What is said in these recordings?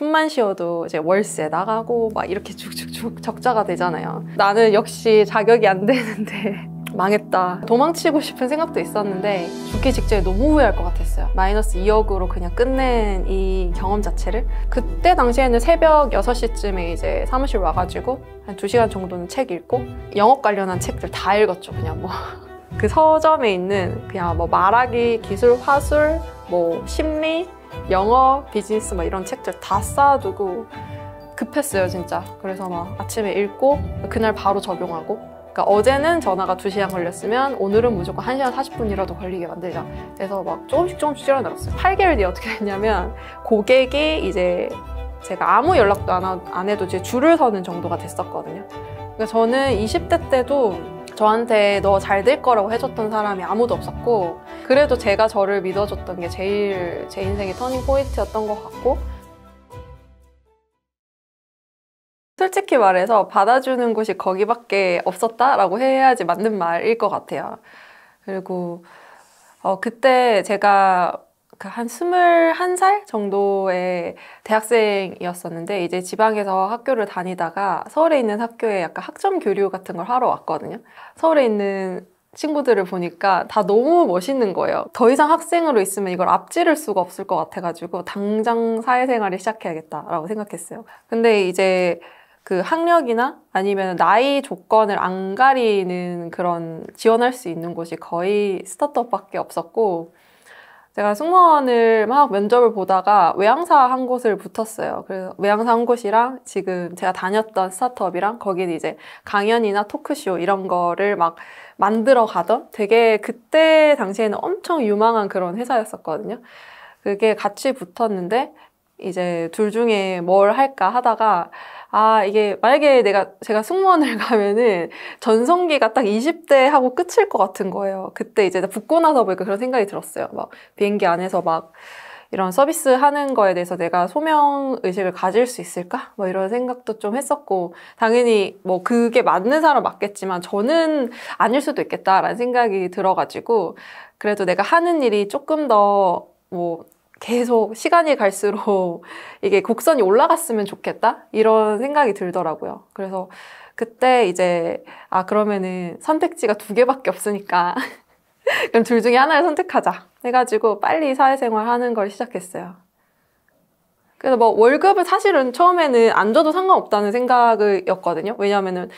숨만 쉬어도 이제 월세 나가고 막 이렇게 쭉쭉쭉 적자가 되잖아요. 나는 역시 자격이 안 되는데 망했다 도망치고 싶은 생각도 있었는데 죽기 직전에 너무 후회할 것 같았어요 마이너스 2억으로 그냥 끝낸 이 경험 자체를 그때 당시에는 새벽 6시쯤에 이제 사무실 와가지고 한 2시간 정도는 책 읽고 영업 관련한 책들 다 읽었죠 그냥 뭐 그 서점에 있는 그냥 뭐 말하기, 기술, 화술, 뭐 심리 영어, 비즈니스 막 이런 책들 다 쌓아두고 급했어요 진짜 그래서 막 아침에 읽고 그날 바로 적용하고 그러니까 어제는 전화가 두시간 걸렸으면 오늘은 무조건 한시간 사십 분이라도 걸리게 만들자 그래서 막 조금씩 조금씩 줄여나갔어요 8개월 뒤에 어떻게 됐냐면 고객이 이제 제가 아무 연락도 안, 안 해도 이제 줄을 서는 정도가 됐었거든요 그러니까 저는 20대 때도 저한테 너 잘될 거라고 해줬던 사람이 아무도 없었고 그래도 제가 저를 믿어줬던 게 제일 제 인생의 터닝 포인트였던 것 같고 솔직히 말해서 받아주는 곳이 거기밖에 없었다라고 해야지 맞는 말일 것 같아요. 그리고 어, 그때 제가 그 한 21살 정도의 대학생이었었는데 이제 지방에서 학교를 다니다가 서울에 있는 학교에 약간 학점 교류 같은 걸 하러 왔거든요. 서울에 있는 친구들을 보니까 다 너무 멋있는 거예요. 더 이상 학생으로 있으면 이걸 앞지를 수가 없을 것 같아가지고 당장 사회생활을 시작해야겠다라고 생각했어요. 근데 이제 그 학력이나 아니면 나이 조건을 안 가리는 그런 지원할 수 있는 곳이 거의 스타트업밖에 없었고 제가 승무원을 막 면접을 보다가 외항사한 곳을 붙었어요. 그래서 외양사 한 곳이랑 지금 제가 다녔던 스타트업이랑 거기는 이제 강연이나 토크쇼 이런 거를 막 만들어 가던 되게 그때 당시에는 엄청 유망한 그런 회사였었거든요. 그게 같이 붙었는데 이제 둘 중에 뭘 할까 하다가 아 이게 만약에 내가 제가 승무원을 가면은 전성기가 딱 20대 하고 끝일 것 같은 거예요. 그때 이제 붙고 나서 보니까 그런 생각이 들었어요. 막 비행기 안에서 막 이런 서비스 하는 거에 대해서 내가 소명 의식을 가질 수 있을까? 뭐 이런 생각도 좀 했었고 당연히 뭐 그게 맞는 사람 맞겠지만 저는 아닐 수도 있겠다라는 생각이 들어가지고 그래도 내가 하는 일이 조금 더뭐 계속 시간이 갈수록 이게 곡선이 올라갔으면 좋겠다? 이런 생각이 들더라고요. 그래서 그때 이제, 아, 그러면은 선택지가 두 개밖에 없으니까. 그럼 둘 중에 하나를 선택하자. 해가지고 빨리 사회생활 하는 걸 시작했어요. 그래서 뭐 월급을 사실은 처음에는 안 줘도 상관없다는 생각이었거든요. 왜냐면은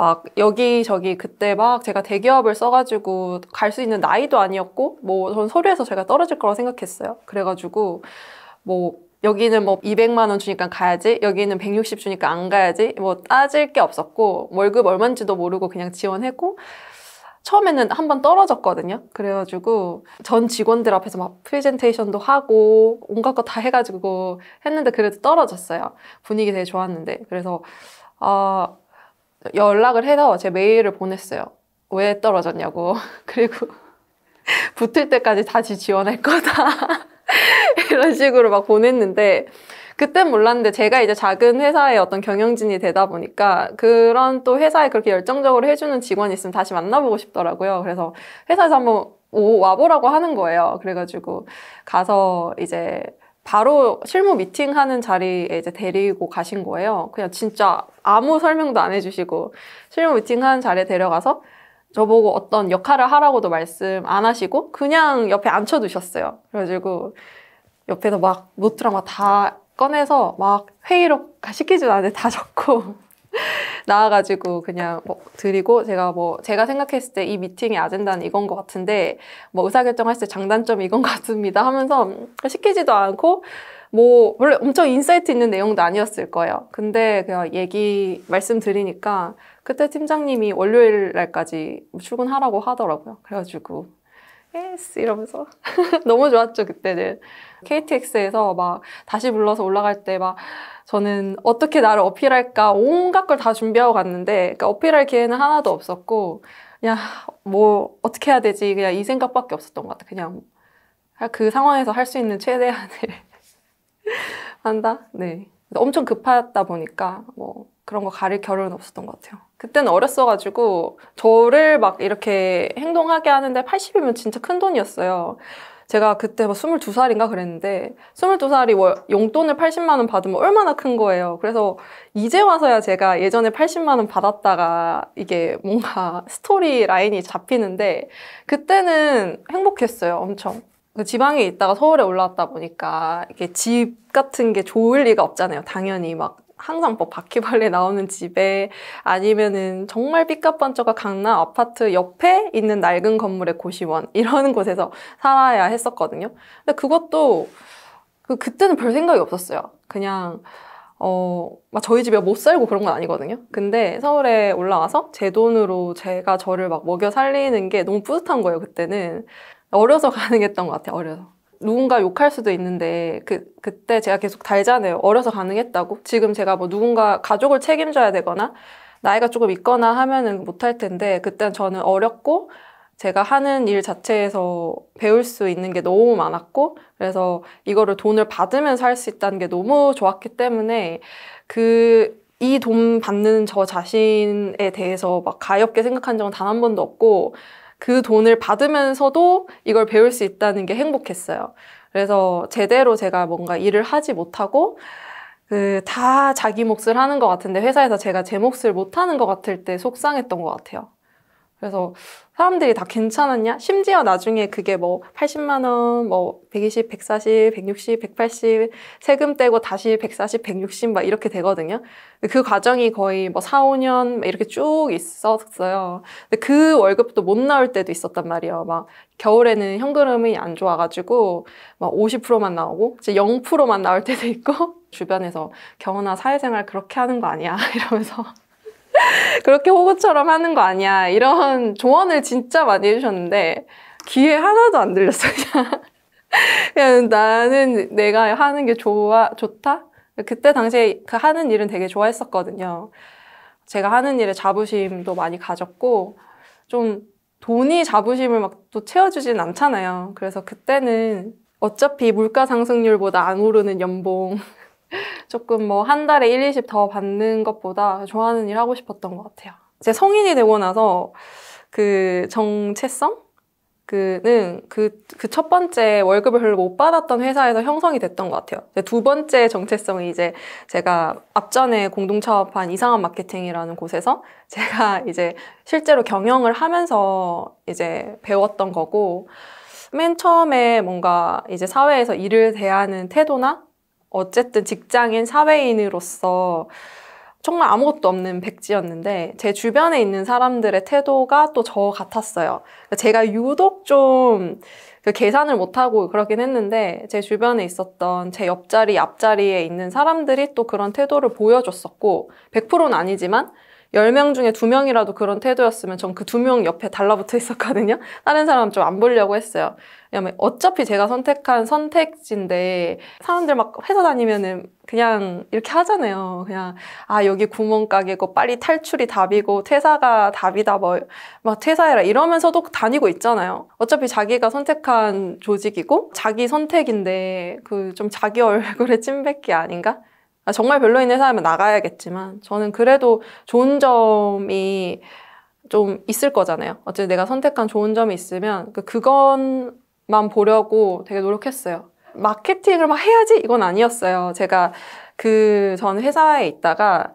막 여기저기 그때 막 제가 대기업을 써가지고 갈 수 있는 나이도 아니었고 뭐 전 서류에서 제가 떨어질 거라 생각했어요. 그래가지고 뭐 여기는 뭐 200만 원 주니까 가야지 여기는 160 주니까 안 가야지 뭐 따질 게 없었고 월급 얼마인지도 모르고 그냥 지원했고 처음에는 한 번 떨어졌거든요. 그래가지고 전 직원들 앞에서 막 프레젠테이션도 하고 온갖 거 다 해가지고 했는데 그래도 떨어졌어요. 분위기 되게 좋았는데 그래서 아 어, 연락을 해서 제 메일을 보냈어요. 왜 떨어졌냐고. 그리고 붙을 때까지 다시 지원할 거다. 이런 식으로 막 보냈는데 그땐 몰랐는데 제가 이제 작은 회사의 어떤 경영진이 되다 보니까 그런 또 회사에 그렇게 열정적으로 해주는 직원이 있으면 다시 만나보고 싶더라고요. 그래서 회사에서 한번 오, 와보라고 하는 거예요. 그래가지고 가서 이제 바로 실무 미팅하는 자리에 이제 데리고 가신 거예요. 그냥 진짜 아무 설명도 안 해주시고 실무 미팅하는 자리에 데려가서 저보고 어떤 역할을 하라고도 말씀 안 하시고 그냥 옆에 앉혀두셨어요. 그래가지고 옆에서 막 노트랑 막 다 꺼내서 막 회의록 시키지도 않는데 다 적고 나와가지고 그냥 뭐 드리고 제가 뭐 제가 생각했을 때 이 미팅의 아젠다는 이건 것 같은데 뭐 의사결정했을 때 장단점이 이건 것 같습니다 하면서 시키지도 않고 뭐 원래 엄청 인사이트 있는 내용도 아니었을 거예요. 근데 그냥 얘기 말씀드리니까 그때 팀장님이 월요일 날까지 출근하라고 하더라고요. 그래가지고 예스 이러면서 너무 좋았죠 그때는 KTX에서 막 다시 불러서 올라갈 때 막 저는 어떻게 나를 어필할까 온갖 걸 다 준비하고 갔는데 그러니까 어필할 기회는 하나도 없었고 그냥 뭐 어떻게 해야 되지 그냥 이 생각밖에 없었던 것 같아 그냥 그 상황에서 할 수 있는 최대한을 한다 네 엄청 급하다 보니까 뭐 그런 거 가릴 겨를은 없었던 것 같아요. 그때는 어렸어가지고 저를 막 이렇게 행동하게 하는데 80이면 진짜 큰 돈이었어요. 제가 그때 막 22살인가 그랬는데 22살이 뭐 용돈을 80만 원 받으면 얼마나 큰 거예요. 그래서 이제 와서야 제가 예전에 80만 원 받았다가 이게 뭔가 스토리 라인이 잡히는데 그때는 행복했어요. 엄청. 그 지방에 있다가 서울에 올라왔다 보니까 이게 집 같은 게 좋을 리가 없잖아요. 당연히 막 항상 뭐 바퀴벌레 나오는 집에 아니면은 정말 삐까뻔쩍한 강남 아파트 옆에 있는 낡은 건물의 고시원 이런 곳에서 살아야 했었거든요. 근데 그것도 그, 그때는 별 생각이 없었어요. 그냥 어, 막 저희 집에 못 살고 그런 건 아니거든요. 근데 서울에 올라와서 제 돈으로 제가 저를 막 먹여 살리는 게 너무 뿌듯한 거예요, 그때는. 어려서 가능했던 것 같아요, 어려서. 누군가 욕할 수도 있는데 그 그때 제가 계속 달잖아요. 어려서 가능했다고. 지금 제가 뭐 누군가 가족을 책임져야 되거나 나이가 조금 있거나 하면은 못할 텐데 그때는 저는 어렸고 제가 하는 일 자체에서 배울 수 있는 게 너무 많았고 그래서 이거를 돈을 받으면서 할 수 있다는 게 너무 좋았기 때문에 그 이 돈 받는 저 자신에 대해서 막 가엽게 생각한 적은 단 한 번도 없고 그 돈을 받으면서도 이걸 배울 수 있다는 게 행복했어요. 그래서 제대로 제가 뭔가 일을 하지 못하고 그 다 자기 몫을 하는 것 같은데 회사에서 제가 제 몫을 못하는 것 같을 때 속상했던 것 같아요. 그래서 사람들이 다 괜찮았냐? 심지어 나중에 그게 뭐 80만 원, 뭐 120, 140, 160, 180 세금 떼고 다시 140, 160막 이렇게 되거든요. 그 과정이 거의 뭐 4, 5년 이렇게 쭉 있었어요. 근데 그 월급도 못 나올 때도 있었단 말이에요. 막 겨울에는 현금이 안 좋아가지고 막 50%만 나오고 이제 0%만 나올 때도 있고 주변에서 경우나 사회생활 그렇게 하는 거 아니야 이러면서 그렇게 호구처럼 하는 거 아니야. 이런 조언을 진짜 많이 해주셨는데 귀에 하나도 안 들렸어요. 그냥, 그냥 나는 내가 하는 게 좋아, 좋다? 그때 당시에 그 하는 일은 되게 좋아했었거든요. 제가 하는 일에 자부심도 많이 가졌고 좀 돈이 자부심을 막 또 채워주진 않잖아요. 그래서 그때는 어차피 물가 상승률보다 안 오르는 연봉 조금 뭐 한 달에 1, 20 더 받는 것보다 좋아하는 일 하고 싶었던 것 같아요. 이제 성인이 되고 나서 그 정체성? 그는 그그첫 번째 월급을 별로 못 받았던 회사에서 형성이 됐던 것 같아요. 두 번째 정체성이 이제 제가 앞전에 공동 창업한 이상한 마케팅이라는 곳에서 제가 이제 실제로 경영을 하면서 이제 배웠던 거고 맨 처음에 뭔가 이제 사회에서 일을 대하는 태도나 어쨌든 직장인 사회인으로서 정말 아무것도 없는 백지였는데 제 주변에 있는 사람들의 태도가 또 저 같았어요. 그러니까 제가 유독 좀 그 계산을 못하고 그러긴 했는데 제 주변에 있었던 제 옆자리, 앞자리에 있는 사람들이 또 그런 태도를 보여줬었고 100%는 아니지만 열명 중에 두명이라도 그런 태도였으면 전 그 두 명 옆에 달라붙어 있었거든요. 다른 사람 좀 안 보려고 했어요. 왜냐면 어차피 제가 선택한 선택지인데 사람들 막 회사 다니면은 그냥 이렇게 하잖아요. 그냥 아 여기 구멍가게고 빨리 탈출이 답이고 퇴사가 답이다 뭐막 퇴사해라 이러면서도 다니고 있잖아요. 어차피 자기가 선택한 조직이고 자기 선택인데 그 좀 자기 얼굴에 찐뱉기 아닌가? 아, 정말 별로 있는 사람은 나가야겠지만 저는 그래도 좋은 점이 좀 있을 거잖아요. 어쨌든 내가 선택한 좋은 점이 있으면 그, 그것만 보려고 되게 노력했어요. 마케팅을 막 해야지 이건 아니었어요. 제가 그 전 회사에 있다가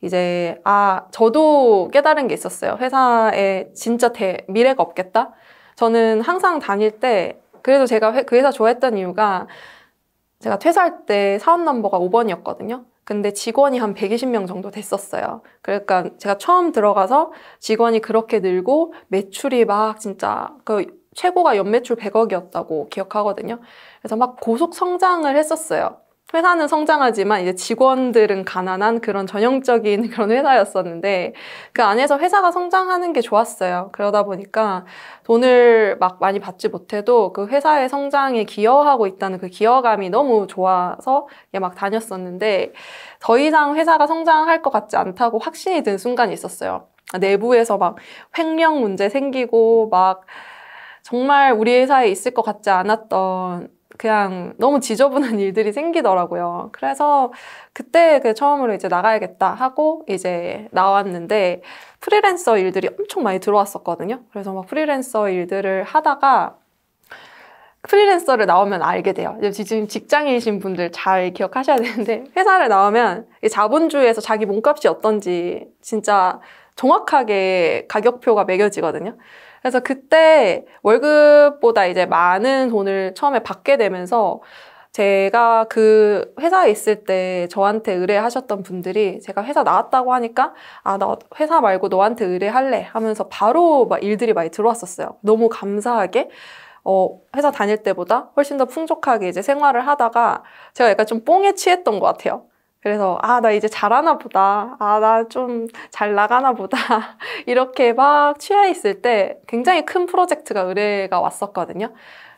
이제 아 저도 깨달은 게 있었어요. 회사에 진짜 대, 미래가 없겠다. 저는 항상 다닐 때 그래도 제가 회, 그 회사 좋아했던 이유가 제가 퇴사할 때 사원 넘버가 5번이었거든요. 근데 직원이 한 120명 정도 됐었어요. 그러니까 제가 처음 들어가서 직원이 그렇게 늘고 매출이 막 진짜 그 최고가 연매출 100억이었다고 기억하거든요. 그래서 막 고속 성장을 했었어요. 회사는 성장하지만 이제 직원들은 가난한 그런 전형적인 그런 회사였었는데 그 안에서 회사가 성장하는 게 좋았어요. 그러다 보니까 돈을 막 많이 받지 못해도 그 회사의 성장에 기여하고 있다는 그 기여감이 너무 좋아서 막 다녔었는데 더 이상 회사가 성장할 것 같지 않다고 확신이 든 순간이 있었어요. 내부에서 막 횡령 문제 생기고 막 정말 우리 회사에 있을 것 같지 않았던 그냥 너무 지저분한 일들이 생기더라고요. 그래서 그때 그 처음으로 이제 나가야겠다 하고 이제 나왔는데 프리랜서 일들이 엄청 많이 들어왔었거든요. 그래서 막 프리랜서 일들을 하다가 프리랜서를 나오면 알게 돼요. 지금 직장인이신 분들 잘 기억하셔야 되는데 회사를 나오면 자본주의에서 자기 몸값이 어떤지 진짜 정확하게 가격표가 매겨지거든요. 그래서 그때 월급보다 이제 많은 돈을 처음에 받게 되면서 제가 그 회사에 있을 때 저한테 의뢰하셨던 분들이 제가 회사 나왔다고 하니까 아, 나 회사 말고 너한테 의뢰할래 하면서 바로 막 일들이 많이 들어왔었어요. 너무 감사하게. 어, 회사 다닐 때보다 훨씬 더 풍족하게 이제 생활을 하다가 제가 약간 좀 뽕에 취했던 것 같아요. 그래서 아 나 이제 잘하나 보다 아 나 좀 잘 나가나 보다 이렇게 막 취해 있을 때 굉장히 큰 프로젝트가 의뢰가 왔었거든요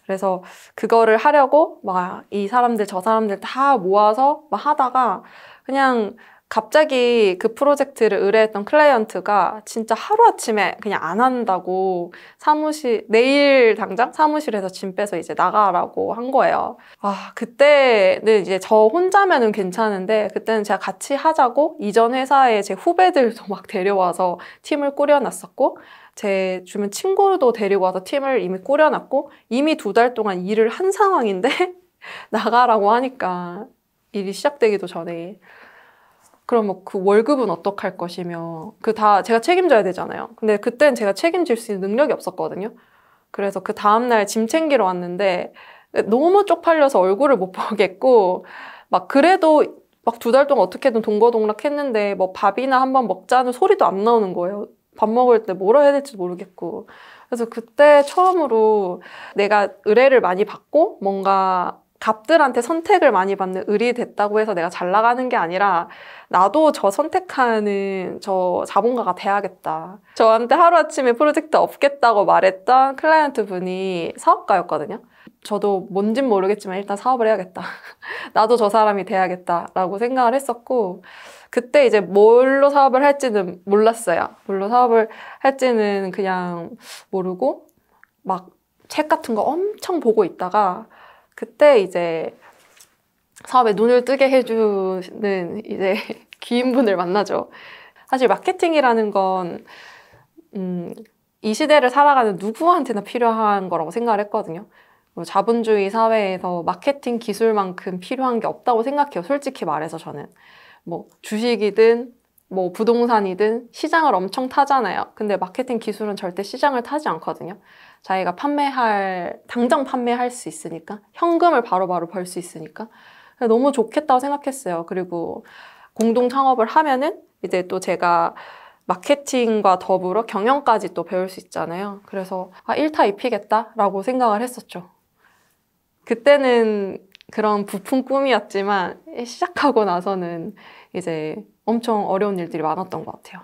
그래서 그거를 하려고 막 이 사람들 저 사람들 다 모아서 막 하다가 그냥 갑자기 그 프로젝트를 의뢰했던 클라이언트가 진짜 하루아침에 그냥 안 한다고 사무실, 내일 당장 사무실에서 짐 빼서 이제 나가라고 한 거예요. 아, 그때는 이제 저 혼자면은 괜찮은데 그때는 제가 같이 하자고 이전 회사에 제 후배들도 막 데려와서 팀을 꾸려놨었고 제 주변 친구도 데리고 와서 팀을 이미 꾸려놨고 이미 두 달 동안 일을 한 상황인데 나가라고 하니까 일이 시작되기도 전에 그럼 뭐 그 월급은 어떡할 것이며 그 다 제가 책임져야 되잖아요. 근데 그땐 제가 책임질 수 있는 능력이 없었거든요. 그래서 그 다음날 짐 챙기러 왔는데 너무 쪽팔려서 얼굴을 못 보겠고 막 그래도 막 두 달 동안 어떻게든 동거동락했는데 뭐 밥이나 한번 먹자는 소리도 안 나오는 거예요. 밥 먹을 때 뭐라 해야 될지 모르겠고 그래서 그때 처음으로 내가 의뢰를 많이 받고 뭔가 갑들한테 선택을 많이 받는 을이 됐다고 해서 내가 잘 나가는 게 아니라 나도 저 선택하는 저 자본가가 돼야겠다. 저한테 하루아침에 프로젝트 없겠다고 말했던 클라이언트 분이 사업가였거든요. 저도 뭔진 모르겠지만 일단 사업을 해야겠다. 나도 저 사람이 돼야겠다라고 생각을 했었고 그때 이제 뭘로 사업을 할지는 몰랐어요. 뭘로 사업을 할지는 그냥 모르고 막 책 같은 거 엄청 보고 있다가 그때 이제 사업에 눈을 뜨게 해주는 이제 귀인분을 만나죠. 사실 마케팅이라는 건, 음, 이 시대를 살아가는 누구한테나 필요한 거라고 생각을 했거든요. 뭐 자본주의 사회에서 마케팅 기술만큼 필요한 게 없다고 생각해요. 솔직히 말해서 저는. 뭐, 주식이든, 뭐, 부동산이든 시장을 엄청 타잖아요. 근데 마케팅 기술은 절대 시장을 타지 않거든요. 자기가 판매할 당장 판매할 수 있으니까 현금을 바로바로 벌 수 있으니까 너무 좋겠다고 생각했어요. 그리고 공동 창업을 하면은 이제 또 제가 마케팅과 더불어 경영까지 또 배울 수 있잖아요. 그래서 아, 1타 입히겠다라고 생각을 했었죠. 그때는 그런 부품 꿈이었지만 시작하고 나서는 이제 엄청 어려운 일들이 많았던 것 같아요.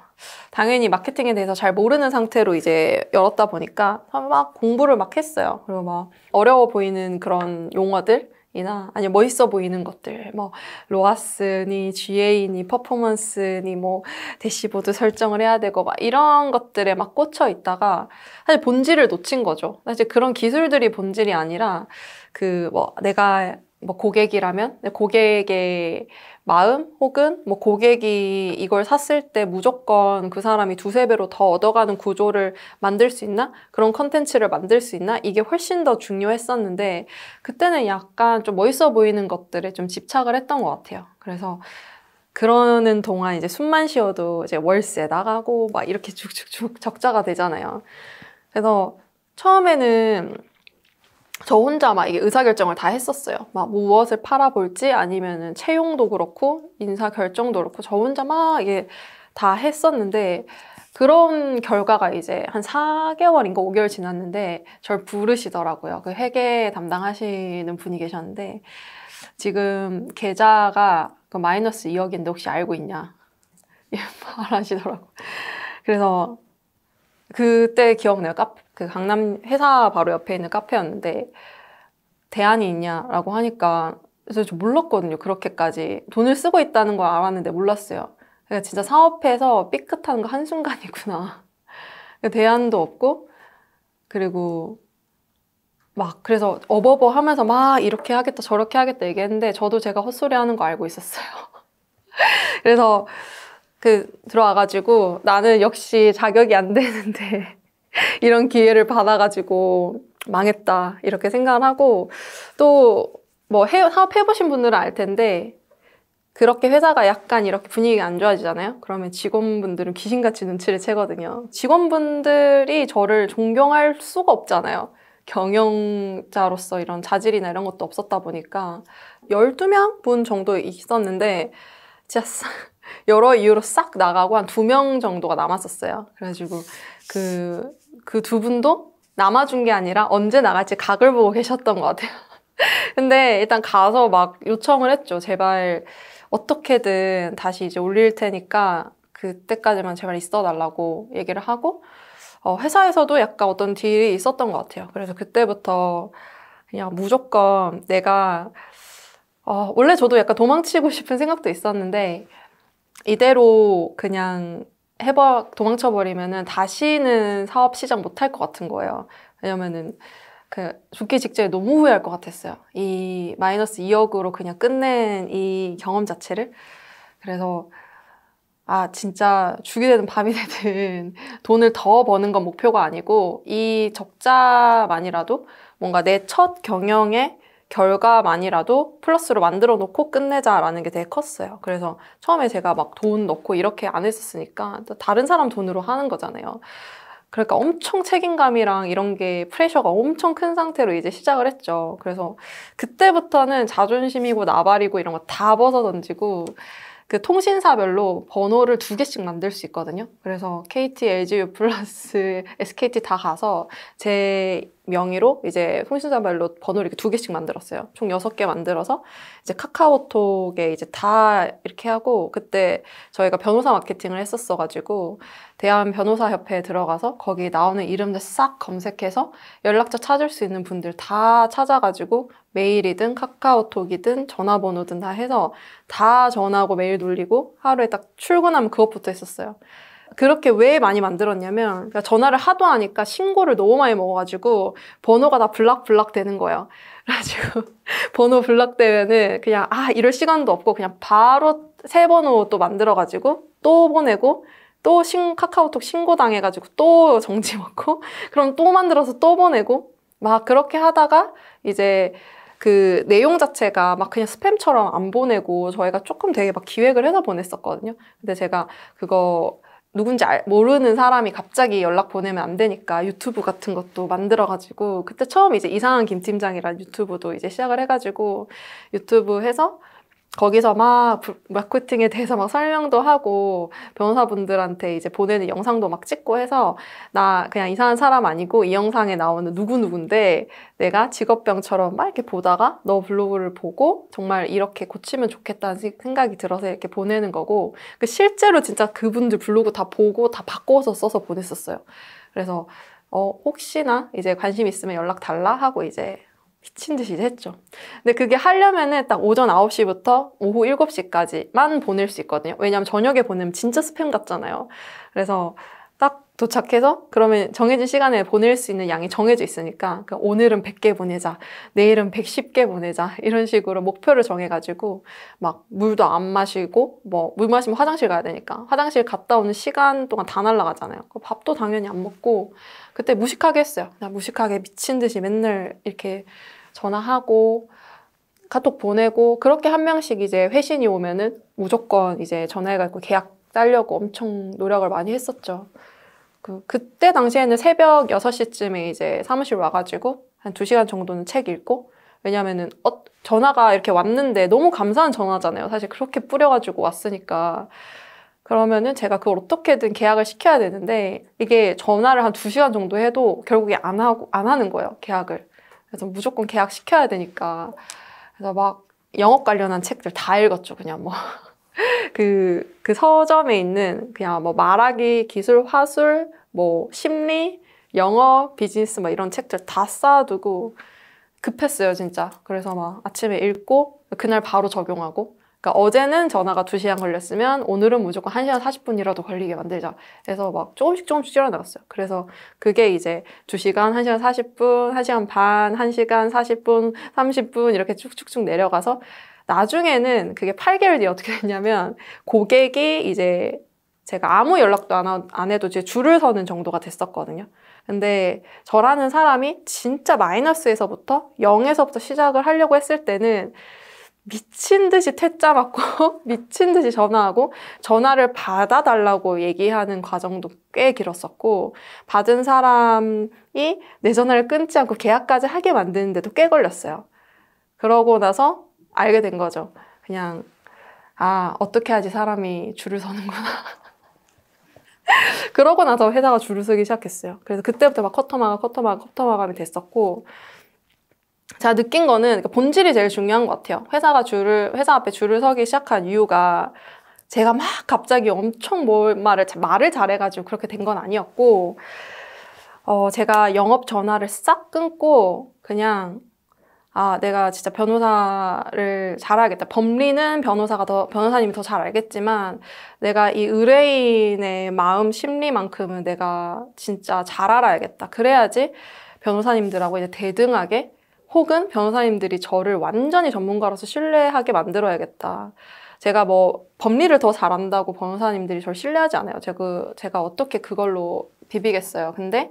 당연히 마케팅에 대해서 잘 모르는 상태로 이제 열었다 보니까 막 공부를 막 했어요. 그리고 막 어려워 보이는 그런 용어들 이나 아니면 멋있어 보이는 것들 뭐 로아스니 GA니 퍼포먼스니 뭐 대시보드 설정을 해야 되고 막 이런 것들에 막 꽂혀 있다가 사실 본질을 놓친 거죠. 사실 그런 기술들이 본질이 아니라 그 뭐 내가 뭐 고객이라면 고객의 마음 혹은 뭐 고객이 이걸 샀을 때 무조건 그 사람이 두세 배로 더 얻어가는 구조를 만들 수 있나? 그런 컨텐츠를 만들 수 있나? 이게 훨씬 더 중요했었는데 그때는 약간 좀 멋있어 보이는 것들에 좀 집착을 했던 것 같아요. 그래서 그러는 동안 이제 숨만 쉬어도 이제 월세 나가고 막 이렇게 쭉쭉쭉 적자가 되잖아요. 그래서 처음에는 저 혼자 막 이게 의사결정을 다 했었어요. 막 무엇을 팔아볼지 아니면은 채용도 그렇고 인사결정도 그렇고 저 혼자 막 이게 다 했었는데 그런 결과가 이제 한 4개월인가 5개월 지났는데 절 부르시더라고요. 그 회계 담당하시는 분이 계셨는데 지금 계좌가 그 마이너스 2억인데 혹시 알고 있냐? 말하시더라고. 그래서 그때 기억나요. 카페, 그 강남 회사 바로 옆에 있는 카페였는데 대안이 있냐라고 하니까 그래서 저 몰랐거든요. 그렇게까지 돈을 쓰고 있다는 걸 알았는데 몰랐어요. 그러니까 진짜 사업해서 삐끗한 거 한순간이구나. 그 대안도 없고 그리고 막 그래서 어버버 하면서 막 이렇게 하겠다 저렇게 하겠다 얘기했는데 저도 제가 헛소리 하는 거 알고 있었어요. 그래서 그 들어와가지고 나는 역시 자격이 안 되는데 이런 기회를 받아가지고 망했다 이렇게 생각을 하고 또 뭐 사업해보신 분들은 알 텐데 그렇게 회사가 약간 이렇게 분위기가 안 좋아지잖아요. 그러면 직원분들은 귀신같이 눈치를 채거든요. 직원분들이 저를 존경할 수가 없잖아요. 경영자로서 이런 자질이나 이런 것도 없었다 보니까 12명 분 정도 있었는데 진짜 여러 이유로 싹 나가고 한 두 명 정도가 남았었어요. 그래가지고 그, 그 두 분도 남아준 게 아니라 언제 나갈지 각을 보고 계셨던 것 같아요. 근데 일단 가서 막 요청을 했죠. 제발 어떻게든 다시 이제 올릴 테니까 그때까지만 제발 있어 달라고 얘기를 하고 어, 회사에서도 약간 어떤 딜이 있었던 것 같아요. 그래서 그때부터 그냥 무조건 내가 어, 원래 저도 약간 도망치고 싶은 생각도 있었는데 이대로 그냥 해버 도망쳐 버리면은 다시는 사업 시작 못할 것 같은 거예요. 왜냐면은 그 죽기 직전에 너무 후회할 것 같았어요. 이 마이너스 2억으로 그냥 끝낸 이 경험 자체를 그래서 아 진짜 죽이 되든 밥이 되든 돈을 더 버는 건 목표가 아니고 이 적자만이라도 뭔가 내 첫 경영에 결과만이라도 플러스로 만들어 놓고 끝내자라는 게 되게 컸어요. 그래서 처음에 제가 막 돈 넣고 이렇게 안 했었으니까 다른 사람 돈으로 하는 거잖아요. 그러니까 엄청 책임감이랑 이런 게 프레셔가 엄청 큰 상태로 이제 시작을 했죠. 그래서 그때부터는 자존심이고 나발이고 이런 거 다 벗어 던지고 그 통신사별로 번호를 두 개씩 만들 수 있거든요. 그래서 KT, LG, U 플러스, SKT 다 가서 제 명의로 이제 통신사 말로 번호를 이렇게 두 개씩 만들었어요. 총 여섯 개 만들어서 이제 카카오톡에 이제 다 이렇게 하고 그때 저희가 변호사 마케팅을 했었어가지고 대한 변호사 협회에 들어가서 거기 나오는 이름들 싹 검색해서 연락처 찾을 수 있는 분들 다 찾아가지고 메일이든 카카오톡이든 전화번호든 다 해서 다 전화하고 메일 돌리고 하루에 딱 출근하면 그것부터 했었어요. 그렇게 왜 많이 만들었냐면 그러니까 전화를 하도 하니까 신고를 너무 많이 먹어가지고 번호가 다 블락블락 되는 거예요. 그래가지고 번호 블락되면은 그냥 아 이럴 시간도 없고 그냥 바로 새 번호 또 만들어가지고 또 보내고 또 신, 카카오톡 신고 당해가지고 또 정지 먹고 그럼 또 만들어서 또 보내고 막 그렇게 하다가 이제 그 내용 자체가 막 그냥 스팸처럼 안 보내고 저희가 조금 되게 막 기획을 해서 보냈었거든요. 근데 제가 그거 누군지 알, 모르는 사람이 갑자기 연락 보내면 안 되니까 유튜브 같은 것도 만들어가지고 그때 처음 이제 이상한 김 팀장이란 유튜브도 이제 시작을 해가지고 유튜브 해서 거기서 막 마케팅에 대해서 막 설명도 하고 변호사분들한테 이제 보내는 영상도 막 찍고 해서 나 그냥 이상한 사람 아니고 이 영상에 나오는 누구누구인데 내가 직업병처럼 막 이렇게 보다가 너 블로그를 보고 정말 이렇게 고치면 좋겠다는 생각이 들어서 이렇게 보내는 거고 그 실제로 진짜 그분들 블로그 다 보고 다 바꿔서 써서 보냈었어요. 그래서 어, 혹시나 이제 관심 있으면 연락 달라 하고 이제 미친 듯이 했죠. 근데 그게 하려면은 딱 오전 9시부터 오후 7시까지만 보낼 수 있거든요. 왜냐면 저녁에 보내면 진짜 스팸 같잖아요. 그래서 딱 도착해서 그러면 정해진 시간에 보낼 수 있는 양이 정해져 있으니까 오늘은 100개 보내자, 내일은 110개 보내자 이런 식으로 목표를 정해가지고 막 물도 안 마시고 뭐 물 마시면 화장실 가야 되니까 화장실 갔다 오는 시간 동안 다 날라가잖아요. 밥도 당연히 안 먹고 그때 무식하게 했어요. 그냥 무식하게 미친 듯이 맨날 이렇게 전화하고 카톡 보내고 그렇게 한 명씩 이제 회신이 오면은 무조건 이제 전화해가지고 계약 딸려고 엄청 노력을 많이 했었죠. 그, 그때 당시에는 새벽 6시쯤에 이제 사무실 와가지고 한 2시간 정도는 책 읽고 왜냐면은 어, 전화가 이렇게 왔는데 너무 감사한 전화잖아요. 사실 그렇게 뿌려가지고 왔으니까. 그러면은 제가 그걸 어떻게든 계약을 시켜야 되는데 이게 전화를 한 2시간 정도 해도 결국에 안 하고 안 하는 거예요. 계약을. 그래서 무조건 계약시켜야 되니까. 그래서 막 영업 관련한 책들 다 읽었죠. 그냥 뭐. 그, 그 서점에 있는 그냥 뭐 말하기, 기술, 화술, 뭐 심리, 영어, 비즈니스 막 뭐 이런 책들 다 쌓아두고 급했어요, 진짜. 그래서 막 아침에 읽고 그날 바로 적용하고 그러니까 어제는 전화가 2시간 걸렸으면 오늘은 무조건 1시간 40분이라도 걸리게 만들자. 해서막 조금씩 조금씩 줄여나갔어요. 그래서 그게 이제 2시간, 1시간 40분, 1시간 반, 1시간 40분, 30분 이렇게 쭉쭉쭉 내려가서 나중에는 그게 8개월 뒤에 어떻게 됐냐면 고객이 이제 제가 아무 연락도 안 해도 제 줄을 서는 정도가 됐었거든요. 근데 저라는 사람이 진짜 마이너스에서부터 0에서부터 시작을 하려고 했을 때는 미친 듯이 퇴짜 맞고 미친 듯이 전화하고 전화를 받아달라고 얘기하는 과정도 꽤 길었었고 받은 사람이 내 전화를 끊지 않고 계약까지 하게 만드는데도 꽤 걸렸어요. 그러고 나서 알게 된 거죠. 그냥 아 어떻게 하지 사람이 줄을 서는구나. 그러고 나서 회사가 줄을 서기 시작했어요. 그래서 그때부터 막 커터마가 커터마가 커터마감이 됐었고 제가 느낀 거는 그러니까 본질이 제일 중요한 것 같아요. 회사가 줄을 회사 앞에 줄을 서기 시작한 이유가 제가 막 갑자기 엄청 뭘 말을 말을 잘해가지고 그렇게 된 건 아니었고 어, 제가 영업 전화를 싹 끊고 그냥 아 내가 진짜 변호사를 잘하겠다 법리는 변호사가 더 변호사님이 더 잘 알겠지만 내가 이 의뢰인의 마음 심리만큼은 내가 진짜 잘 알아야겠다 그래야지 변호사님들하고 이제 대등하게 혹은 변호사님들이 저를 완전히 전문가로서 신뢰하게 만들어야겠다. 제가 뭐 법리를 더 잘한다고 변호사님들이 저를 신뢰하지 않아요. 제가, 제가 어떻게 그걸로 비비겠어요. 근데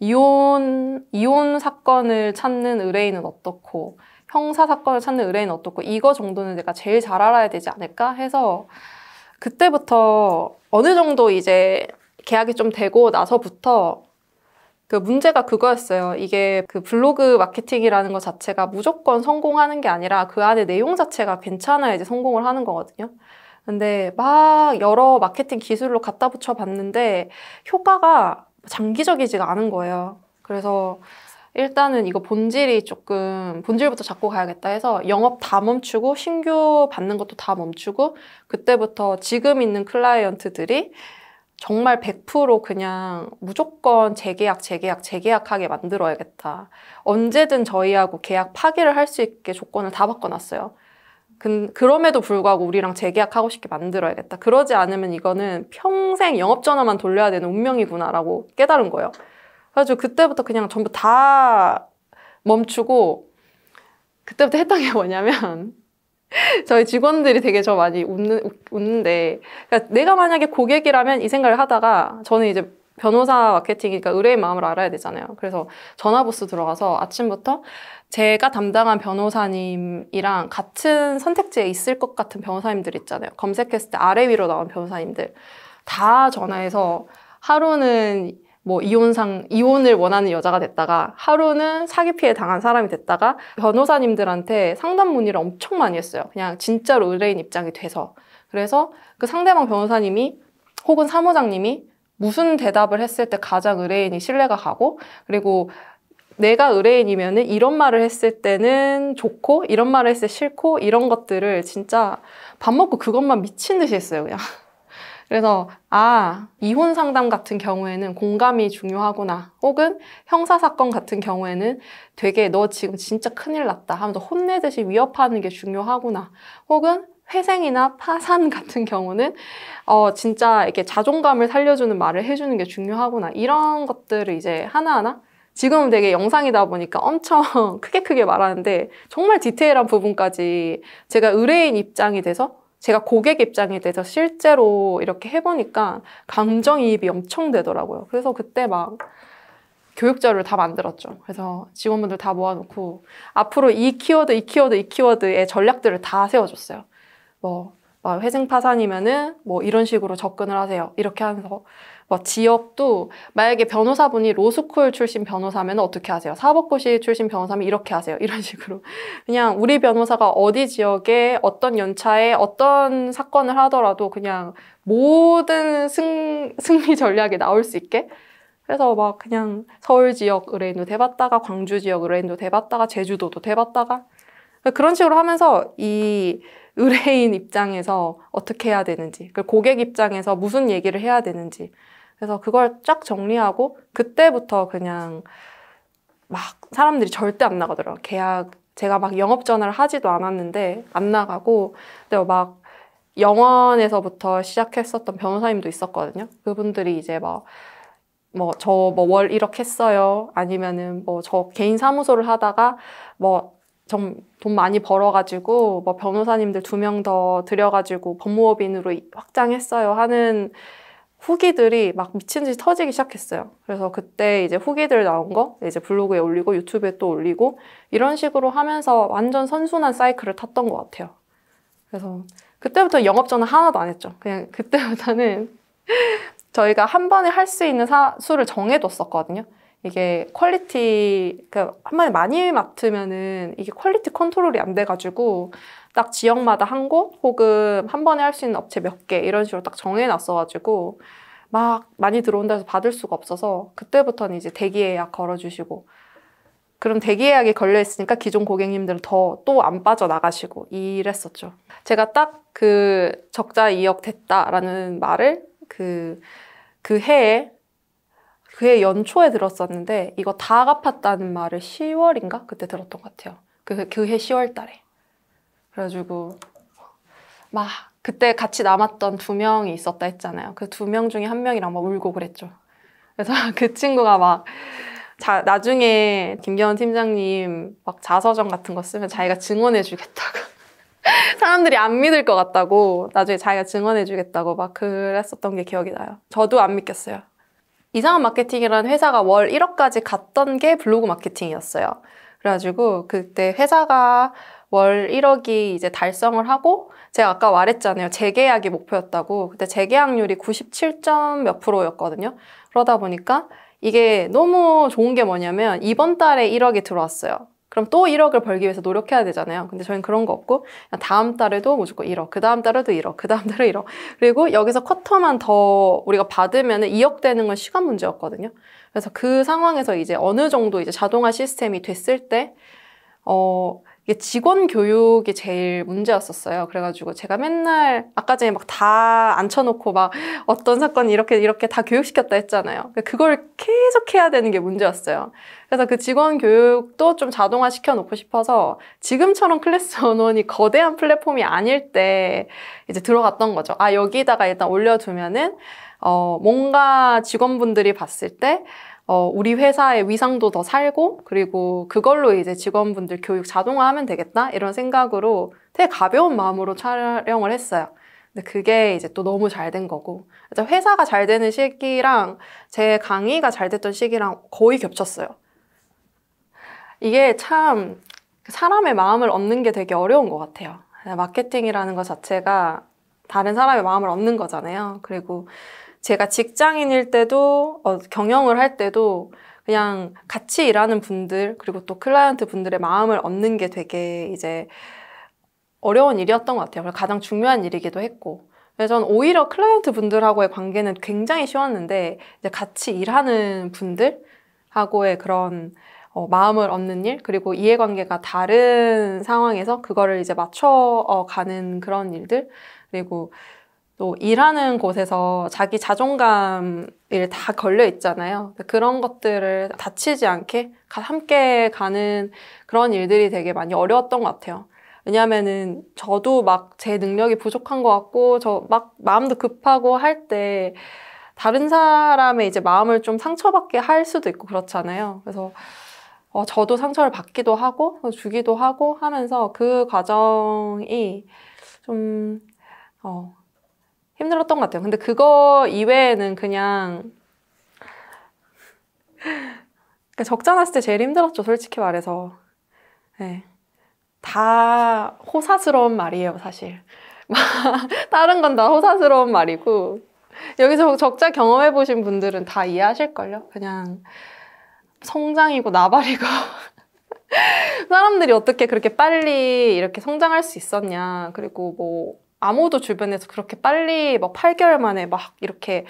이혼, 이혼 사건을 찾는 의뢰인은 어떻고, 형사 사건을 찾는 의뢰인은 어떻고, 이거 정도는 내가 제일 잘 알아야 되지 않을까 해서 그때부터 어느 정도 이제 계약이 좀 되고 나서부터 그 문제가 그거였어요. 이게 그 블로그 마케팅이라는 것 자체가 무조건 성공하는 게 아니라 그 안에 내용 자체가 괜찮아야 이제 성공을 하는 거거든요. 근데 막 여러 마케팅 기술로 갖다 붙여 봤는데 효과가 장기적이지가 않은 거예요. 그래서 일단은 이거 본질이 조금 본질부터 잡고 가야겠다 해서 영업 다 멈추고 신규 받는 것도 다 멈추고 그때부터 지금 있는 클라이언트들이 정말 100% 그냥 무조건 재계약, 재계약, 재계약하게 만들어야겠다. 언제든 저희하고 계약 파기를 할 수 있게 조건을 다 바꿔놨어요. 근, 그럼에도 불구하고 우리랑 재계약하고 싶게 만들어야겠다. 그러지 않으면 이거는 평생 영업전화만 돌려야 되는 운명이구나라고 깨달은 거예요. 그래서 그때부터 그냥 전부 다 멈추고, 그때부터 했던 게 뭐냐면, 저희 직원들이 되게 저 많이 웃는, 웃는데 그러니까 내가 만약에 고객이라면 이 생각을 하다가 저는 이제 변호사 마케팅이니까 의뢰의 마음을 알아야 되잖아요. 그래서 전화부스 들어가서 아침부터 제가 담당한 변호사님이랑 같은 선택지에 있을 것 같은 변호사님들 있잖아요. 검색했을 때 아래 위로 나온 변호사님들 다 전화해서 하루는 뭐 이혼상 이혼을 원하는 여자가 됐다가 하루는 사기 피해 당한 사람이 됐다가 변호사님들한테 상담 문의를 엄청 많이 했어요. 그냥 진짜로 의뢰인 입장이 돼서 그래서 그 상대방 변호사님이 혹은 사무장님이 무슨 대답을 했을 때 가장 의뢰인이 신뢰가 가고 그리고 내가 의뢰인이면은 이런 말을 했을 때는 좋고 이런 말을 했을 때 싫고 이런 것들을 진짜 밥 먹고 그것만 미친 듯이 했어요 그냥. 그래서 아 이혼 상담 같은 경우에는 공감이 중요하구나 혹은 형사 사건 같은 경우에는 되게 너 지금 진짜 큰일 났다 하면서 혼내듯이 위협하는 게 중요하구나 혹은 회생이나 파산 같은 경우는 어 진짜 이렇게 자존감을 살려주는 말을 해주는 게 중요하구나 이런 것들을 이제 하나하나 지금은 되게 영상이다 보니까 엄청 크게 크게 말하는데 정말 디테일한 부분까지 제가 의뢰인 입장이 돼서 제가 고객 입장에대해서 실제로 이렇게 해보니까 감정이입이 엄청 되더라고요. 그래서 그때 막교육자를다 만들었죠. 그래서 직원분들 다 모아놓고 앞으로 이 키워드, 이 키워드, 이 키워드의 전략들을 다 세워줬어요. 뭐 회생 파산이면은 뭐 이런 식으로 접근을 하세요. 이렇게 하면서 뭐 지역도 만약에 변호사분이 로스쿨 출신 변호사면 어떻게 하세요? 사법고시 출신 변호사면 이렇게 하세요. 이런 식으로 그냥 우리 변호사가 어디 지역에 어떤 연차에 어떤 사건을 하더라도 그냥 모든 승, 승리 전략이 나올 수 있게 그래서 막 그냥 서울 지역 의뢰인도 돼봤다가 광주 지역 의뢰인도 돼봤다가 제주도도 돼봤다가 그런 식으로 하면서 이 의뢰인 입장에서 어떻게 해야 되는지, 그 고객 입장에서 무슨 얘기를 해야 되는지 그래서 그걸 쫙 정리하고 그때부터 그냥 막 사람들이 절대 안 나가더라고요. 계약 제가 막 영업 전화를 하지도 않았는데 안 나가고 근데 막 영원에서부터 시작했었던 변호사님도 있었거든요. 그분들이 이제 막 뭐 저 뭐월 1억 했어요. 아니면은 뭐 저 개인 사무소를 하다가 뭐 좀 돈 많이 벌어가지고 뭐 변호사님들 두 명 더 들여가지고 법무법인으로 확장했어요 하는 후기들이 막 미친 듯이 터지기 시작했어요. 그래서 그때 이제 후기들 나온 거 이제 블로그에 올리고 유튜브에 또 올리고 이런 식으로 하면서 완전 선순환 사이클을 탔던 것 같아요. 그래서 그때부터 영업 전화 하나도 안 했죠. 그냥 그때부터는 저희가 한 번에 할 수 있는 사, 수를 정해뒀었거든요. 이게 퀄리티, 그한 그러니까 번에 많이 맡으면은 이게 퀄리티 컨트롤이 안 돼가지고 딱 지역마다 한 곳 혹은 한 번에 할 수 있는 업체 몇 개 이런 식으로 딱 정해놨어가지고 막 많이 들어온다 해서 받을 수가 없어서 그때부터는 이제 대기 예약 걸어주시고 그럼 대기 예약이 걸려있으니까 기존 고객님들은 더 또 안 빠져나가시고 이랬었죠. 제가 딱 그 적자 2억 됐다라는 말을 그, 그 해에 그 해 연초에 들었었는데 이거 다 갚았다는 말을 10월인가? 그때 들었던 것 같아요. 그, 그 해 10월 달에. 그래가지고 막 그때 같이 남았던 두 명이 있었다 했잖아요. 그 두 명 중에 한 명이랑 막 울고 그랬죠. 그래서 그 친구가 막 자, 나중에 김경원 팀장님 막 자서전 같은 거 쓰면 자기가 증언해 주겠다고. 사람들이 안 믿을 것 같다고 나중에 자기가 증언해 주겠다고 막 그랬었던 게 기억이 나요. 저도 안믿겠어요 이상한 마케팅이라는 회사가 월 1억까지 갔던 게 블로그 마케팅이었어요. 그래가지고 그때 회사가 월 1억이 이제 달성을 하고 제가 아까 말했잖아요. 재계약이 목표였다고. 그때 재계약률이 97점 몇 프로였거든요. 그러다 보니까 이게 너무 좋은 게 뭐냐면 이번 달에 1억이 들어왔어요. 그럼 또 1억을 벌기 위해서 노력해야 되잖아요. 근데 저희는 그런 거 없고 다음 달에도 무조건 1억, 그 다음 달에도 1억, 그 다음 달에 1억. 그리고 여기서 쿼터만 더 우리가 받으면 2억 되는 건 시간 문제였거든요. 그래서 그 상황에서 이제 어느 정도 이제 자동화 시스템이 됐을 때 어, 이게 직원 교육이 제일 문제였었어요. 그래가지고 제가 맨날 아까 전에 막 다 앉혀놓고 막 어떤 사건 이렇게 이렇게 다 교육시켰다 했잖아요. 그걸 계속 해야 되는 게 문제였어요. 그래서 그 직원 교육도 좀 자동화 시켜놓고 싶어서 지금처럼 클래스 원원이 거대한 플랫폼이 아닐 때 이제 들어갔던 거죠. 아 여기다가 일단 올려두면은 어, 뭔가 직원분들이 봤을 때 어, 우리 회사의 위상도 더 살고 그리고 그걸로 이제 직원분들 교육 자동화하면 되겠다 이런 생각으로 되게 가벼운 마음으로 촬영을 했어요. 근데 그게 이제 또 너무 잘 된 거고 회사가 잘 되는 시기랑 제 강의가 잘 됐던 시기랑 거의 겹쳤어요. 이게 참 사람의 마음을 얻는 게 되게 어려운 것 같아요. 마케팅이라는 것 자체가 다른 사람의 마음을 얻는 거잖아요. 그리고 제가 직장인일 때도 어, 경영을 할 때도 그냥 같이 일하는 분들 그리고 또 클라이언트 분들의 마음을 얻는 게 되게 이제 어려운 일이었던 것 같아요. 가장 중요한 일이기도 했고. 그래서 저는 오히려 클라이언트 분들하고의 관계는 굉장히 쉬웠는데 이제 같이 일하는 분들하고의 그런 어, 마음을 얻는 일 그리고 이해관계가 다른 상황에서 그거를 이제 맞춰 어, 가는 그런 일들 그리고 또 일하는 곳에서 자기 자존감이다 걸려 있잖아요. 그런 것들을 다치지 않게 함께 가는 그런 일들이 되게 많이 어려웠던 것 같아요. 왜냐면은 저도 막 제 능력이 부족한 것 같고 저 막 마음도 급하고 할 때 다른 사람의 이제 마음을 좀 상처받게 할 수도 있고 그렇잖아요. 그래서 어, 저도 상처를 받기도 하고 주기도 하고 하면서 그 과정이 좀 어, 힘들었던 것 같아요. 근데 그거 이외에는 그냥 그러니까 적자 났을 때 제일 힘들었죠, 솔직히 말해서. 네. 다 호사스러운 말이에요, 사실. 다른 건 다 호사스러운 말이고 여기서 적자 경험해 보신 분들은 다 이해하실걸요? 그냥 성장이고 나발이고 사람들이 어떻게 그렇게 빨리 이렇게 성장할 수 있었냐 그리고 뭐 아무도 주변에서 그렇게 빨리 막 뭐 8개월 만에 막 이렇게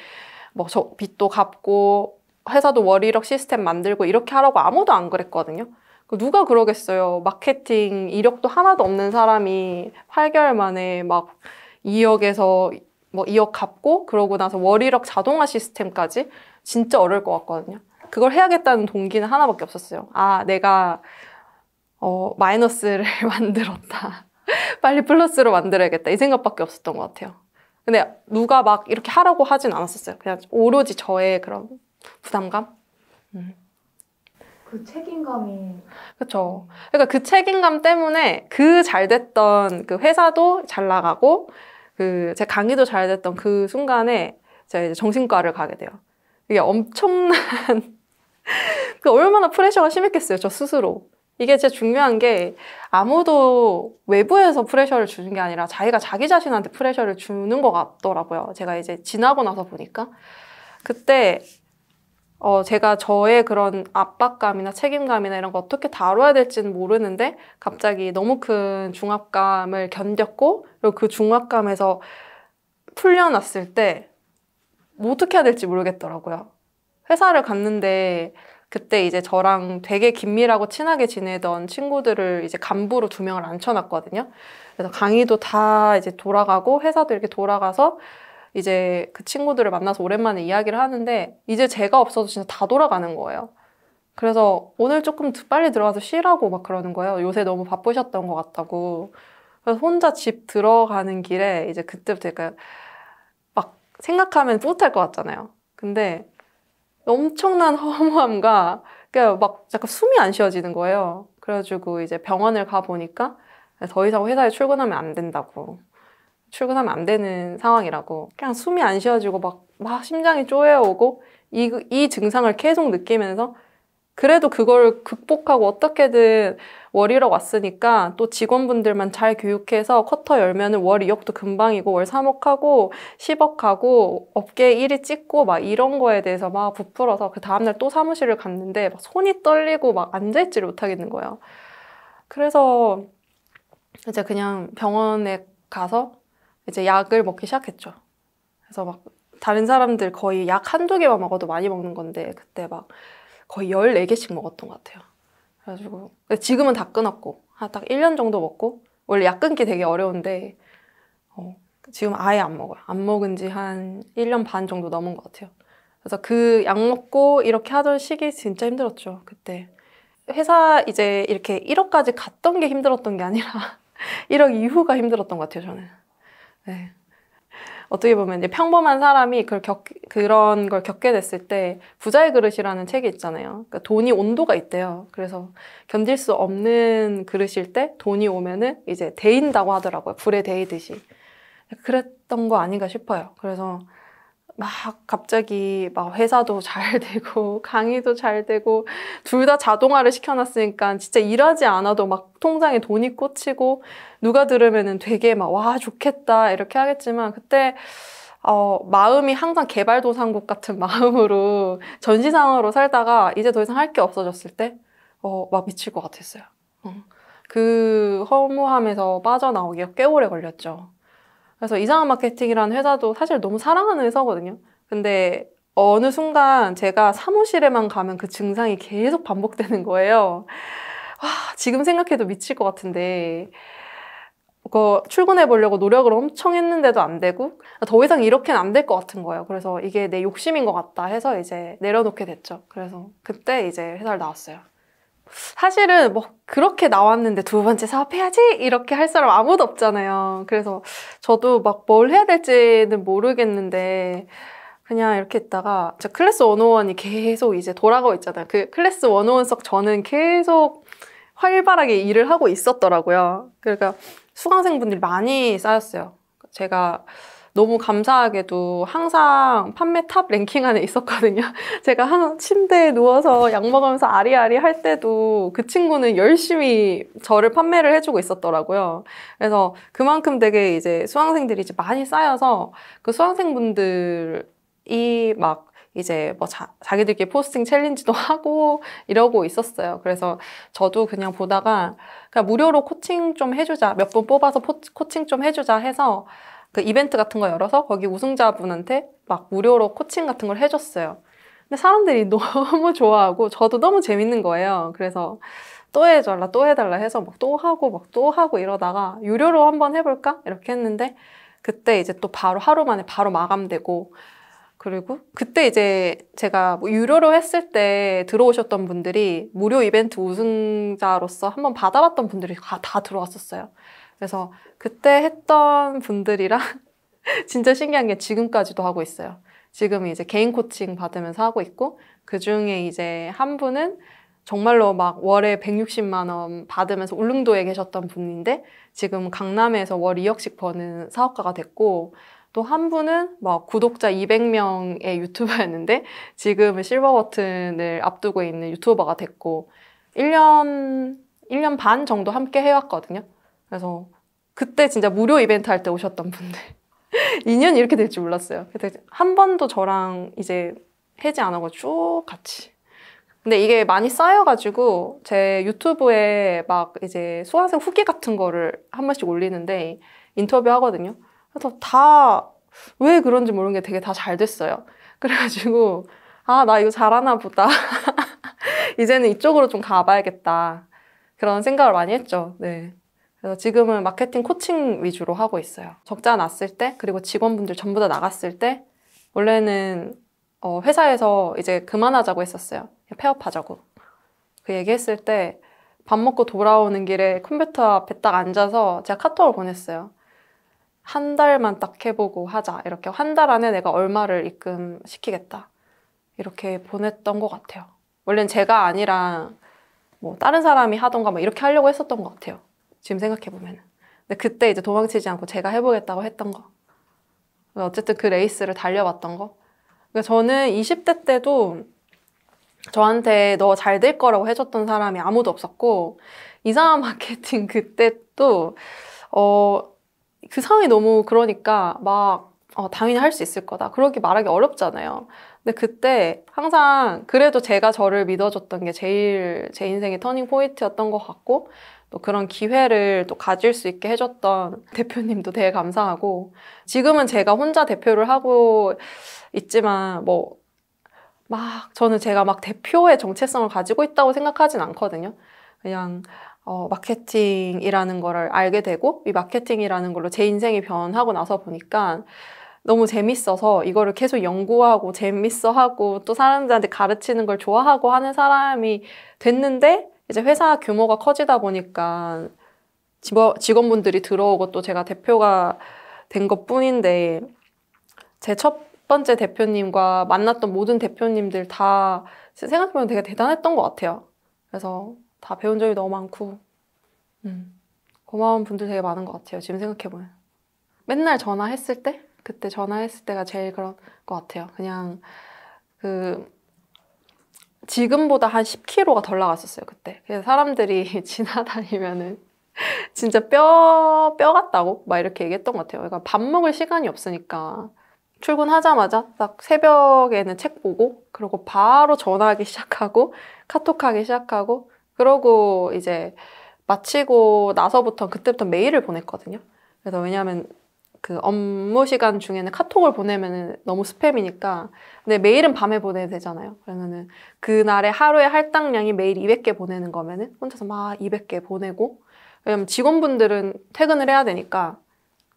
뭐저 빚도 갚고 회사도 월일억 시스템 만들고 이렇게 하라고 아무도 안 그랬거든요. 그 누가 그러겠어요. 마케팅 이력도 하나도 없는 사람이 8개월 만에 막 2억에서 뭐 2억 갚고 그러고 나서 월일억 자동화 시스템까지 진짜 어려울 것 같거든요. 그걸 해야겠다는 동기는 하나밖에 없었어요. 아, 내가 어, 마이너스를 만들었다. 빨리 플러스로 만들어야겠다 이 생각밖에 없었던 것 같아요. 근데 누가 막 이렇게 하라고 하진 않았었어요. 그냥 오로지 저의 그런 부담감. 음. 그 책임감이 그렇 그러니까 그 책임감 때문에 그 잘 됐던 그 회사도 잘 나가고 그 제 강의도 잘 됐던 그 순간에 제가 이제 정신과를 가게 돼요. 이게 엄청난 그 얼마나 프레셔가 심했겠어요 저 스스로. 이게 제짜 중요한 게 아무도 외부에서 프레셔를 주는 게 아니라 자기가 자기 자신한테 프레셔를 주는 것 같더라고요. 제가 이제 지나고 나서 보니까 그때 어 제가 저의 그런 압박감이나 책임감이나 이런 거 어떻게 다뤄야 될지는 모르는데 갑자기 너무 큰 중압감을 견뎠고 그리고 그 중압감에서 풀려났을 때 뭐 어떻게 해야 될지 모르겠더라고요. 회사를 갔는데 그때 이제 저랑 되게 긴밀하고 친하게 지내던 친구들을 이제 간부로 두 명을 앉혀놨거든요. 그래서 강의도 다 이제 돌아가고 회사도 이렇게 돌아가서 이제 그 친구들을 만나서 오랜만에 이야기를 하는데 이제 제가 없어도 진짜 다 돌아가는 거예요. 그래서 오늘 조금 빨리 들어가서 쉬라고 막 그러는 거예요. 요새 너무 바쁘셨던 것 같다고. 그래서 혼자 집 들어가는 길에 이제 그때부터 약간 막 생각하면 뿌듯할 것 같잖아요. 근데 엄청난 허무함과 그러니까 막 약간 숨이 안 쉬어지는 거예요. 그래가지고 이제 병원을 가 보니까 더 이상 회사에 출근하면 안 된다고 출근하면 안 되는 상황이라고 그냥 숨이 안 쉬어지고 막, 막 심장이 쪼여오고 이, 이 증상을 계속 느끼면서 그래도 그걸 극복하고 어떻게든 월이러 왔으니까 또 직원분들만 잘 교육해서 커터 열면은 월 2억도 금방이고 월 3억하고 10억 하고 업계 1위 찍고 막 이런 거에 대해서 막 부풀어서 그 다음날 또 사무실을 갔는데 막 손이 떨리고 막 앉아있지를 못하겠는 거예요. 그래서 이제 그냥 병원에 가서 이제 약을 먹기 시작했죠. 그래서 막 다른 사람들 거의 약 한두 개만 먹어도 많이 먹는 건데 그때 막 거의 14개씩 먹었던 것 같아요. 그래가지고 지금은 다 끊었고 한딱 1년 정도 먹고 원래 약 끊기 되게 어려운데 어, 지금 아예 안 먹어요. 안 먹은 지 한 1년 반 정도 넘은 것 같아요. 그래서 그 약 먹고 이렇게 하던 시기 진짜 힘들었죠. 그때 회사 이제 이렇게 1억까지 갔던 게 힘들었던 게 아니라 1억 이후가 힘들었던 것 같아요. 저는. 네. 어떻게 보면 이제 평범한 사람이 그걸 겪, 그런 걸 겪게 됐을 때 부자의 그릇이라는 책이 있잖아요. 그러니까 돈이 온도가 있대요. 그래서 견딜 수 없는 그릇일 때 돈이 오면은 이제 데인다고 하더라고요. 불에 데이듯이. 그랬던 거 아닌가 싶어요. 그래서 막 갑자기 막 회사도 잘 되고 강의도 잘 되고 둘 다 자동화를 시켜놨으니까 진짜 일하지 않아도 막 통장에 돈이 꽂히고 누가 들으면은 되게 막 와 좋겠다 이렇게 하겠지만 그때 어, 마음이 항상 개발도상국 같은 마음으로 전시상으로 살다가 이제 더 이상 할 게 없어졌을 때, 어, 막 미칠 것 같았어요. 어. 그 허무함에서 빠져나오기가 꽤 오래 걸렸죠. 그래서 이상한 마케팅이라는 회사도 사실 너무 사랑하는 회사거든요. 근데 어느 순간 제가 사무실에만 가면 그 증상이 계속 반복되는 거예요. 와, 아, 지금 생각해도 미칠 것 같은데. 그 출근해 보려고 노력을 엄청 했는데도 안 되고 더 이상 이렇게는 안 될 것 같은 거예요. 그래서 이게 내 욕심인 것 같다 해서 이제 내려놓게 됐죠. 그래서 그때 이제 회사를 나왔어요. 사실은 뭐 그렇게 나왔는데 두 번째 사업해야지 이렇게 할 사람 아무도 없잖아요. 그래서 저도 막 뭘 해야 될지는 모르겠는데 그냥 이렇게 있다가 제 클래스 101이 계속 이제 돌아가고 있잖아요. 그 클래스 101속 저는 계속 활발하게 일을 하고 있었더라고요. 그러니까 수강생분들이 많이 쌓였어요. 제가 너무 감사하게도 항상 판매 탑 랭킹 안에 있었거든요. 제가 한 침대에 누워서 약 먹으면서 아리아리 할 때도 그 친구는 열심히 저를 판매를 해주고 있었더라고요. 그래서 그만큼 되게 이제 수강생들이 이제 많이 쌓여서 그 수강생분들이 막 이제 뭐 자, 자기들끼리 포스팅 챌린지도 하고 이러고 있었어요. 그래서 저도 그냥 보다가 그냥 무료로 코칭 좀 해주자 몇 분 뽑아서 포, 코칭 좀 해주자 해서 그 이벤트 같은 거 열어서 거기 우승자분한테 막 무료로 코칭 같은 걸 해줬어요. 근데 사람들이 너무 좋아하고 저도 너무 재밌는 거예요. 그래서 또 해달라, 또 해달라 해서 막 또 하고 막 또 하고 이러다가 유료로 한번 해볼까? 이렇게 했는데 그때 이제 또 바로 하루 만에 바로 마감되고 그리고 그때 이제 제가 뭐 유료로 했을 때 들어오셨던 분들이 무료 이벤트 우승자로서 한번 받아봤던 분들이 다, 다 들어왔었어요. 그래서 그때 했던 분들이랑 진짜 신기한 게 지금까지도 하고 있어요. 지금 이제 개인 코칭 받으면서 하고 있고 그 중에 이제 한 분은 정말로 막 월에 160만 원 받으면서 울릉도에 계셨던 분인데 지금 강남에서 월 2억씩 버는 사업가가 됐고 또 한 분은 막 뭐 구독자 200명의 유튜버였는데 지금은 실버 버튼을 앞두고 있는 유튜버가 됐고 1년 1년 반 정도 함께 해왔거든요. 그래서 그때 진짜 무료 이벤트 할 때 오셨던 분들 2년 이렇게 될 줄 몰랐어요. 그때 한 번도 저랑 이제 해지 안 하고 쭉 같이. 근데 이게 많이 쌓여가지고 제 유튜브에 막 이제 수강생 후기 같은 거를 한 번씩 올리는데 인터뷰 하거든요. 그래서 다 왜 그런지 모르는게 되게 다 잘 됐어요. 그래가지고 아 나 이거 잘하나 보다. 이제는 이쪽으로 좀 가봐야겠다. 그런 생각을 많이 했죠. 네. 그래서 지금은 마케팅 코칭 위주로 하고 있어요. 적자 났을 때 그리고 직원분들 전부 다 나갔을 때 원래는 어, 회사에서 이제 그만하자고 했었어요. 폐업하자고. 그 얘기했을 때 밥 먹고 돌아오는 길에 컴퓨터 앞에 딱 앉아서 제가 카톡을 보냈어요. 한 달만 딱 해보고 하자. 이렇게 한 달 안에 내가 얼마를 입금시키겠다. 이렇게 보냈던 것 같아요. 원래는 제가 아니라 뭐 다른 사람이 하던가 막 뭐 이렇게 하려고 했었던 것 같아요. 지금 생각해보면. 근데 그때 이제 도망치지 않고 제가 해보겠다고 했던 거. 어쨌든 그 레이스를 달려왔던 거. 그러니까 저는 20대 때도 저한테 너 잘 될 거라고 해줬던 사람이 아무도 없었고, 이상한 마케팅 그때 또, 어, 그 상황이 너무 그러니까 막, 어, 당연히 할 수 있을 거다. 그러기 말하기 어렵잖아요. 근데 그때 항상 그래도 제가 저를 믿어줬던 게 제일 제 인생의 터닝 포인트였던 것 같고, 또 그런 기회를 또 가질 수 있게 해줬던 대표님도 되게 감사하고 지금은 제가 혼자 대표를 하고 있지만 뭐 막 저는 제가 막 대표의 정체성을 가지고 있다고 생각하진 않거든요. 그냥 어, 마케팅이라는 거를 알게 되고 이 마케팅이라는 걸로 제 인생이 변하고 나서 보니까 너무 재밌어서 이거를 계속 연구하고 재밌어하고 또 사람들한테 가르치는 걸 좋아하고 하는 사람이 됐는데 이제 회사 규모가 커지다 보니까 직원분들이 들어오고 또 제가 대표가 된 것 뿐인데 제 첫 번째 대표님과 만났던 모든 대표님들 다 생각해보면 되게 대단했던 것 같아요. 그래서 다 배운 점이 너무 많고 음, 고마운 분들 되게 많은 것 같아요. 지금 생각해보면 맨날 전화했을 때 그때 전화했을 때가 제일 그런 것 같아요. 그냥 그 지금보다 한 10kg가 덜 나갔었어요 그때 그래서 사람들이 지나다니면은 진짜 뼈, 뼈 같다고 막 이렇게 얘기했던 것 같아요 그러니까 밥 먹을 시간이 없으니까 출근하자마자 딱 새벽에는 책 보고 그리고 바로 전화하기 시작하고 카톡하기 시작하고 그러고 이제 마치고 나서부터 그때부터 메일을 보냈거든요 그래서 왜냐하면 그 업무 시간 중에는 카톡을 보내면 너무 스팸이니까 근데 매일은 밤에 보내야 되잖아요. 그러면은 그날의 하루에 할당량이 매일 200개 보내는 거면은 혼자서 막 200개 보내고 왜냐면 직원분들은 퇴근을 해야 되니까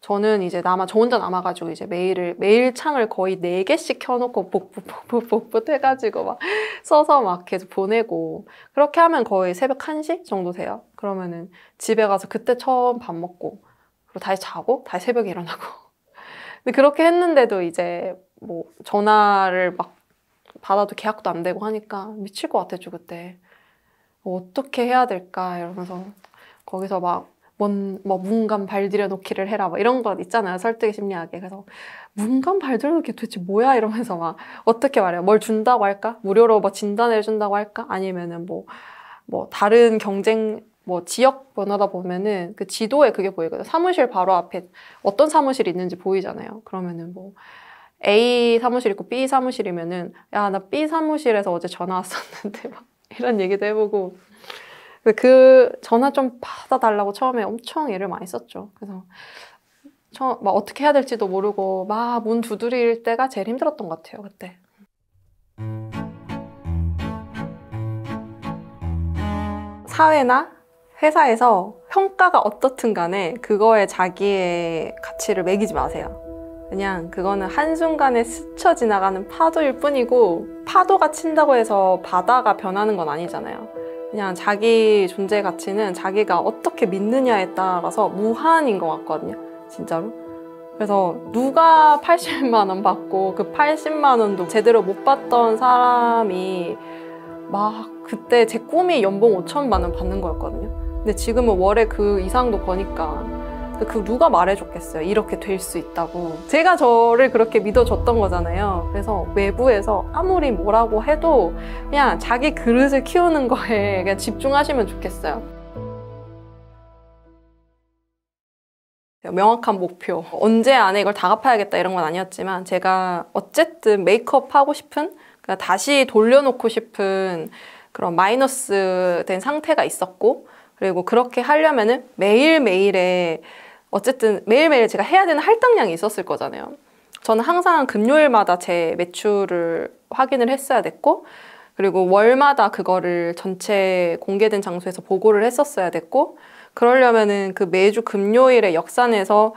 저는 이제 남아 저 혼자 남아가지고 이제 메일을 메일 창을 거의 4 개씩 켜놓고 복붙복붙복붙 해가지고 막 써서 막 계속 보내고 그렇게 하면 거의 새벽 1시 정도 돼요. 그러면은 집에 가서 그때 처음 밥 먹고 그리고 다시 자고 다시 새벽에 일어나고 근데 그렇게 했는데도 이제 뭐 전화를 막 받아도 계약도 안 되고 하니까 미칠 것 같았죠 그때 뭐 어떻게 해야 될까 이러면서 거기서 막 뭔 뭐 문감 발들여 놓기를 해라 막 이런 것 있잖아요 설득 심리학에 그래서 문감 발들여 놓기 도대체 뭐야 이러면서 막 어떻게 말해요 뭘 준다고 할까 무료로 뭐 진단해 준다고 할까 아니면은 뭐뭐 뭐 다른 경쟁 뭐 지역 번호다 보면은 그 지도에 그게 보이거든요. 사무실 바로 앞에 어떤 사무실이 있는지 보이잖아요. 그러면은 뭐 A 사무실 있고 B 사무실이면은 야 나 B 사무실에서 어제 전화 왔었는데 막 이런 얘기도 해보고 그 전화 좀 받아달라고 처음에 엄청 애를 많이 썼죠. 그래서 처, 막 어떻게 해야 될지도 모르고 막 문 두드릴 때가 제일 힘들었던 것 같아요 그때. 사회나 회사에서 평가가 어떻든 간에 그거에 자기의 가치를 매기지 마세요. 그냥 그거는 한순간에 스쳐 지나가는 파도일 뿐이고 파도가 친다고 해서 바다가 변하는 건 아니잖아요. 그냥 자기 존재 가치는 자기가 어떻게 믿느냐에 따라서 무한인 것 같거든요. 진짜로. 그래서 누가 80만 원 받고 그 80만 원도 제대로 못 받던 사람이 막 그때 제 꿈이 연봉 5천만 원 받는 거였거든요. 근데 지금은 월에 그 이상도 버니까 그 누가 말해줬겠어요. 이렇게 될 수 있다고. 제가 저를 그렇게 믿어줬던 거잖아요. 그래서 외부에서 아무리 뭐라고 해도 그냥 자기 그릇을 키우는 거에 그냥 집중하시면 좋겠어요. 명확한 목표. 언제 안에 이걸 다 갚아야겠다 이런 건 아니었지만 제가 어쨌든 메이크업 하고 싶은 그러니까 다시 돌려놓고 싶은 그런 마이너스 된 상태가 있었고 그리고 그렇게 하려면은 매일매일에 어쨌든 매일매일 제가 해야 되는 할당량이 있었을 거잖아요. 저는 항상 금요일마다 제 매출을 확인을 했어야 됐고 그리고 월마다 그거를 전체 공개된 장소에서 보고를 했었어야 됐고 그러려면은 그 매주 금요일에 역산해서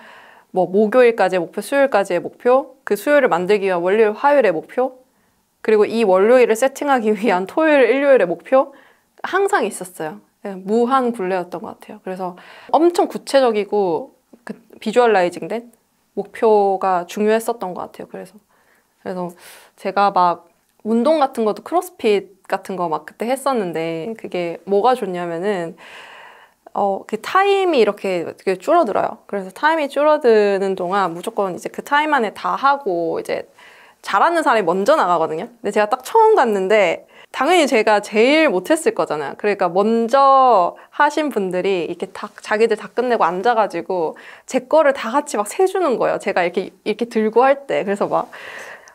뭐 목요일까지의 목표, 수요일까지의 목표, 그 수요일을 만들기 위한 월요일, 화요일의 목표, 그리고 이 월요일을 세팅하기 위한 토요일, 일요일의 목표 항상 있었어요. 네, 무한 굴레였던 것 같아요. 그래서 엄청 구체적이고 그 비주얼라이징된 목표가 중요했었던 것 같아요. 그래서 그래서 제가 막 운동 같은 것도 크로스핏 같은 거 막 그때 했었는데 그게 뭐가 좋냐면은 어, 그 타임이 이렇게 줄어들어요. 그래서 타임이 줄어드는 동안 무조건 이제 그 타임 안에 다 하고 이제 잘하는 사람이 먼저 나가거든요. 근데 제가 딱 처음 갔는데 당연히 제가 제일 못했을 거잖아요. 그러니까 먼저 하신 분들이 이렇게 다 자기들 다 끝내고 앉아가지고 제 거를 다 같이 막 세주는 거예요. 제가 이렇게 이렇게 들고 할 때 그래서 막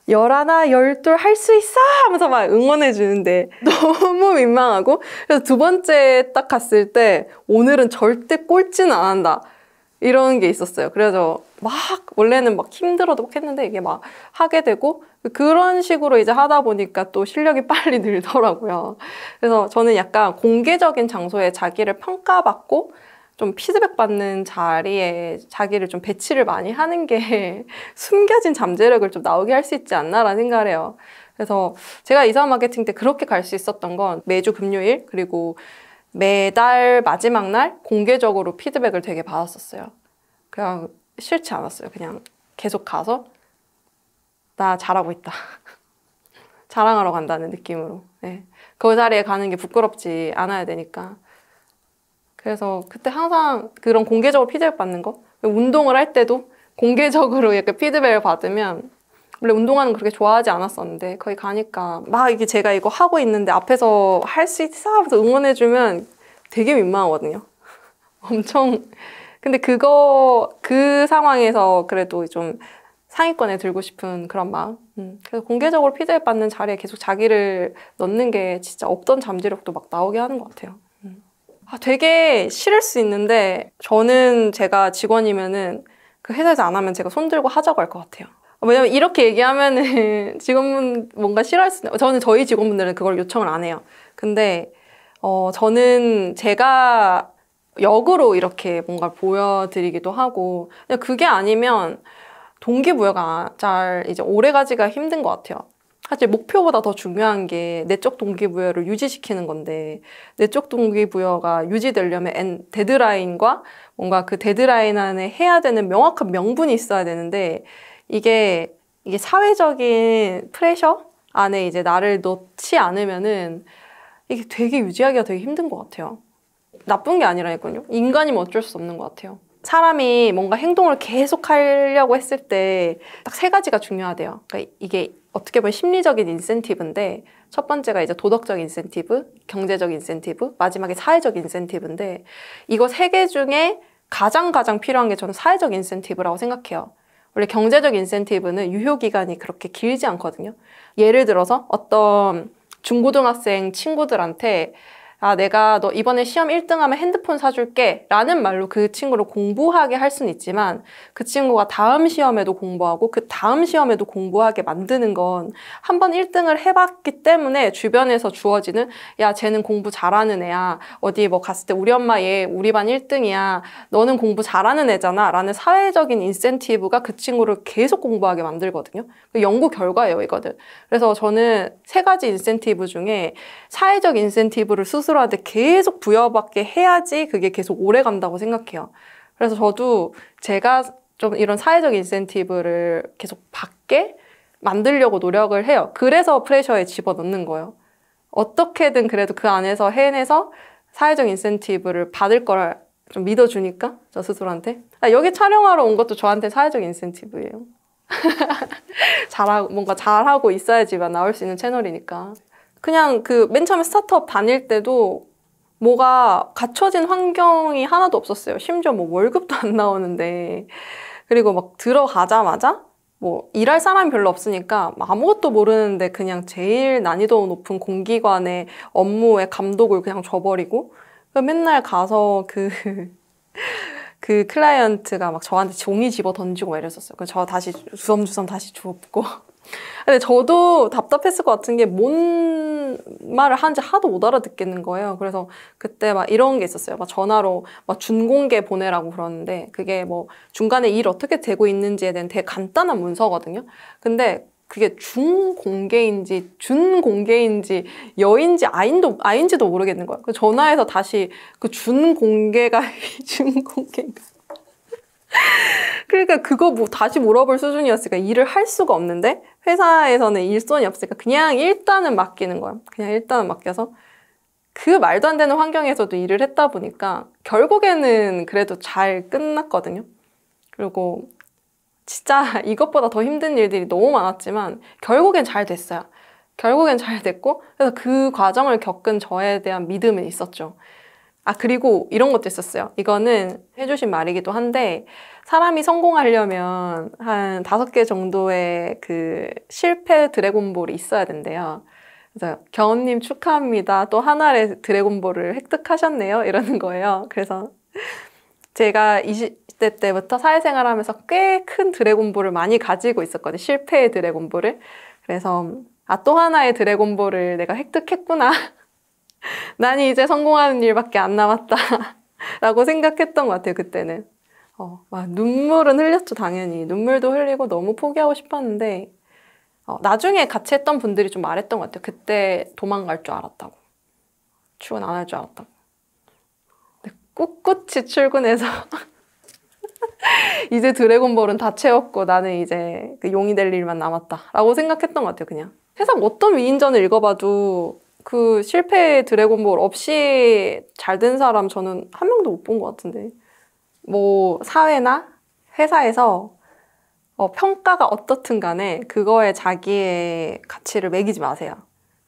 열하나 열둘 할 수 있어 하면서 막 응원해 주는데 너무 민망하고 그래서 두 번째 딱 갔을 때 오늘은 절대 꼴찌는 안 한다. 이런 게 있었어요. 그래서 막 원래는 막 힘들어도 막 했는데 이게 막 하게 되고 그런 식으로 이제 하다 보니까 또 실력이 빨리 늘더라고요. 그래서 저는 약간 공개적인 장소에 자기를 평가받고 좀 피드백 받는 자리에 자기를 좀 배치를 많이 하는 게 숨겨진 잠재력을 좀 나오게 할 수 있지 않나라는 생각을 해요. 그래서 제가 이사 마케팅 때 그렇게 갈 수 있었던 건 매주 금요일 그리고 매달 마지막 날 공개적으로 피드백을 되게 받았었어요. 그냥 싫지 않았어요. 그냥 계속 가서 나 잘하고 있다. 자랑하러 간다는 느낌으로. 네. 그 자리에 가는 게 부끄럽지 않아야 되니까. 그래서 그때 항상 그런 공개적으로 피드백 받는 거? 운동을 할 때도 공개적으로 이렇 피드백을 받으면 원래 운동하는 그렇게 좋아하지 않았었는데 거기 가니까 막 이게 제가 이거 하고 있는데 앞에서 할 수 있어 하면서 응원해주면 되게 민망하거든요. 엄청 근데 그거 그 상황에서 그래도 좀 상위권에 들고 싶은 그런 마음. 음. 그래서 공개적으로 피드백 받는 자리에 계속 자기를 넣는 게 진짜 없던 잠재력도 막 나오게 하는 것 같아요. 음. 아, 되게 싫을 수 있는데 저는 제가 직원이면은 그 회사에서 안 하면 제가 손들고 하자고 할 것 같아요. 왜냐면 이렇게 얘기하면은 직원분 뭔가 싫어할 수 있는, 저는 저희 직원분들은 그걸 요청을 안 해요. 근데, 어, 저는 제가 역으로 이렇게 뭔가 보여드리기도 하고, 그게 아니면 동기부여가 잘 이제 오래가지가 힘든 것 같아요. 사실 목표보다 더 중요한 게 내적 동기부여를 유지시키는 건데 내적 동기부여가 유지되려면 데드라인과 뭔가 그 데드라인 안에 해야 되는 명확한 명분이 있어야 되는데 이게 이게 사회적인 프레셔 안에 이제 나를 넣지 않으면은 이게 되게 유지하기가 되게 힘든 것 같아요. 나쁜 게 아니라니까요. 인간이면 어쩔 수 없는 것 같아요. 사람이 뭔가 행동을 계속 하려고 했을 때 딱 세 가지가 중요하대요. 그러니까 이게 어떻게 보면 심리적인 인센티브인데 첫 번째가 이제 도덕적 인센티브, 경제적 인센티브, 마지막에 사회적 인센티브인데 이거 세 개 중에 가장 가장 필요한 게 저는 사회적 인센티브라고 생각해요. 원래 경제적 인센티브는 유효기간이 그렇게 길지 않거든요. 예를 들어서 어떤 중고등학생 친구들한테 아 내가 너 이번에 시험 1등하면 핸드폰 사줄게 라는 말로 그 친구를 공부하게 할 수는 있지만 그 친구가 다음 시험에도 공부하고 그 다음 시험에도 공부하게 만드는 건 한번 1등을 해봤기 때문에 주변에서 주어지는 야 쟤는 공부 잘하는 애야 어디 뭐 갔을 때 우리 엄마 얘 우리 반 1등이야 너는 공부 잘하는 애잖아 라는 사회적인 인센티브가 그 친구를 계속 공부하게 만들거든요 그 연구 결과예요 이거는 그래서 저는 세 가지 인센티브 중에 사회적 인센티브를 스스로 스스로한테 계속 부여받게 해야지 그게 계속 오래 간다고 생각해요. 그래서 저도 제가 좀 이런 사회적 인센티브를 계속 받게 만들려고 노력을 해요. 그래서 프레셔에 집어넣는 거예요. 어떻게든 그래도 그 안에서 해내서 사회적 인센티브를 받을 거를 좀 믿어주니까 저 스스로한테 아, 여기 촬영하러 온 것도 저한테 사회적 인센티브예요. 잘하고 뭔가 잘하고 있어야지만 나올 수 있는 채널이니까. 그냥 그 맨 처음에 스타트업 다닐 때도 뭐가 갖춰진 환경이 하나도 없었어요. 심지어 뭐 월급도 안 나오는데. 그리고 막 들어가자마자 뭐 일할 사람이 별로 없으니까 아무것도 모르는데 그냥 제일 난이도 높은 공기관의 업무의 감독을 그냥 줘버리고 그 맨날 가서 그, 그 클라이언트가 막 저한테 종이 집어 던지고 막 이랬었어요. 그저 다시 주섬주섬 다시 주고 근데 저도 답답했을 것 같은 게 뭔 말을 하는지 하도 못 알아듣겠는 거예요. 그래서 그때 막 이런 게 있었어요. 막 전화로 막 준공개 보내라고 그러는데 그게 뭐 중간에 일 어떻게 되고 있는지에 대한 되게 간단한 문서거든요. 근데 그게 중공개인지 준공개인지 여인지 아인도 아인지도 모르겠는 거예요그 전화해서 다시 그 준공개가 준공개인가. 그러니까 그거 뭐 다시 물어볼 수준이었으니까 일을 할 수가 없는데 회사에서는 일손이 없으니까 그냥 일단은 맡기는 거예요. 그냥 일단은 맡겨서 그 말도 안 되는 환경에서도 일을 했다 보니까 결국에는 그래도 잘 끝났거든요. 그리고 진짜 이것보다 더 힘든 일들이 너무 많았지만 결국엔 잘 됐어요. 결국엔 잘 됐고 그래서 그 과정을 겪은 저에 대한 믿음은 있었죠. 아 그리고 이런 것도 있었어요. 이거는 해주신 말이기도 한데 사람이 성공하려면 한 다섯 개 정도의 그 실패 드래곤볼이 있어야 된대요. 그래서 경원님 축하합니다. 또 하나의 드래곤볼을 획득하셨네요. 이러는 거예요. 그래서 제가 20대 때부터 사회생활 하면서 꽤 큰 드래곤볼을 많이 가지고 있었거든요. 실패의 드래곤볼을. 그래서 아, 또 하나의 드래곤볼을 내가 획득했구나. 난 이제 성공하는 일밖에 안 남았다. 라고 생각했던 것 같아요, 그때는. 어, 막 눈물은 흘렸죠, 당연히. 눈물도 흘리고 너무 포기하고 싶었는데, 어, 나중에 같이 했던 분들이 좀 말했던 것 같아요. 그때 도망갈 줄 알았다고. 출근 안 할 줄 알았다고. 꿋꿋이 출근해서 이제 드래곤볼은 다 채웠고 나는 이제 그 용이 될 일만 남았다라고 생각했던 것 같아요, 그냥. 세상 어떤 위인전을 읽어봐도 그 실패의 드래곤볼 없이 잘 된 사람 저는 한 명도 못 본 것 같은데. 뭐 사회나 회사에서 어, 평가가 어떻든 간에 그거에 자기의 가치를 매기지 마세요.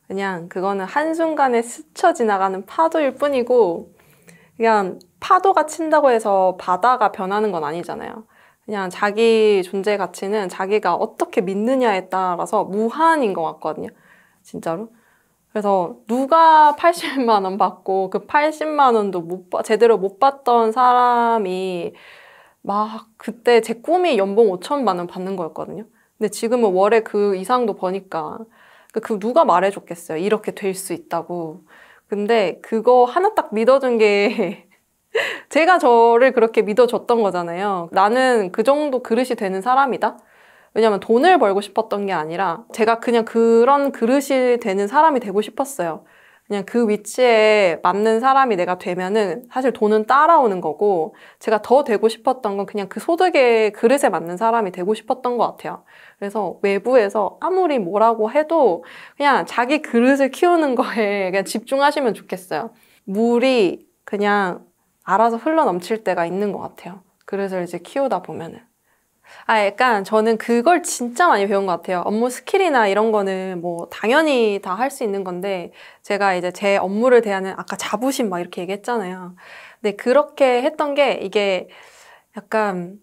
그냥 그거는 한순간에 스쳐 지나가는 파도일 뿐이고 그냥 파도가 친다고 해서 바다가 변하는 건 아니잖아요. 그냥 자기 존재 가치는 자기가 어떻게 믿느냐에 따라서 무한인 것 같거든요. 진짜로. 그래서 누가 80만 원 받고 그 80만 원도 못 바, 제대로 못 받던 사람이 막 그때 제 꿈이 연봉 5천만 원 받는 거였거든요. 근데 지금은 월에 그 이상도 버니까 그, 그 누가 말해줬겠어요. 이렇게 될 수 있다고. 근데 그거 하나 딱 믿어준 게 제가 저를 그렇게 믿어줬던 거잖아요. 나는 그 정도 그릇이 되는 사람이다. 왜냐면 돈을 벌고 싶었던 게 아니라 제가 그냥 그런 그릇이 되는 사람이 되고 싶었어요. 그냥 그 위치에 맞는 사람이 내가 되면은 사실 돈은 따라오는 거고 제가 더 되고 싶었던 건 그냥 그 소득의 그릇에 맞는 사람이 되고 싶었던 것 같아요. 그래서 외부에서 아무리 뭐라고 해도 그냥 자기 그릇을 키우는 거에 그냥 집중하시면 좋겠어요. 물이 그냥 알아서 흘러 넘칠 때가 있는 것 같아요. 그릇을 이제 키우다 보면은. 아, 약간 저는 그걸 진짜 많이 배운 것 같아요. 업무 스킬이나 이런 거는 뭐 당연히 다 할 수 있는 건데 제가 이제 제 업무를 대하는 아까 자부심 막 이렇게 얘기했잖아요. 근데 그렇게 했던 게 이게 약간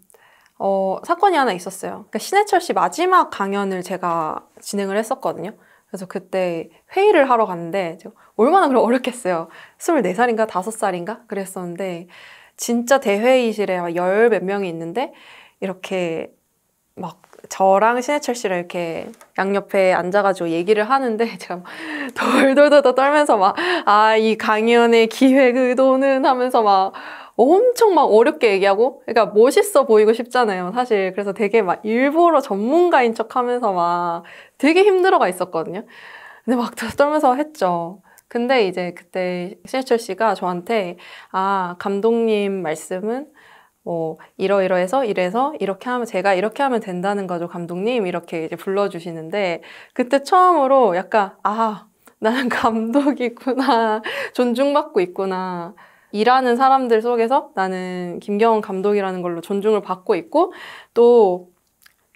어, 사건이 하나 있었어요. 그러니까 신해철 씨 마지막 강연을 제가 진행을 했었거든요. 그래서 그때 회의를 하러 갔는데 얼마나 그럼 어렵겠어요. 24살인가 5살인가 그랬었는데 진짜 대회의실에 열 몇 명이 있는데 이렇게 막 저랑 신해철 씨랑 이렇게 양옆에 앉아가지고 얘기를 하는데 제가 막 돌돌돌돌 떨면서 막 아 이 강연의 기획 의도는 하면서 막 엄청 막 어렵게 얘기하고 그러니까 멋있어 보이고 싶잖아요 사실 그래서 되게 막 일부러 전문가인 척 하면서 막 되게 힘들어가 있었거든요 근데 막 떨면서 했죠 근데 이제 그때 신해철 씨가 저한테 아 감독님 말씀은 뭐 이러이러해서 이래서 이렇게 하면 제가 이렇게 하면 된다는 거죠 감독님 이렇게 이제 불러주시는데 그때 처음으로 약간 아 나는 감독이구나 존중받고 있구나 일하는 사람들 속에서 나는 김경원 감독이라는 걸로 존중을 받고 있고 또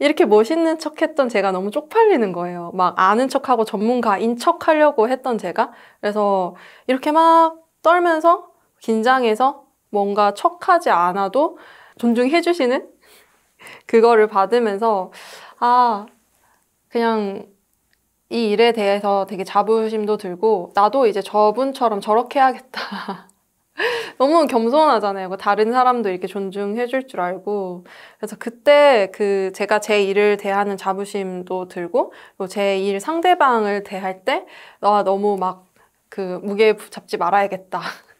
이렇게 멋있는 척 했던 제가 너무 쪽팔리는 거예요. 막 아는 척하고 전문가인 척 하려고 했던 제가. 그래서 이렇게 막 떨면서 긴장해서 뭔가 척하지 않아도 존중해 주시는 그거를 받으면서 아 그냥 이 일에 대해서 되게 자부심도 들고 나도 이제 저분처럼 저렇게 해야겠다 너무 겸손하잖아요. 그 다른 사람도 이렇게 존중해 줄 줄 알고. 그래서 그때 그 제가 제 일을 대하는 자부심도 들고, 제 일 상대방을 대할 때, 나 아, 너무 막 그 무게 잡지 말아야겠다.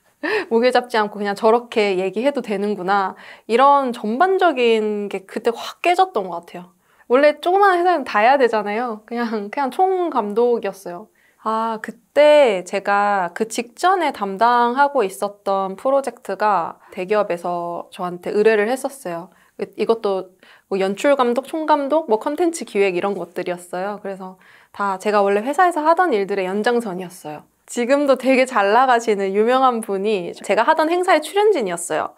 목에 잡지 않고 그냥 저렇게 얘기해도 되는구나. 이런 전반적인 게 그때 확 깨졌던 것 같아요. 원래 조그만한 회사는 다 해야 되잖아요. 그냥, 그냥 총 감독이었어요. 아, 그때 제가 그 직전에 담당하고 있었던 프로젝트가 대기업에서 저한테 의뢰를 했었어요. 이것도 뭐 연출 감독, 총 감독, 뭐 컨텐츠 기획 이런 것들이었어요. 그래서 다 제가 원래 회사에서 하던 일들의 연장선이었어요. 지금도 되게 잘 나가시는 유명한 분이 제가 하던 행사의 출연진이었어요.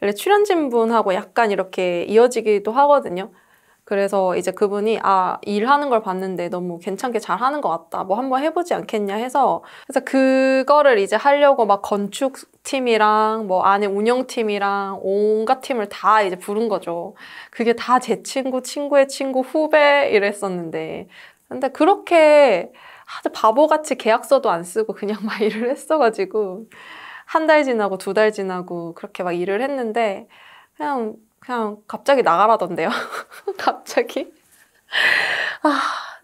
원래 출연진 분하고 약간 이렇게 이어지기도 하거든요. 그래서 이제 그분이 아 일하는 걸 봤는데 너무 괜찮게 잘 하는 것 같다 뭐 한번 해보지 않겠냐 해서 그래서 그거를 이제 하려고 막 건축팀이랑 뭐 안에 운영팀이랑 온갖 팀을 다 이제 부른 거죠 그게 다 제 친구 친구의 친구 후배 이랬었는데 근데 그렇게 아주 바보같이 계약서도 안 쓰고 그냥 막 일을 했어가지고 한 달 지나고 두 달 지나고 그렇게 막 일을 했는데 그냥 그냥 갑자기 나가라던데요. 갑자기 아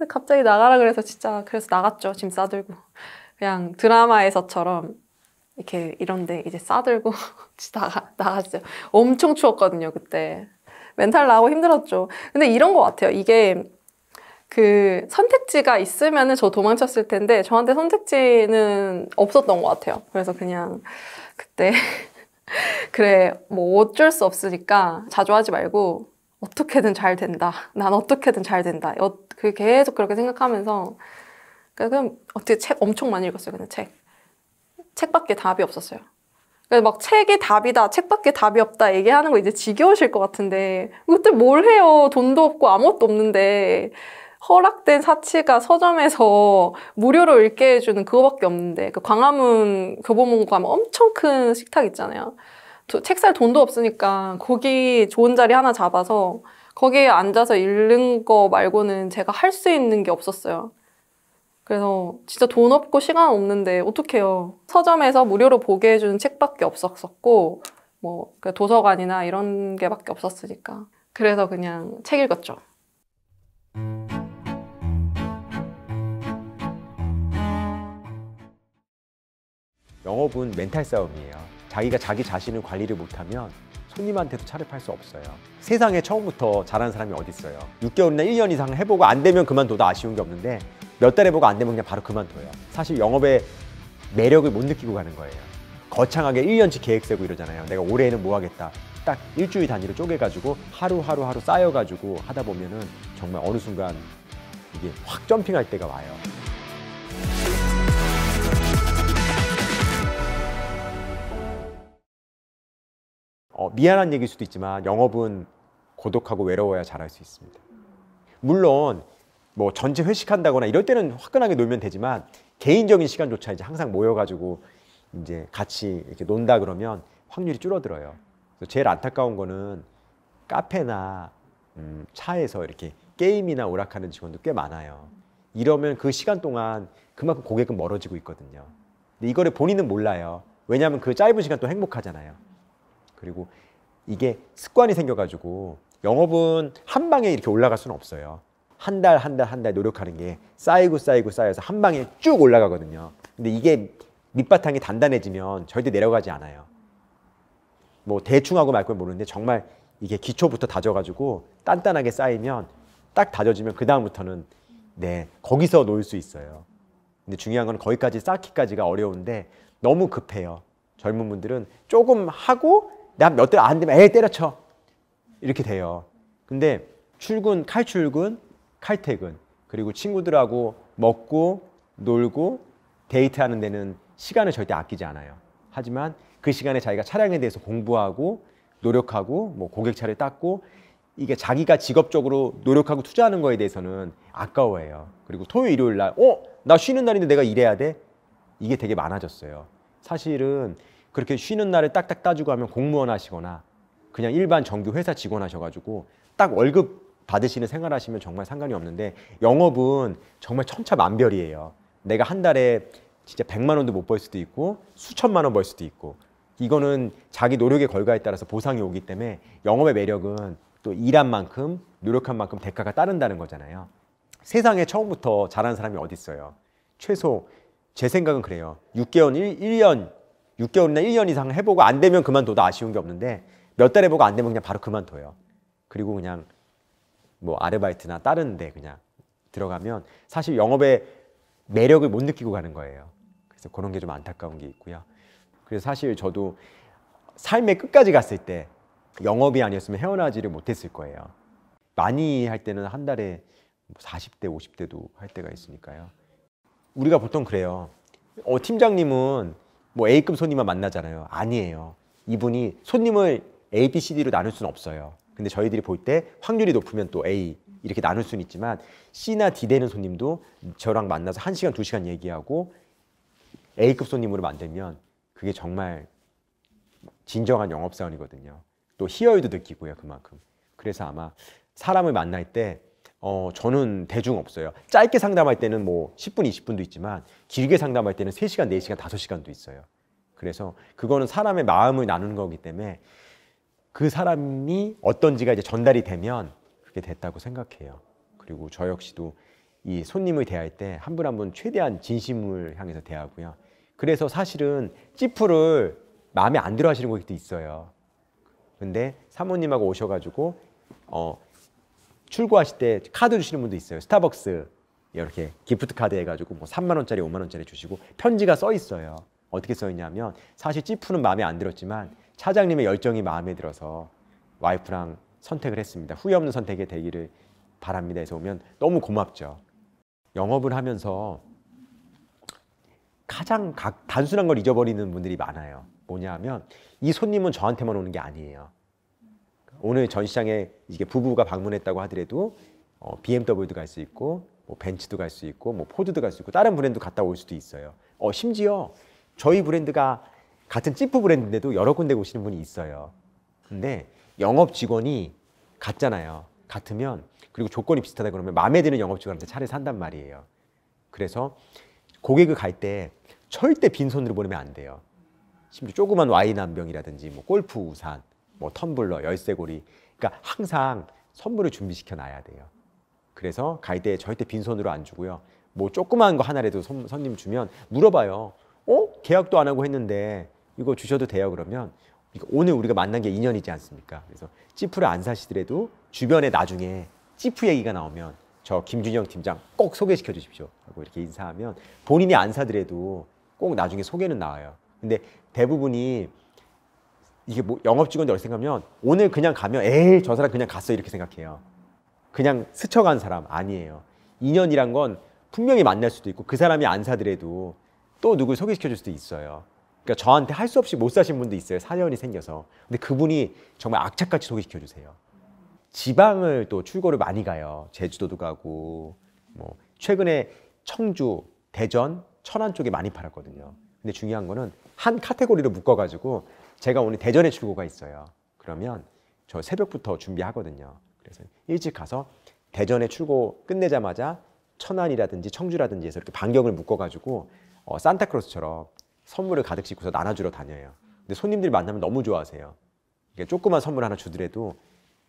갑자기 나가라 그래서 진짜 그래서 나갔죠 짐 싸들고 그냥 드라마에서처럼 이렇게 이런데 이제 싸들고 나가, 나갔어요. 엄청 추웠거든요 그때 멘탈 나고 힘들었죠. 근데 이런 것 같아요. 이게 그 선택지가 있으면은 저 도망쳤을 텐데 저한테 선택지는 없었던 것 같아요. 그래서 그냥 그때 그래 뭐 어쩔 수 없으니까 자주 하지 말고 어떻게든 잘 된다. 난 어떻게든 잘 된다. 그 계속 그렇게 생각하면서 그러니까 어떻게 책 엄청 많이 읽었어요. 그냥 책 책밖에 답이 없었어요. 그니까막 책이 답이다, 책밖에 답이 없다 얘기하는 거 이제 지겨우실 것 같은데 그때 뭘 해요? 돈도 없고 아무것도 없는데 허락된 사치가 서점에서 무료로 읽게 해주는 그거밖에 없는데 그 광화문 교보문고 가면 엄청 큰 식탁 있잖아요. 책 살 돈도 없으니까 거기 좋은 자리 하나 잡아서 거기에 앉아서 읽는 거 말고는 제가 할 수 있는 게 없었어요. 그래서 진짜 돈 없고 시간 없는데 어떡해요. 서점에서 무료로 보게 해주는 책밖에 없었었고 뭐 그 도서관이나 이런 게밖에 없었으니까 그래서 그냥 책 읽었죠. 영업은 멘탈 싸움이에요. 자기가 자기 자신을 관리를 못하면 손님한테도 차를 팔 수 없어요. 세상에 처음부터 잘하는 사람이 어디 있어요. 6개월이나 1년 이상 해보고 안 되면 그만둬도 아쉬운 게 없는데 몇 달 해보고 안 되면 그냥 바로 그만둬요. 사실 영업의 매력을 못 느끼고 가는 거예요. 거창하게 1년치 계획 세고 이러잖아요. 내가 올해에는 뭐 하겠다. 딱 일주일 단위로 쪼개가지고 하루하루 하루 쌓여가지고 하다 보면은 정말 어느 순간 이게 확 점핑할 때가 와요. 어, 미안한 얘기일 수도 있지만 영업은 고독하고 외로워야 잘할 수 있습니다. 물론 뭐 전체 회식한다거나 이럴 때는 화끈하게 놀면 되지만 개인적인 시간조차 이제 항상 모여가지고 이제 같이 이렇게 논다 그러면 확률이 줄어들어요. 그래서 제일 안타까운 거는 카페나 음, 차에서 이렇게 게임이나 오락하는 직원도 꽤 많아요. 이러면 그 시간 동안 그만큼 고객은 멀어지고 있거든요. 근데 이거를 본인은 몰라요. 왜냐하면 그 짧은 시간 또 행복하잖아요. 그리고 이게 습관이 생겨가지고 영업은 한 방에 이렇게 올라갈 수는 없어요. 한 달, 한 달, 한 달 노력하는 게 쌓이고 쌓이고 쌓여서 한 방에 쭉 올라가거든요. 근데 이게 밑바탕이 단단해지면 절대 내려가지 않아요. 뭐 대충 하고 말고 모르는데 정말 이게 기초부터 다져가지고 단단하게 쌓이면 딱 다져지면 그다음부터는 네, 거기서 놓을 수 있어요. 근데 중요한 건 거기까지 쌓기까지가 어려운데 너무 급해요. 젊은 분들은 조금 하고 나몇 대 안 되면 에이 때려쳐. 이렇게 돼요. 근데 출근, 칼출근, 칼퇴근, 그리고 친구들하고 먹고, 놀고, 데이트하는 데는 시간을 절대 아끼지 않아요. 하지만 그 시간에 자기가 차량에 대해서 공부하고, 노력하고, 뭐 고객차를 닦고, 이게 자기가 직업적으로 노력하고 투자하는 거에 대해서는 아까워해요. 그리고 토요일, 일요일 날, 어? 나 쉬는 날인데 내가 일해야 돼? 이게 되게 많아졌어요. 사실은 그렇게 쉬는 날에 딱딱 따지고 하면 공무원 하시거나 그냥 일반 정규 회사 직원 하셔가지고 딱 월급 받으시는 생활하시면 정말 상관이 없는데 영업은 정말 천차만별이에요. 내가 한 달에 진짜 100만 원도 못 벌 수도 있고 수천만 원 벌 수도 있고 이거는 자기 노력의 결과에 따라서 보상이 오기 때문에 영업의 매력은 또 일한 만큼 노력한 만큼 대가가 따른다는 거잖아요. 세상에 처음부터 잘하는 사람이 어디 있어요. 최소 제 생각은 그래요. 6개월, 1, 1년 6개월이나 1년 이상 해보고 안 되면 그만둬도 아쉬운 게 없는데 몇 달 해보고 안 되면 그냥 바로 그만둬요. 그리고 그냥 뭐 아르바이트나 다른 데 그냥 들어가면 사실 영업의 매력을 못 느끼고 가는 거예요. 그래서 그런 게 좀 안타까운 게 있고요. 그래서 사실 저도 삶의 끝까지 갔을 때 영업이 아니었으면 헤어나지를 못했을 거예요. 많이 할 때는 한 달에 40대, 뭐 50대도 할 때가 있으니까요. 우리가 보통 그래요. 어, 팀장님은 뭐 A급 손님만 만나잖아요. 아니에요. 이분이 손님을 A, B, C, D로 나눌 수는 없어요. 근데 저희들이 볼 때 확률이 높으면 또 A 이렇게 나눌 수는 있지만 C나 D 되는 손님도 저랑 만나서 1시간2시간 얘기하고 A급 손님으로 만들면 그게 정말 진정한 영업사원이거든요. 또 희열도 느끼고요, 그만큼. 그래서 아마 사람을 만날 때 어, 저는 대중 없어요. 짧게 상담할 때는 뭐 10분, 20분도 있지만 길게 상담할 때는 3시간, 4시간, 5시간도 있어요. 그래서 그거는 사람의 마음을 나누는 거기 때문에 그 사람이 어떤지가 이제 전달이 되면 그게 됐다고 생각해요. 그리고 저 역시도 이 손님을 대할 때 한 분 한 분 최대한 진심을 향해서 대하고요. 그래서 사실은 찌푸를 마음에 안 들어 하시는 것도 있어요. 근데 사모님하고 오셔가지고 어, 출고하실 때 카드 주시는 분도 있어요. 스타벅스 이렇게 기프트 카드 해가지고 뭐 3만 원짜리, 5만 원짜리 주시고 편지가 써 있어요. 어떻게 써 있냐면 사실 찌푸는 마음에 안 들었지만 차장님의 열정이 마음에 들어서 와이프랑 선택을 했습니다. 후회 없는 선택이 되기를 바랍니다. 해서 오면 너무 고맙죠. 영업을 하면서 가장 단순한 걸 잊어버리는 분들이 많아요. 뭐냐 면이 손님은 저한테만 오는 게 아니에요. 오늘 전시장에 이게 부부가 방문했다고 하더라도 어, BMW도 갈 수 있고 뭐 벤츠도 갈 수 있고 뭐 포드도 갈 수 있고 다른 브랜드 갔다 올 수도 있어요. 어, 심지어 저희 브랜드가 같은 찌프 브랜드인데도 여러 군데 오시는 분이 있어요. 근데 영업 직원이 같잖아요. 같으면 그리고 조건이 비슷하다 그러면 마음에 드는 영업 직원한테 차를 산단 말이에요. 그래서 고객을 갈 때 절대 빈손으로 보내면 안 돼요. 심지어 조그만 와인 한 병이라든지 뭐 골프 우산 뭐 텀블러, 열쇠고리. 그러니까 항상 선물을 준비시켜 놔야 돼요. 그래서 가이드에 절대 빈손으로 안 주고요. 뭐 조그만 거 하나라도 손, 손님 주면 물어봐요. 어? 계약도 안 하고 했는데 이거 주셔도 돼요 그러면 오늘 우리가 만난 게 인연이지 않습니까? 그래서 찌푸를 안 사시더라도 주변에 나중에 찌푸 얘기가 나오면 저 김준영 팀장 꼭 소개시켜 주십시오 하고 이렇게 인사하면 본인이 안 사더라도 꼭 나중에 소개는 나와요. 근데 대부분이 이게 뭐 영업 직원들 어떻게 생각하면 오늘 그냥 가면 에이 저 사람 그냥 갔어 이렇게 생각해요. 그냥 스쳐간 사람 아니에요. 인연이란 건 분명히 만날 수도 있고 그 사람이 안 사더라도 또 누굴 소개시켜 줄 수도 있어요. 그러니까 저한테 할 수 없이 못 사신 분도 있어요. 사연이 생겨서. 근데 그분이 정말 악착같이 소개시켜 주세요. 지방을 또 출고를 많이 가요. 제주도도 가고 뭐 최근에 청주, 대전, 천안 쪽에 많이 팔았거든요. 근데 중요한 거는 한 카테고리로 묶어 가지고 제가 오늘 대전에 출고가 있어요. 그러면 저 새벽부터 준비하거든요. 그래서 일찍 가서 대전에 출고 끝내자마자 천안이라든지 청주라든지 해서 이렇게 반경을 묶어가지고 어, 산타크로스처럼 선물을 가득 싣고서 나눠주러 다녀요. 근데 손님들 이 만나면 너무 좋아하세요. 이게 조그만 선물 하나 주더라도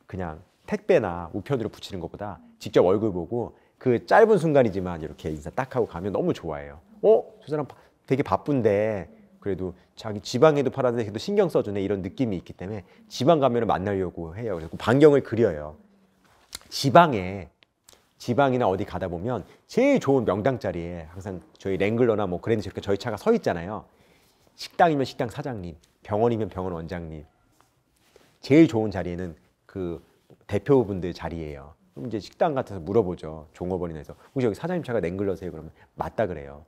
그냥 택배나 우편으로 붙이는 것보다 직접 얼굴 보고 그 짧은 순간이지만 이렇게 인사 딱 하고 가면 너무 좋아해요. 어? 저 사람 되게 바쁜데 그래도 자기 지방에도 파란색에도 신경 써주네 이런 느낌이 있기 때문에 지방 가면을 만나려고 해요. 그래서 반경을 그려요. 지방에 지방이나 어디 가다 보면 제일 좋은 명당 자리에 항상 저희 랭글러나 뭐 그랜드 이렇게 저희 차가 서 있잖아요. 식당이면 식당 사장님, 병원이면 병원 원장님. 제일 좋은 자리에는 그 대표분들 자리예요. 그럼 이제 식당 같아서 물어보죠. 종업원이나 해서 혹시 여기 사장님 차가 랭글러세요? 그러면 맞다 그래요.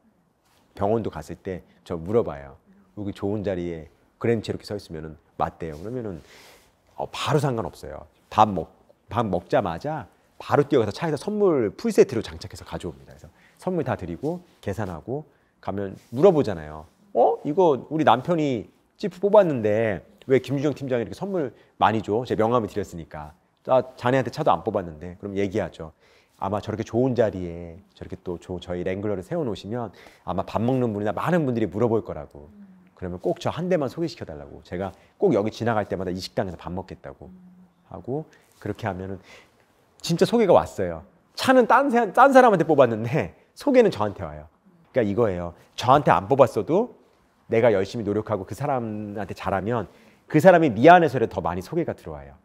병원도 갔을 때 저 물어봐요. 여기 좋은 자리에 그램치 이렇게 서 있으면은 맞대요. 그러면은 어, 바로 상관없어요. 밥 먹, 밥 먹자마자 바로 뛰어가서 차에서 선물 풀세트로 장착해서 가져옵니다. 그래서 선물 다 드리고 계산하고 가면 물어보잖아요. 어? 이거 우리 남편이 찌프 뽑았는데 왜 김유정 팀장이 이렇게 선물 많이 줘? 제 명함을 드렸으니까. 나 아, 자네한테 차도 안 뽑았는데. 그럼 얘기하죠. 아마 저렇게 좋은 자리에 저렇게 또 저, 저희 랭글러를 세워놓으시면 아마 밥 먹는 분이나 많은 분들이 물어볼 거라고. 그러면 꼭 저 한 대만 소개시켜 달라고 제가 꼭 여기 지나갈 때마다 이 식당에서 밥 먹겠다고 하고 그렇게 하면은 진짜 소개가 왔어요. 차는 딴, 딴 사람한테 뽑았는데 소개는 저한테 와요. 그러니까 이거예요. 저한테 안 뽑았어도 내가 열심히 노력하고 그 사람한테 잘하면 그 사람이 미안해서라도 더 많이 소개가 들어와요.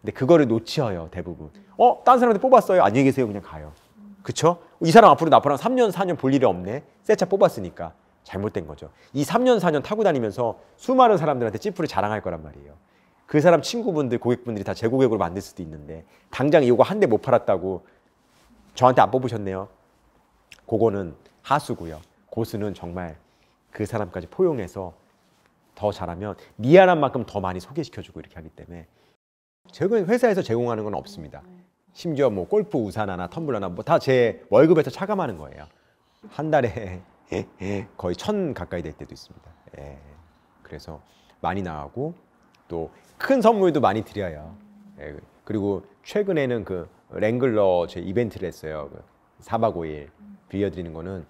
근데 그거를 놓치어요 대부분. 어, 딴 사람한테 뽑았어요. 안녕히 계세요. 그냥 가요. 그쵸? 이 사람 앞으로 나랑 3년, 4년 볼 일이 없네. 새 차 뽑았으니까. 잘못된 거죠. 이 3년, 4년 타고 다니면서 수많은 사람들한테 찌푸리 자랑할 거란 말이에요. 그 사람 친구분들, 고객분들이 다 제 고객으로 만들 수도 있는데 당장 이거 한 대 못 팔았다고 저한테 안 뽑으셨네요. 그거는 하수고요. 고수는 정말 그 사람까지 포용해서 더 잘하면 미안한 만큼 더 많이 소개시켜주고 이렇게 하기 때문에 최근 회사에서 제공하는 건 없습니다. 심지어 뭐 골프 우산 하나 텀블러 하나 뭐 다 제 월급에서 차감하는 거예요. 한 달에 예, 예. 거의 천 가까이 될 때도 있습니다. 예. 그래서 많이 나가고 또 큰 선물도 많이 드려요. 예. 그리고 최근에는 그 랭글러 제 이벤트를 했어요. 그 4박 5일 빌려드리는 거는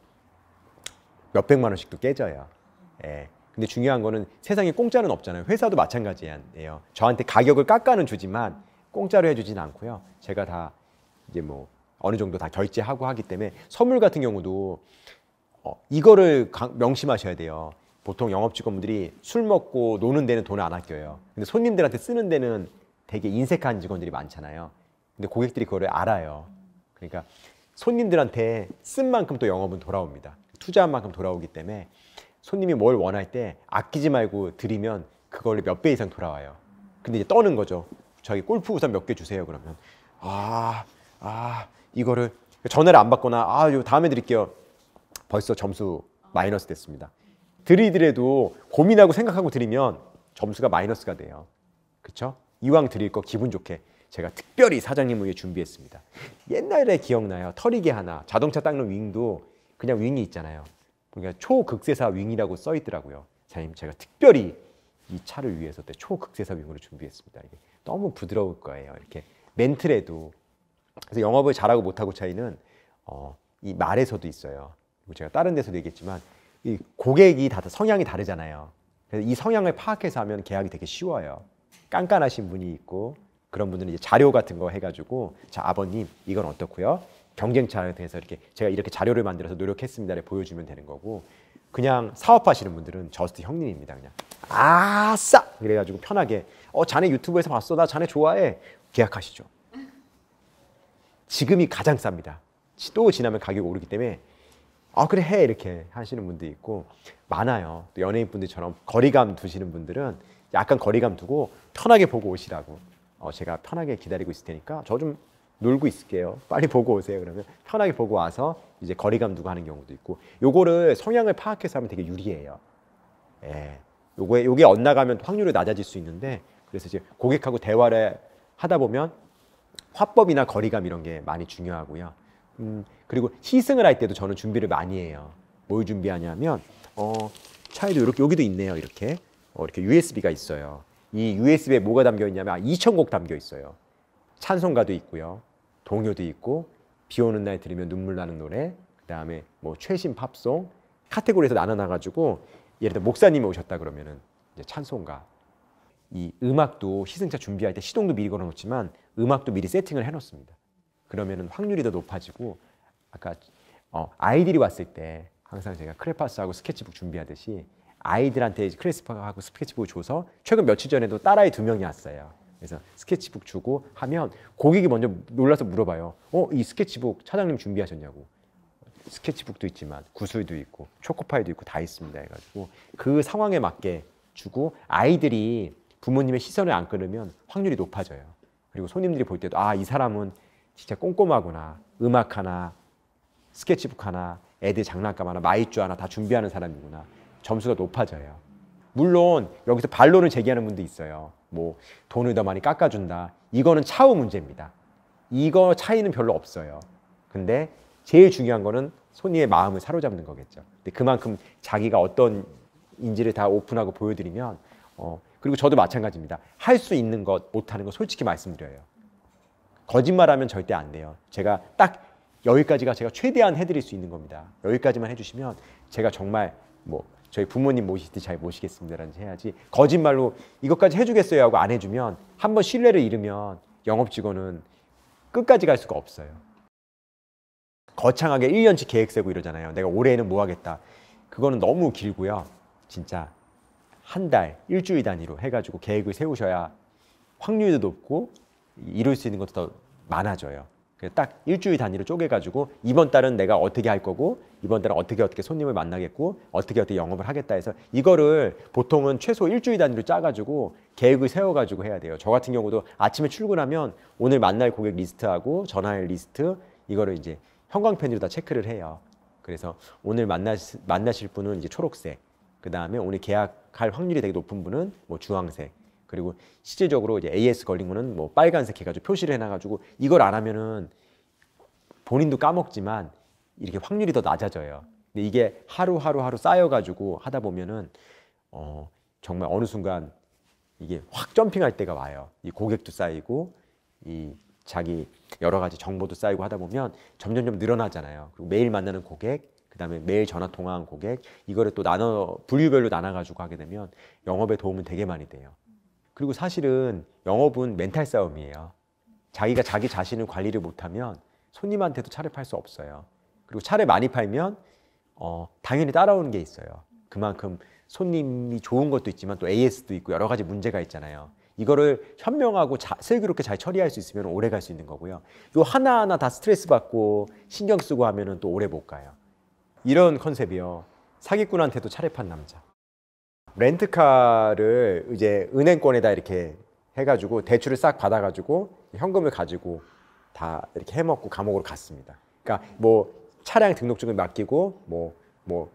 몇 백만 원씩도 깨져요. 예. 근데 중요한 거는 세상에 공짜는 없잖아요. 회사도 마찬가지예요. 저한테 가격을 깎아는 주지만 공짜로 해주진 않고요. 제가 다 이제 뭐 어느 정도 다 결제하고 하기 때문에 선물 같은 경우도 어, 이거를 명심하셔야 돼요. 보통 영업 직원분들이 술 먹고 노는 데는 돈을 안 아껴요. 근데 손님들한테 쓰는 데는 되게 인색한 직원들이 많잖아요. 근데 고객들이 그거를 알아요. 그러니까 손님들한테 쓴 만큼 또 영업은 돌아옵니다. 투자한 만큼 돌아오기 때문에 손님이 뭘 원할 때 아끼지 말고 드리면 그걸몇 배 이상 돌아와요. 근데 이제 떠는 거죠. 저기 골프 우산 몇 개 주세요. 그러면 아, 아, 이거를 전화를 안 받거나 아, 다음에 드릴게요. 벌써 점수 마이너스 됐습니다. 드리더라도 고민하고 생각하고 드리면 점수가 마이너스가 돼요. 그렇죠? 이왕 드릴 거 기분 좋게 제가 특별히 사장님을 위해 준비했습니다. 옛날에 기억나요? 털이게 하나, 자동차 닦는 윙도 그냥 윙이 있잖아요. 그러니까 초극세사 윙이라고 써 있더라고요. 사장님 제가 특별히 이 차를 위해서 때 초극세사 윙으로 준비했습니다. 이게 너무 부드러울 거예요. 이렇게 멘트래도 그래서 영업을 잘하고 못하고 차이는 어, 이 말에서도 있어요. 뭐 제가 다른 데서도 얘기했지만 이 고객이 다 성향이 다르잖아요. 그래서 이 성향을 파악해서 하면 계약이 되게 쉬워요. 깐깐하신 분이 있고 그런 분들은 이제 자료 같은 거 해가지고 자 아버님 이건 어떻고요? 경쟁차에 대해서 이렇게 제가 이렇게 자료를 만들어서 노력했습니다를 보여주면 되는 거고 그냥 사업하시는 분들은 저스트 형님입니다 그냥 아싸 그래가지고 편하게 어 자네 유튜브에서 봤어 나 자네 좋아해 계약하시죠 지금이 가장 쌉니다 또 지나면 가격이 오르기 때문에 아 그래 해 이렇게 하시는 분도 있고 많아요. 또 연예인 분들처럼 거리감 두시는 분들은 약간 거리감 두고 편하게 보고 오시라고 어, 제가 편하게 기다리고 있을 테니까 저 좀 놀고 있을게요. 빨리 보고 오세요. 그러면 편하게 보고 와서 이제 거리감 두고 하는 경우도 있고 요거를 성향을 파악해서 하면 되게 유리해요. 예. 요거에 요게 엇나가면 확률이 낮아질 수 있는데 그래서 이제 고객하고 대화를 하다 보면 화법이나 거리감 이런 게 많이 중요하고요. 음, 그리고 시승을 할 때도 저는 준비를 많이 해요. 뭘 준비하냐면 어, 차에도 이렇게 여기도 있네요. 이렇게 어, 이렇게 USB가 있어요. 이 USB에 뭐가 담겨 있냐면 아, 2,000곡 담겨 있어요. 찬송가도 있고요, 동요도 있고 비 오는 날 들으면 눈물 나는 노래, 그다음에 뭐 최신 팝송 카테고리에서 나눠놔가지고 예를 들어 목사님이 오셨다 그러면은 이제 찬송가, 이 음악도 희승차 준비할 때 시동도 미리 걸어놓지만 음악도 미리 세팅을 해놓습니다. 그러면은 확률이 더 높아지고 아까 어, 아이들이 왔을 때 항상 제가 크레파스하고 스케치북 준비하듯이 아이들한테 크레스파하고 스케치북 줘서 최근 며칠 전에도 딸아이 두 명이 왔어요. 그래서 스케치북 주고 하면 고객이 먼저 놀라서 물어봐요. 어, 이 스케치북 차장님 준비하셨냐고. 스케치북도 있지만 구슬도 있고 초코파이도 있고 다 있습니다. 해가지고 그 상황에 맞게 주고 아이들이 부모님의 시선을 안 끌으면 확률이 높아져요. 그리고 손님들이 볼 때도 아, 이 사람은 진짜 꼼꼼하구나. 음악 하나, 스케치북 하나, 애들 장난감 하나, 마이쮸 하나 다 준비하는 사람이구나. 점수가 높아져요. 물론 여기서 반론을 제기하는 분도 있어요. 뭐 돈을 더 많이 깎아준다. 이거는 차후 문제입니다. 이거 차이는 별로 없어요. 근데 제일 중요한 거는 손이의 마음을 사로잡는 거겠죠. 근데 그만큼 자기가 어떤 인지를 다 오픈하고 보여드리면 어, 그리고 저도 마찬가지입니다. 할 수 있는 것, 못하는 것 솔직히 말씀드려요. 거짓말하면 절대 안 돼요. 제가 딱 여기까지가 제가 최대한 해드릴 수 있는 겁니다. 여기까지만 해주시면 제가 정말 뭐 저희 부모님 모실 시때잘 모시겠습니다라는지 해야지 거짓말로 이것까지 해주겠어요 하고 안 해주면 한번 신뢰를 잃으면 영업 직원은 끝까지 갈 수가 없어요. 거창하게 1년치 계획 세고 이러잖아요. 내가 올해에는 뭐 하겠다. 그거는 너무 길고요. 진짜 한 달, 일주일 단위로 해가지고 계획을 세우셔야 확률도 높고 이룰 수 있는 것도 더 많아져요. 딱 일주일 단위로 쪼개가지고 이번 달은 내가 어떻게 할 거고 이번 달은 어떻게 어떻게 손님을 만나겠고 어떻게 어떻게 영업을 하겠다 해서 이거를 보통은 최소 일주일 단위로 짜가지고 계획을 세워가지고 해야 돼요. 저 같은 경우도 아침에 출근하면 오늘 만날 고객 리스트하고 전화할 리스트 이거를 이제 형광펜으로 다 체크를 해요. 그래서 오늘 만나시, 만나실 분은 이제 초록색 그 다음에 오늘 계약할 확률이 되게 높은 분은 뭐 주황색 그리고 실질적으로 이제 AS 걸린 거는 뭐 빨간색 해가지고 표시를 해놔가지고 이걸 안 하면은 본인도 까먹지만 이렇게 확률이 더 낮아져요. 근데 이게 하루하루 하루 쌓여가지고 하다 보면은 어 정말 어느 순간 이게 확 점핑할 때가 와요. 이 고객도 쌓이고 이 자기 여러 가지 정보도 쌓이고 하다 보면 점점점 늘어나잖아요. 그리고 매일 만나는 고객, 그다음에 매일 전화 통화한 고객 이거를 또 나눠 분류별로 나눠 가지고 하게 되면 영업에 도움은 되게 많이 돼요. 그리고 사실은 영업은 멘탈 싸움이에요. 자기가 자기 자신을 관리를 못하면 손님한테도 차를 팔수 없어요. 그리고 차를 많이 팔면 어, 당연히 따라오는 게 있어요. 그만큼 손님이 좋은 것도 있지만 또 AS도 있고 여러 가지 문제가 있잖아요. 이거를 현명하고 자, 슬기롭게 잘 처리할 수 있으면 오래 갈 수 있는 거고요. 요 하나하나 다 스트레스 받고 신경 쓰고 하면은 또 오래 못 가요. 이런 컨셉이요. 사기꾼한테도 차례 판 남자. 렌트카를 이제 은행권에다 이렇게 해가지고 대출을 싹 받아가지고 현금을 가지고 다 이렇게 해먹고 감옥으로 갔습니다. 그러니까 뭐 차량 등록증을 맡기고 뭐뭐 뭐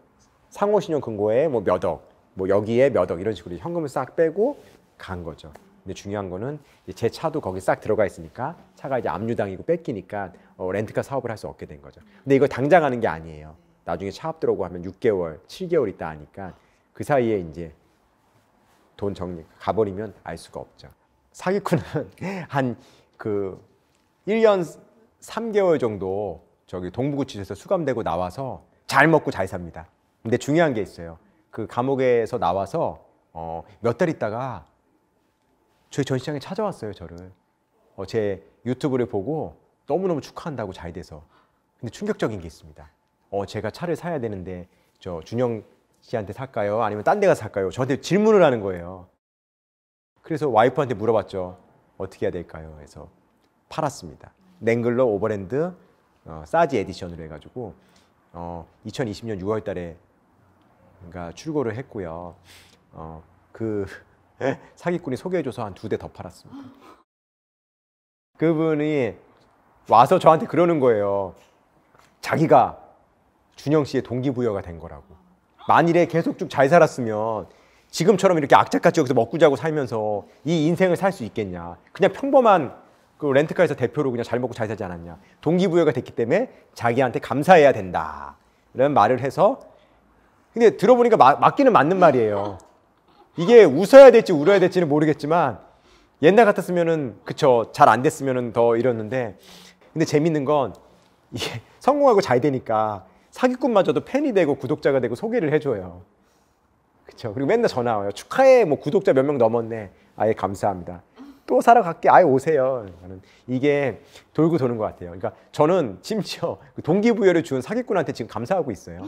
상호신용 근거에 뭐몇 억, 뭐 여기에 몇억 이런 식으로 현금을 싹 빼고 간 거죠. 근데 중요한 거는 제 차도 거기 싹 들어가 있으니까 차가 이제 압류당이고 뺏기니까 어, 렌트카 사업을 할 수 없게 된 거죠. 근데 이거 당장 하는 게 아니에요. 나중에 차업 들어오고 하면 6개월, 7개월 있다 하니까 그 사이에 이제 돈 정리 가버리면 알 수가 없죠. 사기꾼은 한 그 1년 3개월 정도 저기 동부구치소에서 수감되고 나와서 잘 먹고 잘 삽니다. 근데 중요한 게 있어요. 그 감옥에서 나와서 어몇달 있다가 저희 전시장에 찾아왔어요, 저를. 어제 유튜브를 보고 너무너무 축하한다고 잘 돼서. 근데 충격적인 게 있습니다. 어 제가 차를 사야 되는데 저 준영 씨한테 살까요? 아니면 딴데 가서 살까요? 저한테 질문을 하는 거예요. 그래서 와이프한테 물어봤죠. 어떻게 해야 될까요? 해서 팔았습니다. 냉글러 오버랜드 어, 사지 에디션으로 해가지고 어, 2020년 6월달에 그러니까 출고를 했고요. 어, 그 사기꾼이 소개해줘서 한 두 대 더 팔았습니다. 그분이 와서 저한테 그러는 거예요. 자기가 준영 씨의 동기부여가 된 거라고. 만일에 계속 쭉 잘 살았으면 지금처럼 이렇게 악착같이 여기서 먹고 자고 살면서 이 인생을 살 수 있겠냐. 그냥 평범한 그 렌트카에서 대표로 그냥 잘 먹고 잘 살지 않았냐. 동기부여가 됐기 때문에 자기한테 감사해야 된다. 라는 말을 해서 근데 들어보니까 마, 맞기는 맞는 말이에요. 이게 웃어야 될지 울어야 될지는 모르겠지만 옛날 같았으면은 그쵸 잘 안 됐으면은 더 이랬는데 근데 재밌는 건 이게 성공하고 잘 되니까 사기꾼마저도 팬이 되고 구독자가 되고 소개를 해줘요. 그렇죠. 그리고 맨날 전화 와요. 축하해. 뭐 구독자 몇 명 넘었네. 아예 감사합니다. 또 사러 갈게. 아예 오세요. 저는 이게 돌고 도는 것 같아요. 그러니까 저는 심지어 그 동기부여를 준 사기꾼한테 지금 감사하고 있어요.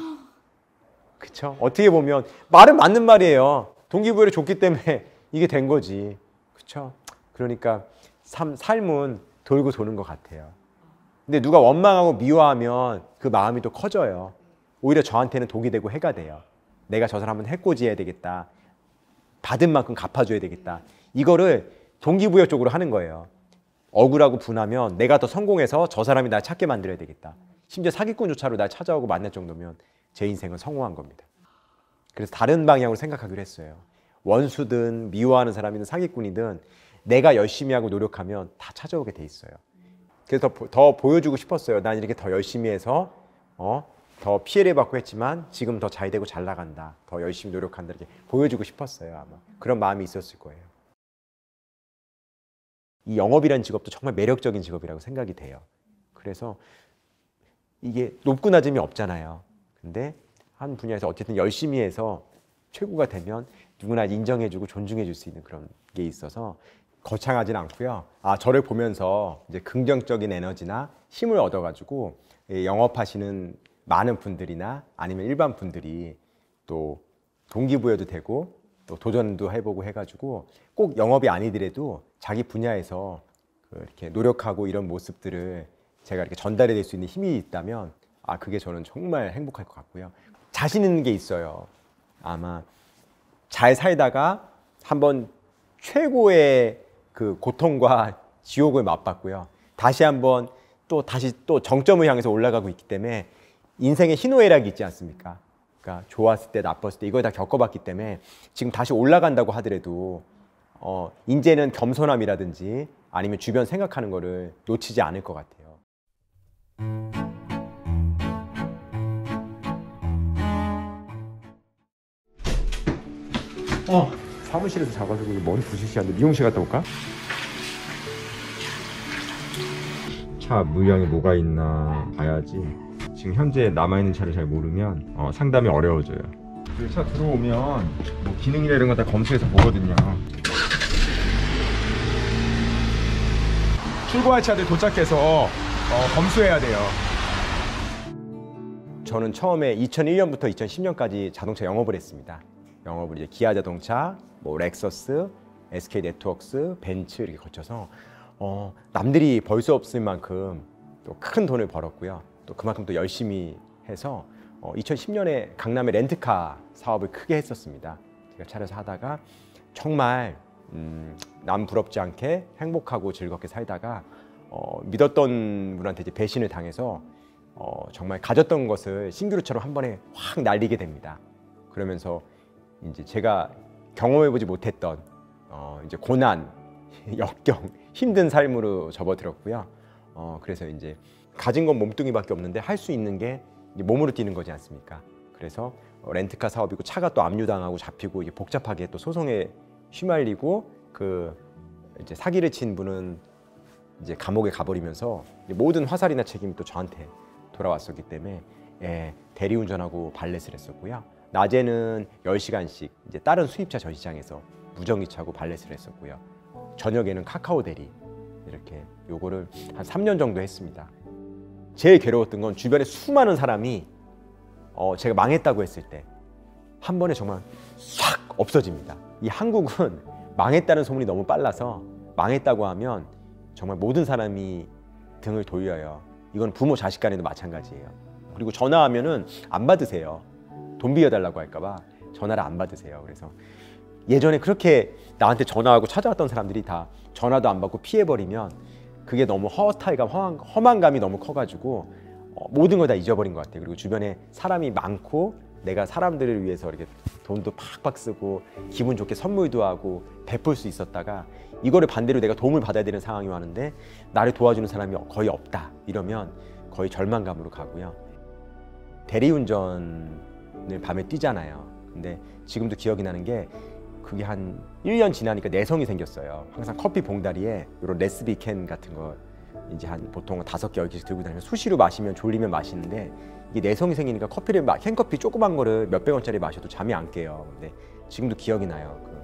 그렇죠. 어떻게 보면 말은 맞는 말이에요. 동기부여를 줬기 때문에 이게 된 거지. 그렇죠. 그러니까 삶, 삶은 돌고 도는 것 같아요. 근데 누가 원망하고 미워하면 그 마음이 또 커져요. 오히려 저한테는 독이 되고 해가 돼요. 내가 저 사람은 해코지해야 되겠다. 받은 만큼 갚아줘야 되겠다. 이거를 동기부여 쪽으로 하는 거예요. 억울하고 분하면 내가 더 성공해서 저 사람이 날 찾게 만들어야 되겠다. 심지어 사기꾼조차로 날 찾아오고 만날 정도면 제 인생은 성공한 겁니다. 그래서 다른 방향으로 생각하기로 했어요. 원수든 미워하는 사람이든 사기꾼이든 내가 열심히 하고 노력하면 다 찾아오게 돼 있어요. 그래서 더, 보여주고 싶었어요. 난 이렇게 더 열심히 해서 어, 더 피해를 받고 했지만 지금 더 잘 되고 잘 나간다. 더 열심히 노력한다. 이렇게 보여주고 싶었어요. 아마 그런 마음이 있었을 거예요. 이 영업이란 직업도 정말 매력적인 직업이라고 생각이 돼요. 그래서 이게 높고 낮음이 없잖아요. 근데 한 분야에서 어쨌든 열심히 해서 최고가 되면 누구나 인정해주고 존중해줄 수 있는 그런 게 있어서 거창하진 않고요. 아, 저를 보면서 이제 긍정적인 에너지나 힘을 얻어가지고 예, 영업하시는 많은 분들이나 아니면 일반 분들이 또 동기부여도 되고 또 도전도 해보고 해가지고 꼭 영업이 아니더라도 자기 분야에서 그 이렇게 노력하고 이런 모습들을 제가 이렇게 전달해 될수 있는 힘이 있다면 아 그게 저는 정말 행복할 것 같고요. 자신 있는 게 있어요. 아마 잘 살다가 한번 최고의 그 고통과 지옥을 맛봤고요. 다시 한번 또 다시 또 정점을 향해서 올라가고 있기 때문에 인생의 희노애락이 있지 않습니까? 그러니까 좋았을 때 나빴을 때 이걸 다 겪어봤기 때문에 지금 다시 올라간다고 하더라도 어, 이제는 겸손함이라든지 아니면 주변 생각하는 거를 놓치지 않을 것 같아요. 어. 사무실에서 자가지고 머리 부시시한데 미용실 갔다 올까? 차 물량이 뭐가 있나 봐야지 지금 현재 남아있는 차를 잘 모르면 어, 상담이 어려워져요 그 차 들어오면 뭐 기능이나 이런 거 다 검색해서 보거든요 출고할 차들 도착해서 어, 검수해야 돼요 저는 처음에 2001년부터 2010년까지 자동차 영업을 했습니다 영업을 이제 기아 자동차, 뭐 렉서스, SK 네트워크스, 벤츠 이렇게 거쳐서 어, 남들이 벌 수 없을 만큼 또 큰 돈을 벌었고요. 또 그만큼 또 열심히 해서 어, 2010년에 강남의 렌트카 사업을 크게 했었습니다. 제가 차려서 하다가 정말 음, 남 부럽지 않게 행복하고 즐겁게 살다가 어, 믿었던 분한테 이제 배신을 당해서 어, 정말 가졌던 것을 신규로처럼 한 번에 확 날리게 됩니다. 그러면서 이제 제가 경험해보지 못했던 어, 이제 고난, 역경, 힘든 삶으로 접어들었고요. 어, 그래서 이제 가진 건 몸뚱이밖에 없는데 할 수 있는 게 이제 몸으로 뛰는 거지 않습니까? 그래서 어, 렌트카 사업이고 차가 또 압류당하고 잡히고 이게 복잡하게 또 소송에 휘말리고 그 이제 사기를 친 분은 이제 감옥에 가버리면서 이제 모든 화살이나 책임이 또 저한테 돌아왔었기 때문에 예, 대리운전하고 발렛을 했었고요. 낮에는 10시간씩 이제 다른 수입차 전시장에서 무전기차고 발렛을 했었고요. 저녁에는 카카오 대리 이렇게 요거를 한 3년 정도 했습니다. 제일 괴로웠던 건 주변에 수많은 사람이 어, 제가 망했다고 했을 때 한 번에 정말 싹 없어집니다. 이 한국은 망했다는 소문이 너무 빨라서 망했다고 하면 정말 모든 사람이 등을 돌려요. 이건 부모 자식 간에도 마찬가지예요. 그리고 전화하면은 안 받으세요. 돈 빌려달라고 할까봐 전화를 안 받으세요. 그래서 예전에 그렇게 나한테 전화하고 찾아왔던 사람들이 다 전화도 안 받고 피해버리면 그게 너무 허탈감, 험한, 험한감이 너무 커가지고 어, 모든 걸 다 잊어버린 것 같아요. 그리고 주변에 사람이 많고 내가 사람들을 위해서 이렇게 돈도 팍팍 쓰고 기분 좋게 선물도 하고 베풀 수 있었다가 이거를 반대로 내가 도움을 받아야 되는 상황이 왔는데 나를 도와주는 사람이 거의 없다 이러면 거의 절망감으로 가고요. 대리운전 늘 밤에 뛰잖아요. 근데 지금도 기억이 나는 게 그게 한 1년 지나니까 내성이 생겼어요. 항상 커피 봉다리에 이런 레스비 캔 같은 거 이제 한 보통 다섯 개, 열 개씩 들고 다니면 수시로 마시면 졸리면 마시는데 이게 내성이 생기니까 커피를 캔커피 조그만 거를 몇백 원짜리 마셔도 잠이 안 깨요. 근데 지금도 기억이 나요. 그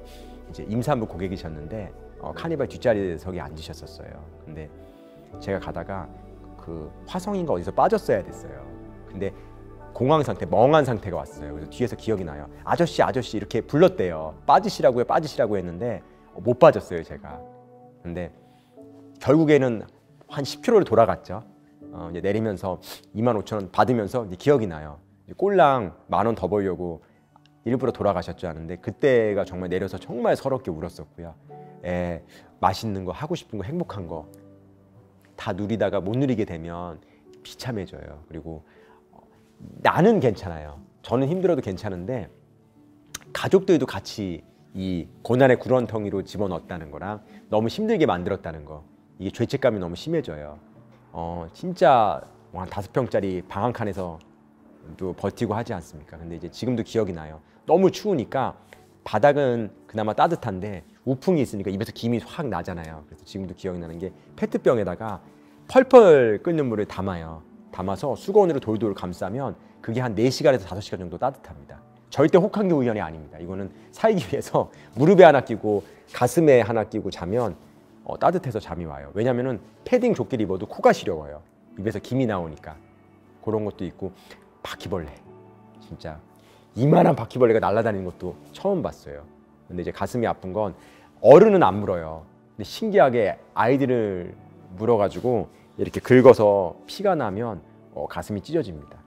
이제 임산부 고객이셨는데 어, 네. 카니발 뒷자리에서에 앉으셨었어요. 근데 제가 가다가 그 화성인가 어디서 빠졌어야 됐어요. 근데 공황 상태, 멍한 상태가 왔어요. 그래서 뒤에서 기억이 나요. 아저씨, 아저씨 이렇게 불렀대요. 빠지시라고요, 빠지시라고 했는데 못 빠졌어요, 제가. 근데 결국에는 한 10km를 돌아갔죠. 어, 이제 내리면서 2만 5천 원 받으면서 기억이 나요. 꼴랑 만 원 더 벌려고 일부러 돌아가셨죠 하는데 그때가 정말 내려서 정말 서럽게 울었었고요. 에, 예, 맛있는 거 하고 싶은 거 행복한 거 다 누리다가 못 누리게 되면 비참해져요. 그리고 나는 괜찮아요. 저는 힘들어도 괜찮은데 가족들도 같이 이 고난의 구런텅이로 집어넣었다는 거랑 너무 힘들게 만들었다는 거 이게 죄책감이 너무 심해져요. 어 진짜 뭐 한 다섯 평짜리 방 한 칸에서 또 버티고 하지 않습니까? 근데 이제 지금도 기억이 나요. 너무 추우니까 바닥은 그나마 따뜻한데 우풍이 있으니까 입에서 김이 확 나잖아요. 그래서 지금도 기억이 나는 게 페트병에다가 펄펄 끓는 물을 담아요. 담아서 수건으로 돌돌 감싸면 그게 한 4시간에서 5시간 정도 따뜻합니다. 절대 혹한기 우연이 아닙니다. 이거는 살기 위해서 무릎에 하나 끼고 가슴에 하나 끼고 자면 어, 따뜻해서 잠이 와요. 왜냐면은 패딩 조끼를 입어도 코가 시려워요. 입에서 김이 나오니까. 그런 것도 있고 바퀴벌레. 진짜 이만한 바퀴벌레가 날아다니는 것도 처음 봤어요. 근데 이제 가슴이 아픈 건 어른은 안 물어요. 근데 신기하게 아이들을 물어가지고 이렇게 긁어서 피가 나면 어, 가슴이 찢어집니다.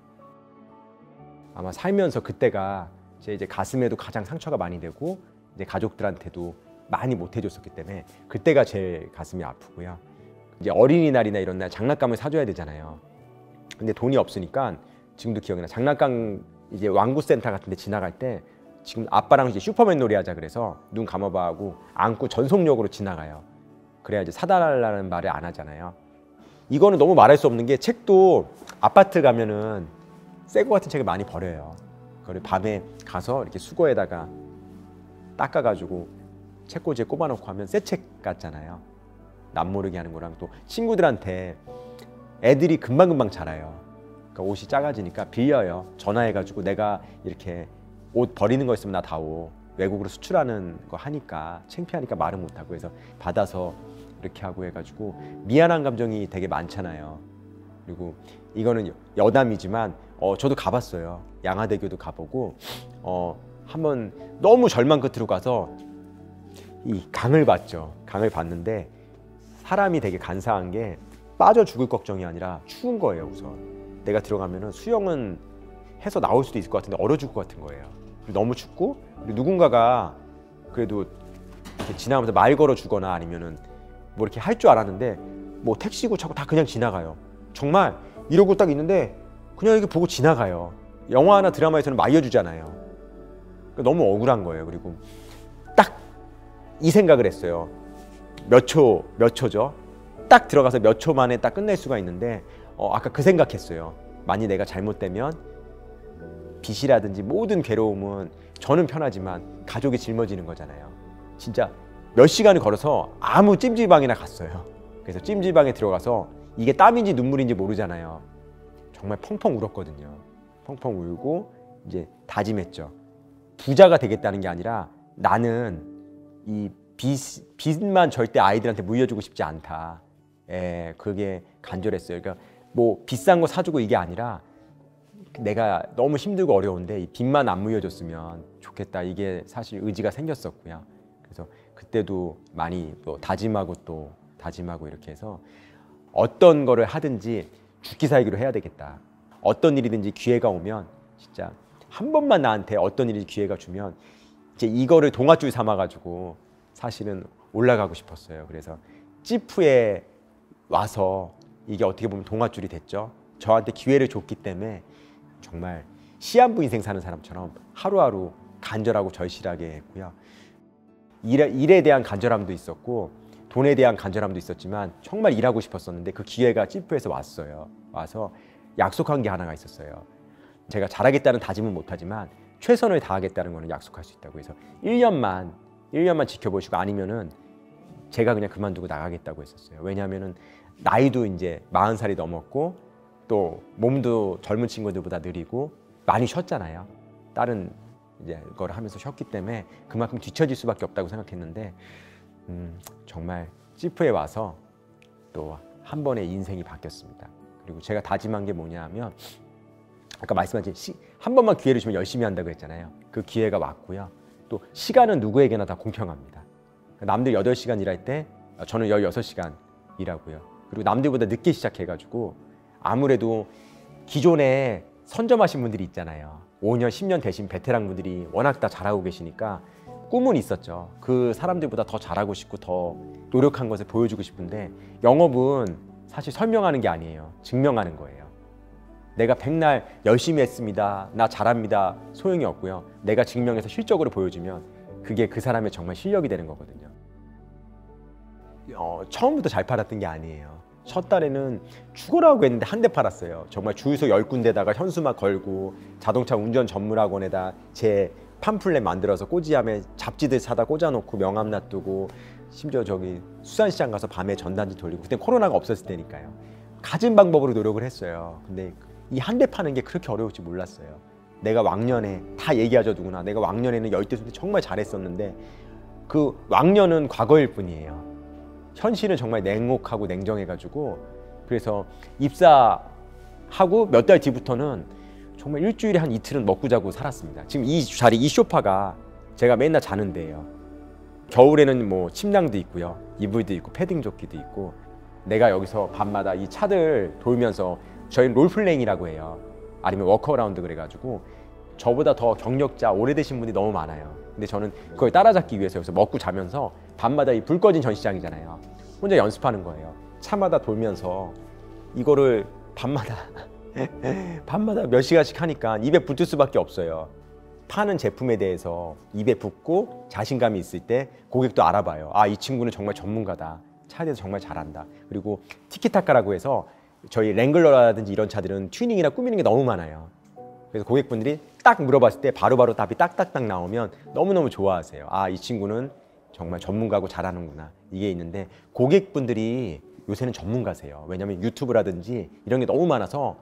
아마 살면서 그때가 제 이제 가슴에도 가장 상처가 많이 되고 이제 가족들한테도 많이 못 해줬었기 때문에 그때가 제 가슴이 아프고요. 이제 어린이날이나 이런 날 장난감을 사줘야 되잖아요. 근데 돈이 없으니까 지금도 기억이 나. 장난감 이제 왕구센터 같은데 지나갈 때 지금 아빠랑 이제 슈퍼맨 놀이하자 그래서 눈 감아봐 하고 안고 전속력으로 지나가요. 그래야 이제 사달라는 말을 안 하잖아요. 이거는 너무 말할 수 없는 게 책도 아파트 가면은 새거 같은 책을 많이 버려요. 그걸 밤에 가서 이렇게 수거에다가 닦아가지고 책꽂이에 꼽아놓고 하면 새 책 같잖아요. 남모르게 하는 거랑 또 친구들한테 애들이 금방금방 자라요. 그러니까 옷이 작아지니까 빌려요. 전화해가지고 내가 이렇게 옷 버리는 거 있으면 나 다오. 외국으로 수출하는 거 하니까 창피하니까 말을 못하고 해서 받아서 이렇게 하고 해가지고 미안한 감정이 되게 많잖아요. 그리고 이거는 여담이지만 어, 저도 가봤어요. 양화대교도 가보고 어, 한번 너무 절망 끝으로 가서 이 강을 봤죠. 강을 봤는데 사람이 되게 간사한 게 빠져 죽을 걱정이 아니라 추운 거예요 우선. 내가 들어가면 수영은 해서 나올 수도 있을 것 같은데 얼어 죽을 것 같은 거예요. 너무 춥고 누군가가 그래도 지나가면서 말 걸어 주거나 아니면은 뭐 이렇게 할 줄 알았는데 뭐 택시고 차고 다 그냥 지나가요. 정말 이러고 딱 있는데 그냥 이렇게 보고 지나가요. 영화나 드라마에서는 말려주잖아요. 그러니까 너무 억울한 거예요. 그리고 딱 이 생각을 했어요. 몇 초, 몇 초죠? 딱 들어가서 몇 초 만에 딱 끝낼 수가 있는데 어, 아까 그 생각했어요. 만약 내가 잘못되면 빚이라든지 모든 괴로움은 저는 편하지만 가족이 짊어지는 거잖아요. 진짜 몇 시간을 걸어서 아무 찜질방이나 갔어요. 그래서 찜질방에 들어가서 이게 땀인지 눈물인지 모르잖아요. 정말 펑펑 울었거든요. 펑펑 울고 이제 다짐했죠. 부자가 되겠다는 게 아니라 나는 이 빚, 빚만 절대 아이들한테 물려주고 싶지 않다. 에 예, 그게 간절했어요. 그러니까 뭐 비싼 거 사주고 이게 아니라 내가 너무 힘들고 어려운데 이 빚만 안 물려줬으면 좋겠다. 이게 사실 의지가 생겼었고요. 그래서 그때도 많이 또 뭐 다짐하고 또 다짐하고 이렇게 해서 어떤 거를 하든지 죽기 살기로 해야 되겠다. 어떤 일이든지 기회가 오면 진짜 한 번만 나한테 어떤 일이 기회가 주면 이제 이거를 동아줄 삼아가지고 사실은 올라가고 싶었어요. 그래서 찌프에 와서 이게 어떻게 보면 동아줄이 됐죠. 저한테 기회를 줬기 때문에 정말 시한부 인생 사는 사람처럼 하루하루 간절하고 절실하게 했고요. 일, 일에 대한 간절함도 있었고 돈에 대한 간절함도 있었지만 정말 일하고 싶었었는데 그 기회가 찌프에서 왔어요. 와서 약속한 게 하나가 있었어요. 제가 잘하겠다는 다짐은 못하지만 최선을 다하겠다는 거는 약속할 수 있다고 해서 1년만 1년만 지켜보시고 아니면은 제가 그냥 그만두고 나가겠다고 했었어요. 왜냐하면은 나이도 이제 40살이 넘었고 또 몸도 젊은 친구들보다 느리고 많이 쉬었잖아요. 다른 이제 걸 하면서 쉬었기 때문에 그만큼 뒤처질 수밖에 없다고 생각했는데 음, 정말 찌프에 와서 또 한 번의 인생이 바뀌었습니다. 그리고 제가 다짐한 게 뭐냐 하면 아까 말씀하신 시, 한 번만 기회를 주면 열심히 한다고 했잖아요. 그 기회가 왔고요. 또 시간은 누구에게나 다 공평합니다. 남들 8시간 일할 때 아, 저는 16시간 일하고요. 그리고 남들보다 늦게 시작해가지고 아무래도 기존에 선점하신 분들이 있잖아요. 5년, 10년 되신 베테랑 분들이 워낙 다 잘하고 계시니까 꿈은 있었죠. 그 사람들보다 더 잘하고 싶고 더 노력한 것을 보여주고 싶은데 영업은 사실 설명하는 게 아니에요. 증명하는 거예요. 내가 백날 열심히 했습니다. 나 잘합니다. 소용이 없고요. 내가 증명해서 실적으로 보여주면 그게 그 사람의 정말 실력이 되는 거거든요. 어, 처음부터 잘 팔았던 게 아니에요. 첫 달에는 죽어라고 했는데 한 대 팔았어요. 정말 주유소 열군데다가 현수막 걸고 자동차 운전 전문학원에다 제 팜플렛 만들어서 꼬지함에 잡지들 사다 꽂아놓고 명함 놔두고 심지어 저기 수산시장 가서 밤에 전단지 돌리고 그때 코로나가 없었을 때니까요. 가진 방법으로 노력을 했어요. 근데 이 한 대 파는 게 그렇게 어려울지 몰랐어요. 내가 왕년에 다 얘기하죠 누구나 내가 왕년에는 열대 손대 정말 잘했었는데 그 왕년은 과거일 뿐이에요. 현실은 정말 냉혹하고 냉정해가지고 그래서 입사하고 몇 달 뒤부터는 정말 일주일에 한 이틀은 먹고 자고 살았습니다. 지금 이 자리 이 쇼파가 제가 맨날 자는 데예요. 겨울에는 뭐 침낭도 있고요, 이불도 있고 패딩 조끼도 있고 내가 여기서 밤마다 이 차들 돌면서 저희 롤플레잉이라고 해요. 아니면 워커라운드 그래가지고 저보다 더 경력자 오래되신 분이 너무 많아요. 근데 저는 그걸 따라잡기 위해서 여기서 먹고 자면서 밤마다 이 불 꺼진 전시장이잖아요. 혼자 연습하는 거예요. 차마다 돌면서 이거를 밤마다 밤마다 몇 시간씩 하니까 입에 붙을 수밖에 없어요. 파는 제품에 대해서 입에 붙고 자신감이 있을 때 고객도 알아봐요. 아, 이 친구는 정말 전문가다. 차에 대해서 정말 잘한다. 그리고 티키타카라고 해서 저희 랭글러라든지 이런 차들은 튜닝이나 꾸미는 게 너무 많아요. 그래서 고객분들이 딱 물어봤을 때 바로바로 바로 답이 딱딱딱 나오면 너무너무 좋아하세요. 아, 이 친구는 정말 전문가고 잘하는구나. 이게 있는데 고객분들이 요새는 전문가세요. 왜냐면 유튜브라든지 이런 게 너무 많아서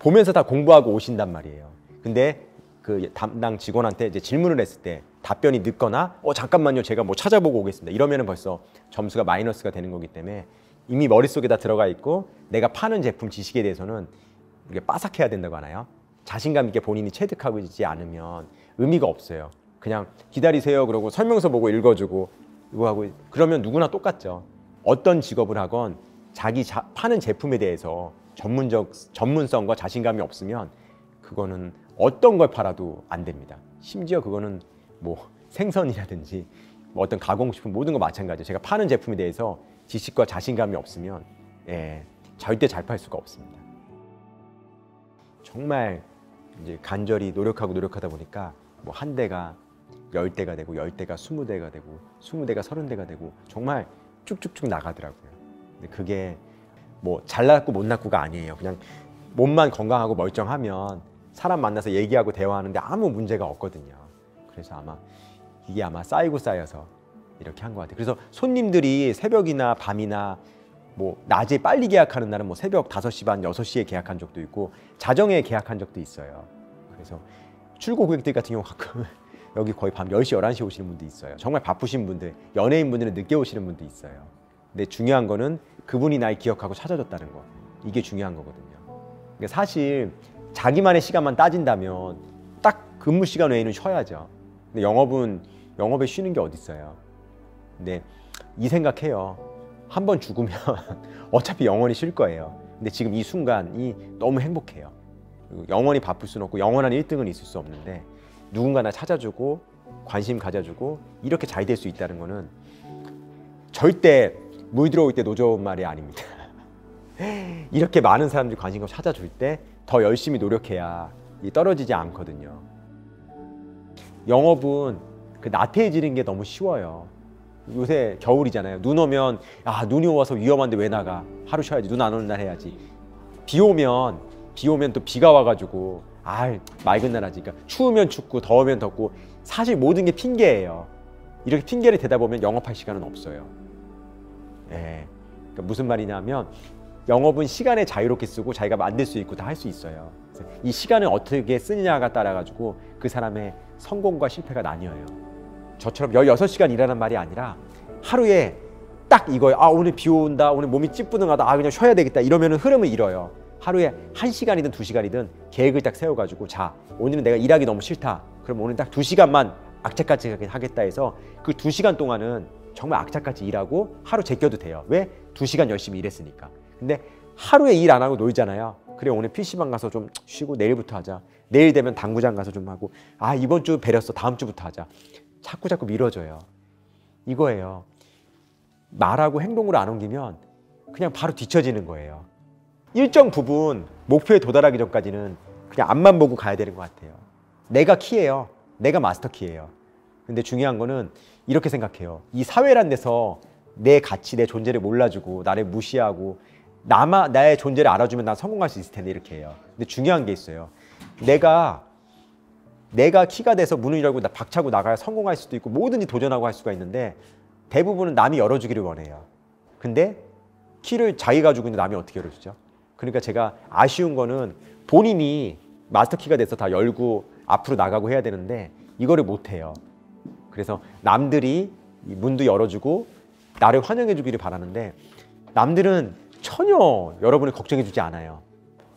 보면서 다 공부하고 오신단 말이에요. 근데 그 담당 직원한테 이제 질문을 했을 때 답변이 늦거나 어 잠깐만요 제가 뭐 찾아보고 오겠습니다 이러면은 벌써 점수가 마이너스가 되는 거기 때문에 이미 머릿속에 다 들어가 있고 내가 파는 제품 지식에 대해서는 우리가 빠삭해야 된다고 하나요 자신감 있게 본인이 체득하고 있지 않으면 의미가 없어요. 그냥 기다리세요 그러고 설명서 보고 읽어주고 이거 하고 그러면 누구나 똑같죠. 어떤 직업을 하건 자기 자, 파는 제품에 대해서 전문적 전문성과 자신감이 없으면 그거는 어떤 걸 팔아도 안 됩니다. 심지어 그거는 뭐 생선이라든지 뭐 어떤 가공식품 모든 거 마찬가지예요. 제가 파는 제품에 대해서 지식과 자신감이 없으면 예, 절대 잘 팔 수가 없습니다. 정말 이제 간절히 노력하고 노력하다 보니까 뭐 한 대가 열 대가 되고 열 대가 스무 대가 되고 스무 대가 서른 대가 되고 정말 쭉쭉쭉 나가더라고요. 근데 그게 뭐잘 났고 못 났고가 아니에요. 그냥 몸만 건강하고 멀쩡하면 사람 만나서 얘기하고 대화하는데 아무 문제가 없거든요. 그래서 아마 이게 아마 쌓이고 쌓여서 이렇게 한 것 같아요. 그래서 손님들이 새벽이나 밤이나 뭐 낮에 빨리 계약하는 날은 뭐 새벽 5시 반, 6 시에 계약한 적도 있고 자정에 계약한 적도 있어요. 그래서 출고 고객들 같은 경우 가끔 여기 거의 밤1 0시1 1시 오시는 분도 있어요. 정말 바쁘신 분들, 연예인 분들은 늦게 오시는 분도 있어요. 근데 중요한 거는 그분이 날 기억하고 찾아줬다는 거. 이게 중요한 거거든요. 그러니까 사실 자기만의 시간만 따진다면 딱 근무 시간 외에는 쉬어야죠. 근데 영업은 영업에 쉬는 게 어디 있어요. 근데 이 생각해요. 한번 죽으면 어차피 영원히 쉴 거예요. 근데 지금 이 순간이 너무 행복해요. 영원히 바쁠 수는 없고 영원한 1등은 있을 수 없는데 누군가 나 찾아주고 관심 가져주고 이렇게 잘 될 수 있다는 거는 절대 물 들어올 때 노저운 말이 아닙니다. 이렇게 많은 사람들이 관심을 찾아줄 때 더 열심히 노력해야 떨어지지 않거든요. 영업은 그 나태해지는 게 너무 쉬워요. 요새 겨울이잖아요. 눈 오면 아 눈이 와서 위험한데 왜 나가? 하루 쉬어야지. 눈 안 오는 날 해야지. 비 오면 비 오면 또 비가 와가지고 아 맑은 날 하지. 그니까 추우면 춥고 더우면 덥고 사실 모든 게 핑계예요. 이렇게 핑계를 대다 보면 영업할 시간은 없어요. 예. 그러니까 무슨 말이냐면 영업은 시간에 자유롭게 쓰고 자기가 만들 수 있고 다 할 수 있어요. 이 시간을 어떻게 쓰느냐가 따라 가지고 그 사람의 성공과 실패가 나뉘어요. 저처럼 16시간 일하는 말이 아니라 하루에 딱 이거예요. 아, 오늘 비 온다. 오늘 몸이 찌뿌둥하다. 아, 그냥 쉬어야 되겠다. 이러면 흐름을 잃어요. 하루에 한시간이든두시간이든 계획을 딱 세워 가지고 자, 오늘은 내가 일하기 너무 싫다. 그럼 오늘 딱 두시간만 악착같이 하겠다 해서 그 두시간 동안은 정말 악착같이 일하고 하루 제껴도 돼요. 왜? 두시간 열심히 일했으니까. 근데 하루에 일 안 하고 놀잖아요. 그래 오늘 PC방 가서 좀 쉬고 내일부터 하자. 내일 되면 당구장 가서 좀 하고 아 이번 주 배렸어 다음 주부터 하자. 자꾸 자꾸 밀어줘요. 이거예요. 말하고 행동으로 안 옮기면 그냥 바로 뒤처지는 거예요. 일정 부분 목표에 도달하기 전까지는 그냥 앞만 보고 가야 되는 것 같아요. 내가 키예요. 내가 마스터 키예요. 근데 중요한 거는 이렇게 생각해요. 이 사회란 데서 내 가치, 내 존재를 몰라주고 나를 무시하고 나만 나의 존재를 알아주면 난 성공할 수 있을 텐데 이렇게 해요. 근데 중요한 게 있어요. 내가 내가 키가 돼서 문을 열고 나 박차고 나가야 성공할 수도 있고 뭐든지 도전하고 할 수가 있는데 대부분은 남이 열어주기를 원해요. 근데 키를 자기 가지고 있는데 남이 어떻게 열어주죠? 그러니까 제가 아쉬운 거는 본인이 마스터키가 돼서 다 열고 앞으로 나가고 해야 되는데 이거를 못해요. 그래서 남들이 문도 열어주고 나를 환영해 주기를 바라는데 남들은 전혀 여러분을 걱정해 주지 않아요.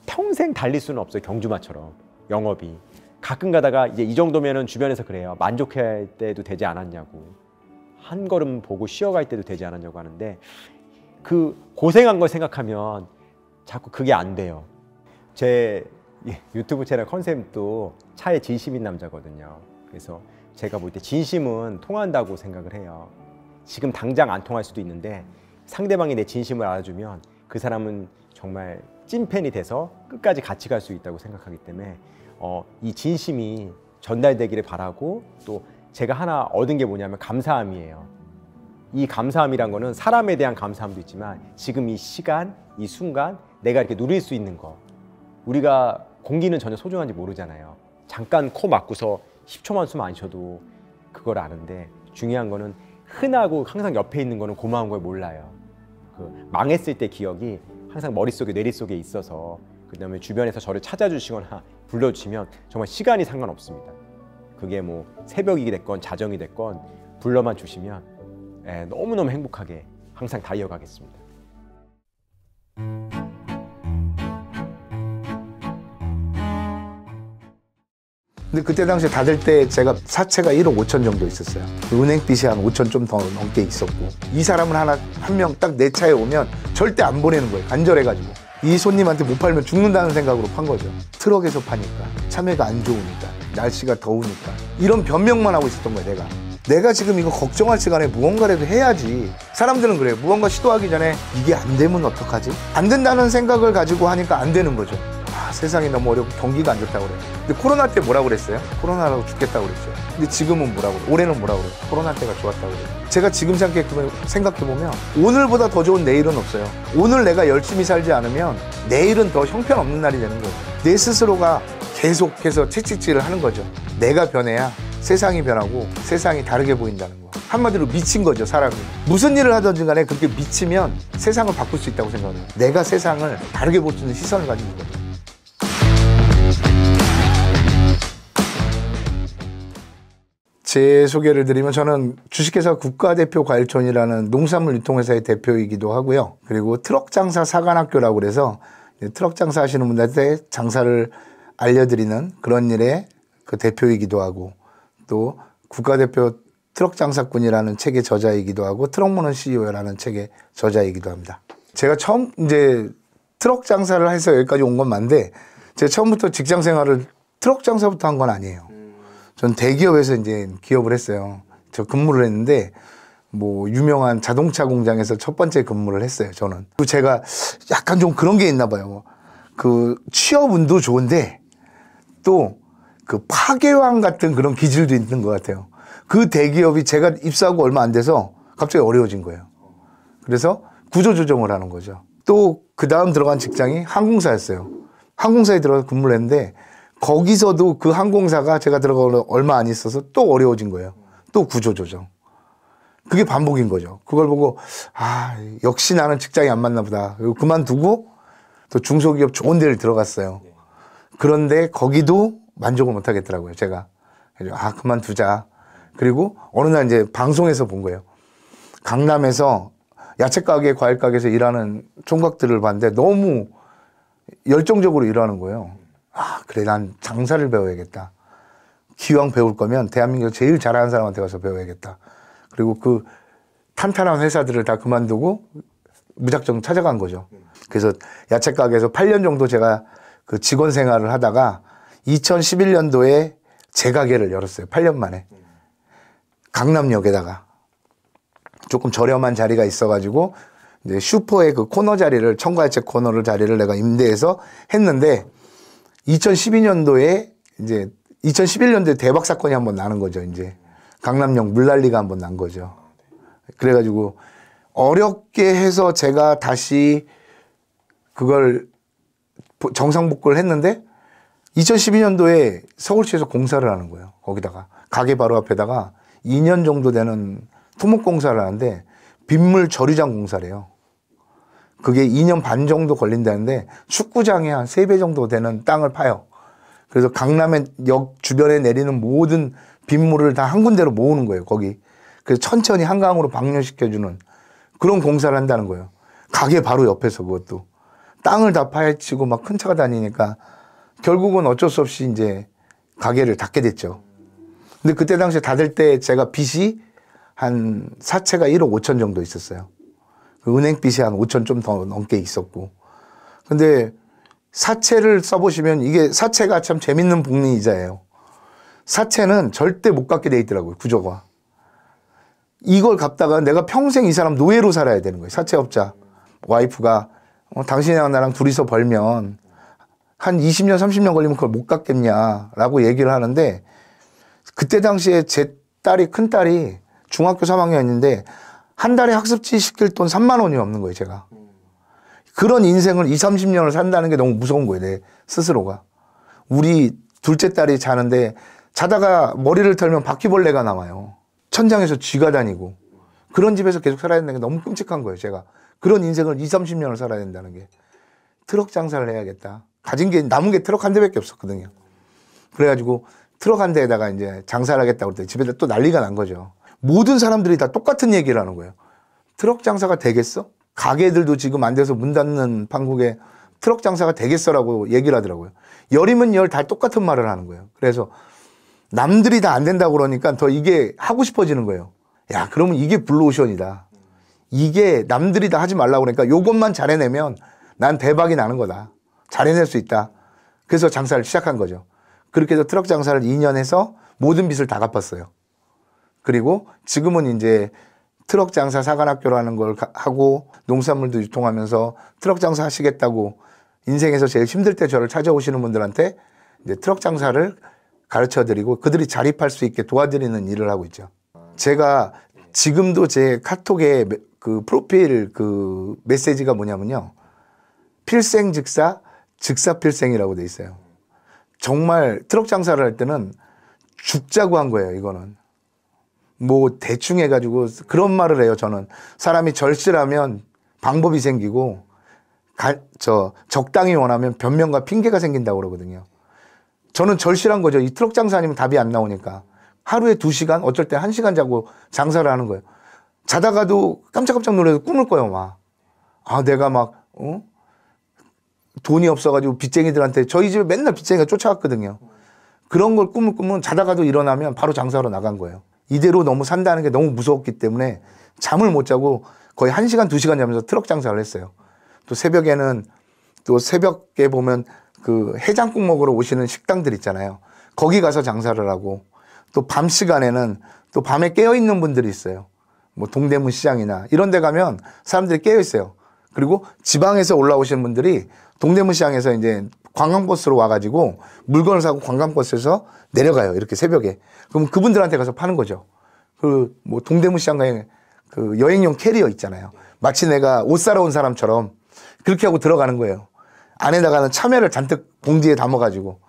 평생 달릴 수는 없어요. 경주마처럼 영업이. 가끔 가다가 이제 이 정도면은 주변에서 그래요. 만족할 때도 되지 않았냐고. 한 걸음 보고 쉬어갈 때도 되지 않았냐고 하는데 그 고생한 걸 생각하면 자꾸 그게 안 돼요. 제 유튜브 채널 컨셉도 차에 진심인 남자거든요. 그래서 제가 볼 때 진심은 통한다고 생각을 해요. 지금 당장 안 통할 수도 있는데 상대방이 내 진심을 알아주면 그 사람은 정말 찐팬이 돼서 끝까지 같이 갈 수 있다고 생각하기 때문에 어, 이 진심이 전달되기를 바라고 또 제가 하나 얻은 게 뭐냐면 감사함이에요. 이 감사함이란 거는 사람에 대한 감사함도 있지만 지금 이 시간, 이 순간 내가 이렇게 누릴 수 있는 거. 우리가 공기는 전혀 소중한지 모르잖아요. 잠깐 코 막고서 10초만 숨 안 쉬어도 그걸 아는데 중요한 거는 흔하고 항상 옆에 있는 거는 고마운 걸 몰라요. 그 망했을 때 기억이 항상 머릿속에 뇌리 속에 있어서 그다음에 주변에서 저를 찾아주시거나 불러주시면 정말 시간이 상관없습니다. 그게 뭐 새벽이 됐건 자정이 됐건 불러만 주시면 예, 너무너무 행복하게 항상 달려가겠습니다. 근데 그때 당시에 닫을 때 제가 사채가 1억 5천 정도 있었어요. 은행 빚이 한 5천 좀 더 넘게 있었고 이 사람은 하나 한 명 딱 내 차에 오면 절대 안 보내는 거예요. 간절해가지고. 이 손님한테 못 팔면 죽는다는 생각으로 판 거죠. 트럭에서 파니까 참외가 안 좋으니까 날씨가 더우니까 이런 변명만 하고 있었던 거야 내가. 내가 지금 이거 걱정할 시간에 무언가라도 해야지. 사람들은 그래. 무언가 시도하기 전에 이게 안 되면 어떡하지? 안 된다는 생각을 가지고 하니까 안 되는 거죠. 아, 세상이 너무 어렵고 경기가 안 좋다고 그래요. 근데 코로나 때 뭐라고 그랬어요? 코로나라고 죽겠다고 그랬죠. 근데 지금은 뭐라고 그래요? 올해는 뭐라고 그래요? 코로나 때가 좋았다고 그래요. 제가 지금 생각해보면 오늘보다 더 좋은 내일은 없어요. 오늘 내가 열심히 살지 않으면 내일은 더 형편없는 날이 되는 거예요. 내 스스로가 계속해서 채찍질을 하는 거죠. 내가 변해야 세상이 변하고 세상이 다르게 보인다는 거. 한마디로 미친 거죠, 사람이. 무슨 일을 하든지 간에 그렇게 미치면 세상을 바꿀 수 있다고 생각해요. 내가 세상을 다르게 볼 수 있는 시선을 가지는 거예요. 제 소개를 드리면 저는 주식회사 국가대표 과일촌이라는 농산물 유통회사의 대표이기도 하고요. 그리고 트럭장사 사관학교라고 그래서 트럭장사 하시는 분들한테 장사를 알려드리는 그런 일의 그 대표이기도 하고 또 국가대표 트럭장사꾼이라는 책의 저자이기도 하고 트럭모는 CEO라는 책의 저자이기도 합니다. 제가 처음 이제 트럭 장사를 해서 여기까지 온 건 맞는데 제가 처음부터 직장 생활을 트럭 장사부터 한 건 아니에요. 전 대기업에서 이제 기업을 했어요. 저 근무를 했는데 뭐 유명한 자동차 공장에서 첫 번째 근무를 했어요. 저는 그 제가 약간 좀 그런 게 있나 봐요. 그 취업운도 좋은데 또 그 파괴왕 같은 그런 기질도 있는 것 같아요. 그 대기업이 제가 입사하고 얼마 안 돼서 갑자기 어려워진 거예요. 그래서 구조조정을 하는 거죠. 또 그 다음 들어간 직장이 항공사였어요. 항공사에 들어가서 근무를 했는데 거기서도 그 항공사가 제가 들어가 고 얼마 안 있어서 또 어려워진 거예요. 또 구조조정. 그게 반복인 거죠. 그걸 보고 아 역시 나는 직장이 안 맞나 보다. 그리고 그만두고 또 중소기업 좋은 데를 들어갔어요. 그런데 거기도 만족을 못 하겠더라고요. 제가 아 그만두자. 그리고 어느 날 이제 방송에서 본 거예요. 강남에서 야채 가게, 과일 가게에서 일하는 총각들을 봤는데 너무 열정적으로 일하는 거예요. 아, 그래, 난 장사를 배워야겠다. 기왕 배울 거면 대한민국 제일 잘하는 사람한테 가서 배워야겠다. 그리고 그 탄탄한 회사들을 다 그만두고 무작정 찾아간 거죠. 그래서 야채가게에서 8년 정도 제가 그 직원 생활을 하다가 2011년도에 제 가게를 열었어요. 8년 만에. 강남역에다가. 조금 저렴한 자리가 있어가지고 슈퍼의 그 코너 자리를 청과야채 코너를 자리를 내가 임대해서 했는데 2012년도에 이제 2011년도에 대박 사건이 한 번 나는 거죠. 이제 강남역 물난리가 한번 난 거죠. 그래가지고 어렵게 해서 제가 다시 그걸 정상 복구를 했는데 2012년도에 서울시에서 공사를 하는 거예요. 거기다가 가게 바로 앞에다가 2년 정도 되는 토목공사를 하는데 빗물 저류장 공사래요. 그게 2년 반 정도 걸린다는데 축구장에 한 3배 정도 되는 땅을 파요. 그래서 강남의 역 주변에 내리는 모든 빗물을 다 한 군데로 모으는 거예요, 거기. 그래서 천천히 한강으로 방류시켜주는 그런 공사를 한다는 거예요. 가게 바로 옆에서 그것도. 땅을 다 파헤치고 막 큰 차가 다니니까 결국은 어쩔 수 없이 이제 가게를 닫게 됐죠. 근데 그때 당시에 닫을 때 제가 빚이 한 사채가 1억 5천 정도 있었어요. 그 은행빚이 한 5천 좀 더 넘게 있었고. 근데 사채를 써보시면 이게 사채가 참 재밌는 복리이자예요. 사채는 절대 못 갚게 돼 있더라고요. 구조가. 이걸 갚다가 내가 평생 이 사람 노예로 살아야 되는 거예요. 사채업자. 와이프가 어, 당신이랑 나랑 둘이서 벌면 한 20년, 30년 걸리면 그걸 못 갚겠냐라고 얘기를 하는데 그때 당시에 제 딸이, 큰 딸이 중학교 3학년이었는데 한 달에 학습지 시킬 돈 3만 원이 없는 거예요, 제가. 그런 인생을 20, 30년을 산다는 게 너무 무서운 거예요, 내 스스로가. 우리 둘째 딸이 자는데 자다가 머리를 털면 바퀴벌레가 나와요. 천장에서 쥐가 다니고. 그런 집에서 계속 살아야 된다는 게 너무 끔찍한 거예요, 제가. 그런 인생을 20, 30년을 살아야 된다는 게. 트럭 장사를 해야겠다. 가진 게, 남은 게 트럭 한 대밖에 없었거든요. 그래가지고 트럭 한 대에다가 이제 장사를 하겠다고 그랬더니 집에다 또 난리가 난 거죠. 모든 사람들이 다 똑같은 얘기를 하는 거예요. 트럭 장사가 되겠어? 가게들도 지금 안 돼서 문 닫는 판국에 트럭 장사가 되겠어라고 얘기를 하더라고요. 열이면 열 다 똑같은 말을 하는 거예요. 그래서 남들이 다 안 된다고 그러니까 더 이게 하고 싶어지는 거예요. 야, 그러면 이게 블루오션이다. 이게 남들이 다 하지 말라고 그러니까 요것만 잘해내면 난 대박이 나는 거다. 잘해낼 수 있다. 그래서 장사를 시작한 거죠. 그렇게 해서 트럭 장사를 2년 해서 모든 빚을 다 갚았어요. 그리고 지금은 이제 트럭 장사 사관학교라는 걸 하고 농산물도 유통하면서 트럭 장사 하시겠다고 인생에서 제일 힘들 때 저를 찾아오시는 분들한테 이제 트럭 장사를 가르쳐 드리고 그들이 자립할 수 있게 도와드리는 일을 하고 있죠. 제가 지금도 제 카톡에 그 프로필 그 메시지가 뭐냐면요. 필생 즉사, 즉사 필생이라고 돼 있어요. 정말 트럭 장사를 할 때는 죽자고 한 거예요, 이거는. 뭐 대충 해가지고 그런 말을 해요. 저는 사람이 절실하면 방법이 생기고 가, 저 적당히 원하면 변명과 핑계가 생긴다고 그러거든요. 저는 절실한 거죠. 이 트럭 장사하면 답이 안 나오니까 하루에 2 시간 어쩔 때1 시간 자고 장사를 하는 거예요. 자다가도 깜짝깜짝 놀라서 꿈을 꿔요 막. 아 내가 막 어? 돈이 없어가지고 빚쟁이들한테 저희 집에 맨날 빚쟁이가 쫓아왔거든요. 그런 걸 꿈을 꾸면 자다가도 일어나면 바로 장사하러 나간 거예요. 이대로 너무 산다는 게 너무 무서웠기 때문에 잠을 못 자고 거의 1시간, 2시간 자면서 트럭 장사를 했어요. 또 새벽에는 또 새벽에 보면 그 해장국 먹으러 오시는 식당들 있잖아요. 거기 가서 장사를 하고 또 밤 시간에는 또 밤에 깨어 있는 분들이 있어요. 뭐 동대문 시장이나 이런 데 가면 사람들이 깨어 있어요. 그리고 지방에서 올라오시는 분들이 동대문 시장에서 이제 관광버스로 와가지고 물건을 사고 관광버스에서 내려가요. 이렇게 새벽에. 그럼 그분들한테 가서 파는 거죠. 그 뭐 동대문 시장가에 그 여행용 캐리어 있잖아요. 마치 내가 옷 사러 온 사람처럼 그렇게 하고 들어가는 거예요. 안에다가는 참외를 잔뜩 봉지에 담아가지고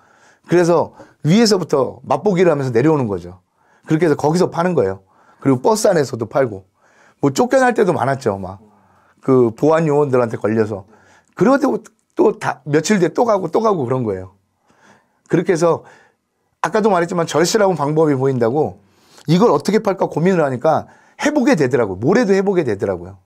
그래서 위에서부터 맛보기를 하면서 내려오는 거죠. 그렇게 해서 거기서 파는 거예요. 그리고 버스 안에서도 팔고 뭐 쫓겨날 때도 많았죠. 막 그 보안 요원들한테 걸려서 그래도 또 다, 며칠 뒤에 또 가고 또 가고 그런 거예요. 그렇게 해서 아까도 말했지만 절실한 방법이 보인다고 이걸 어떻게 팔까 고민을 하니까 해보게 되더라고요. 모레도 해보게 되더라고요.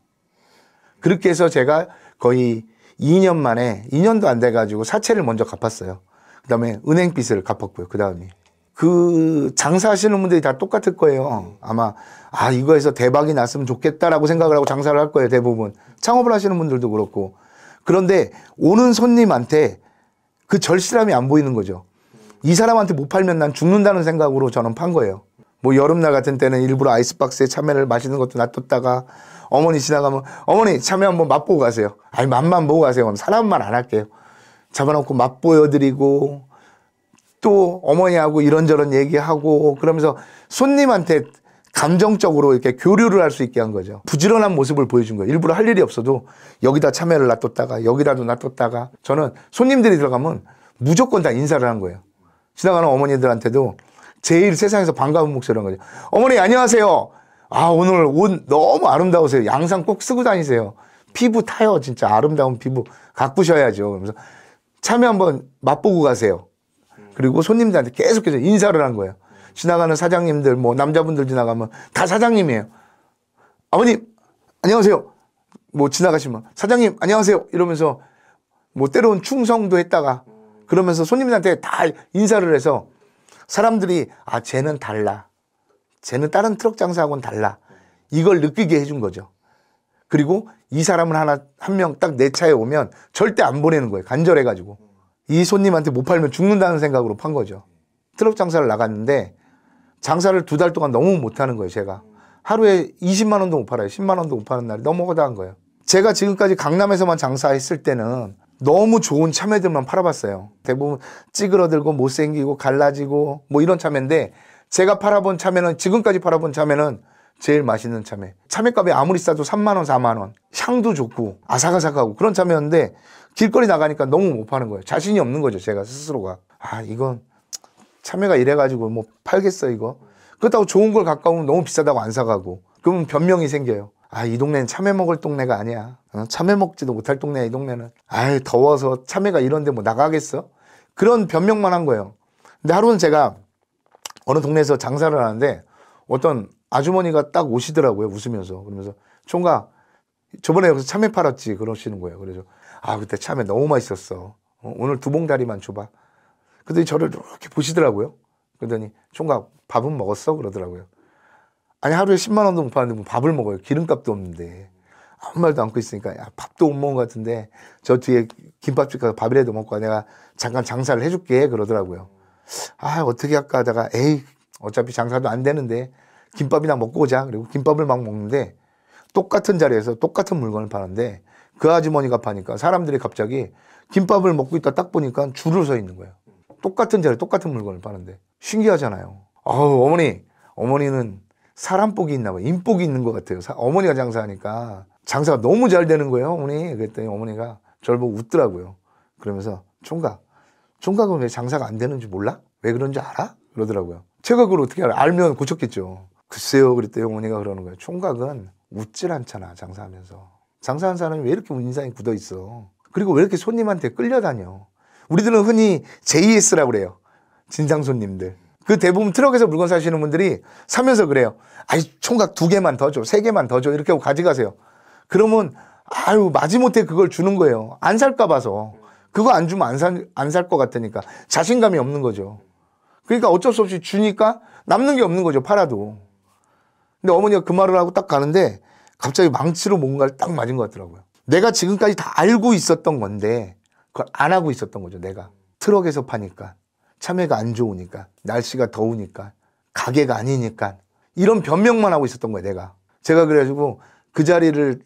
그렇게 해서 제가 거의 2년 만에 2년도 안 돼가지고 사채를 먼저 갚았어요. 그 다음에 은행빚을 갚았고요. 그 다음에 그 장사하시는 분들이 다 똑같을 거예요. 아마 아 이거에서 대박이 났으면 좋겠다라고 생각을 하고 장사를 할 거예요. 대부분 창업을 하시는 분들도 그렇고 그런데 오는 손님한테 그 절실함이 안 보이는 거죠. 이 사람한테 못 팔면 난 죽는다는 생각으로 저는 판 거예요. 뭐 여름날 같은 때는 일부러 아이스박스에 참외를 마시는 것도 놔뒀다가 어머니 지나가면 어머니 참외 한번 맛보고 가세요. 아니 맛만 보고 가세요. 그럼 사람만 안 할게요. 잡아놓고 맛보여드리고 또 어머니하고 이런저런 얘기하고 그러면서 손님한테 감정적으로 이렇게 교류를 할 수 있게 한 거죠. 부지런한 모습을 보여준 거예요. 일부러 할 일이 없어도 여기다 참외를 놔뒀다가 여기라도 놔뒀다가 저는 손님들이 들어가면 무조건 다 인사를 한 거예요. 지나가는 어머니들한테도 제일 세상에서 반가운 목소리인 거죠. 어머니 안녕하세요. 아 오늘 옷 너무 아름다우세요. 양상 꼭 쓰고 다니세요. 피부 타요 진짜 아름다운 피부 가꾸셔야죠. 그러면서 참외 한번 맛보고 가세요. 그리고 손님들한테 계속해서 인사를 한 거예요. 지나가는 사장님들, 뭐 남자분들 지나가면 다 사장님이에요. 아버님, 안녕하세요. 뭐 지나가시면 사장님, 안녕하세요. 이러면서 뭐 때로는 충성도 했다가 그러면서 손님들한테 다 인사를 해서 사람들이 아, 쟤는 달라. 쟤는 다른 트럭 장사하고는 달라. 이걸 느끼게 해준 거죠. 그리고 이 사람을 하나, 한 명 딱 내 차에 오면 절대 안 보내는 거예요. 간절해가지고. 이 손님한테 못 팔면 죽는다는 생각으로 판 거죠. 트럭 장사를 나갔는데 장사를 두 달 동안 너무 못하는 거예요 제가 하루에 20만 원도 못 팔아요 10만 원도 못 파는 날이 너무 허다한 거예요 제가 지금까지 강남에서만 장사했을 때는 너무 좋은 참외들만 팔아봤어요 대부분 찌그러들고 못생기고 갈라지고 뭐 이런 참외인데 제가 팔아본 참외는 지금까지 팔아본 참외는 제일 맛있는 참외 참외값이 아무리 싸도 3만원 4만원 향도 좋고 아삭아삭하고 그런 참외였는데 길거리 나가니까 너무 못 파는 거예요 자신이 없는 거죠 제가 스스로가 아 이건 참외가 이래가지고 뭐 팔겠어 이거. 그렇다고 좋은 걸 가까우면 너무 비싸다고 안 사가고. 그러면 변명이 생겨요. 아, 이 동네는 참외 먹을 동네가 아니야. 어? 참외 먹지도 못할 동네야, 이 동네는. 아이, 더워서 참외가 이런데 뭐 나가겠어? 그런 변명만 한 거예요. 근데 하루는 제가 어느 동네에서 장사를 하는데 어떤 아주머니가 딱 오시더라고요, 웃으면서. 그러면서, 총각, 저번에 여기서 참외 팔았지? 그러시는 거예요. 그래서, 아, 그때 참외 너무 맛있었어. 어, 오늘 두 봉다리만 줘봐. 그랬더니 저를 이렇게 보시더라고요. 그러더니 총각 밥은 먹었어? 그러더라고요. 아니 하루에 10만 원도 못 파는데 뭐 밥을 먹어요. 기름값도 없는데. 아무 말도 안고 있으니까 야, 밥도 못 먹은 것 같은데 저 뒤에 김밥집 가서 밥이라도 먹고 내가 잠깐 장사를 해줄게 그러더라고요. 아 어떻게 할까 하다가 에이 어차피 장사도 안 되는데 김밥이나 먹고 오자 그리고 김밥을 막 먹는데 똑같은 자리에서 똑같은 물건을 파는데 그 아주머니가 파니까 사람들이 갑자기 김밥을 먹고 있다 딱 보니까 줄을 서 있는 거예요. 똑같은 자리에 똑같은 물건을 파는데 신기하잖아요. 아우 어머니 어머니는 사람 복이 있나 봐요. 인복이 있는 것 같아요. 사, 어머니가 장사하니까 장사가 너무 잘 되는 거예요. 어머니 그랬더니 어머니가 저를 보고 웃더라고요. 그러면서 총각 총각은 왜 장사가 안 되는지 몰라? 왜 그런지 알아? 그러더라고요. 제가 그걸 어떻게 알아? 알면 고쳤겠죠. 글쎄요 그랬더니 어머니가 그러는 거예요. 총각은 웃질 않잖아 장사하면서 장사하는 사람이 왜 이렇게 인상이 굳어 있어? 그리고 왜 이렇게 손님한테 끌려다녀? 우리들은 흔히 JS라고 그래요. 진상 손님들. 그 대부분 트럭에서 물건 사시는 분들이 사면서 그래요. 아이 총각 두 개만 더 줘, 세 개만 더 줘. 이렇게 하고 가져가세요. 그러면 아유 마지못해 그걸 주는 거예요. 안 살까 봐서. 그거 안 주면 안 살 안 살 것 같으니까 자신감이 없는 거죠. 그러니까 어쩔 수 없이 주니까 남는 게 없는 거죠. 팔아도. 근데 어머니가 그 말을 하고 딱 가는데 갑자기 망치로 뭔가를 딱 맞은 것 같더라고요. 내가 지금까지 다 알고 있었던 건데 그걸 안 하고 있었던 거죠, 내가. 트럭에서 파니까, 참외가 안 좋으니까, 날씨가 더우니까, 가게가 아니니까, 이런 변명만 하고 있었던 거예요, 내가. 제가 그래가지고 그 자리를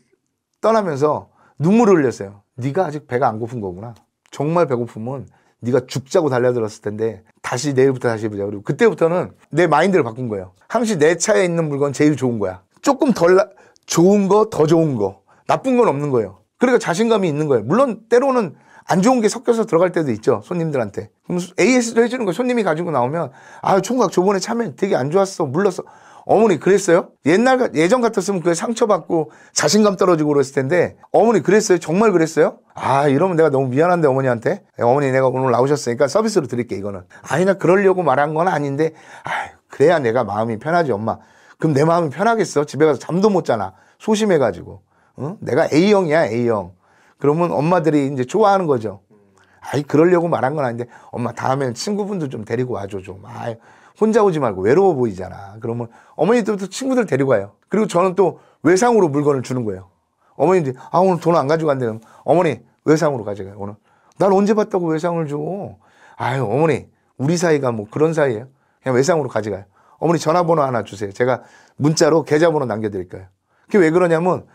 떠나면서 눈물을 흘렸어요. 네가 아직 배가 안 고픈 거구나. 정말 배고픔은 네가 죽자고 달려들었을 텐데 다시 내일부터 다시 해보자. 그리고 그때부터는 내 마인드를 바꾼 거예요. 항상 내 차에 있는 물건 제일 좋은 거야. 조금 덜 나, 좋은 거, 더 좋은 거. 나쁜 건 없는 거예요. 그러니까 자신감이 있는 거예요. 물론 때로는 안 좋은 게 섞여서 들어갈 때도 있죠. 손님들한테. 그럼 AS도 해주는 거 손님이 가지고 나오면 아 총각 저번에 참여 되게 안 좋았어 물렀어. 어머니 그랬어요? 옛날 예전 같았으면 그게 상처받고 자신감 떨어지고 그랬을 텐데 어머니 그랬어요? 정말 그랬어요? 아 이러면 내가 너무 미안한데 어머니한테 어머니 내가 오늘 나오셨으니까 서비스로 드릴게 이거는 아니나 그러려고 말한 건 아닌데 아 그래야 내가 마음이 편하지 엄마 그럼 내 마음이 편하겠어 집에 가서 잠도 못 자나 소심해가지고 응? 내가 A형이야 A형 그러면 엄마들이 이제 좋아하는 거죠. 아이 그러려고 말한 건 아닌데 엄마 다음엔친구분들좀 데리고 와줘 좀. 아 혼자 오지 말고 외로워 보이잖아. 그러면 어머니들도 친구들 데리고 와요. 그리고 저는 또 외상으로 물건을 주는 거예요. 어머니들이 아 오늘 돈 안 가지고 간대면 어머니 외상으로 가져가요 오늘. 난 언제 봤다고 외상을 줘. 아유 어머니 우리 사이가 뭐 그런 사이예요. 그냥 외상으로 가져가요. 어머니 전화번호 하나 주세요. 제가 문자로 계좌번호 남겨드릴 거예요. 그게 왜 그러냐면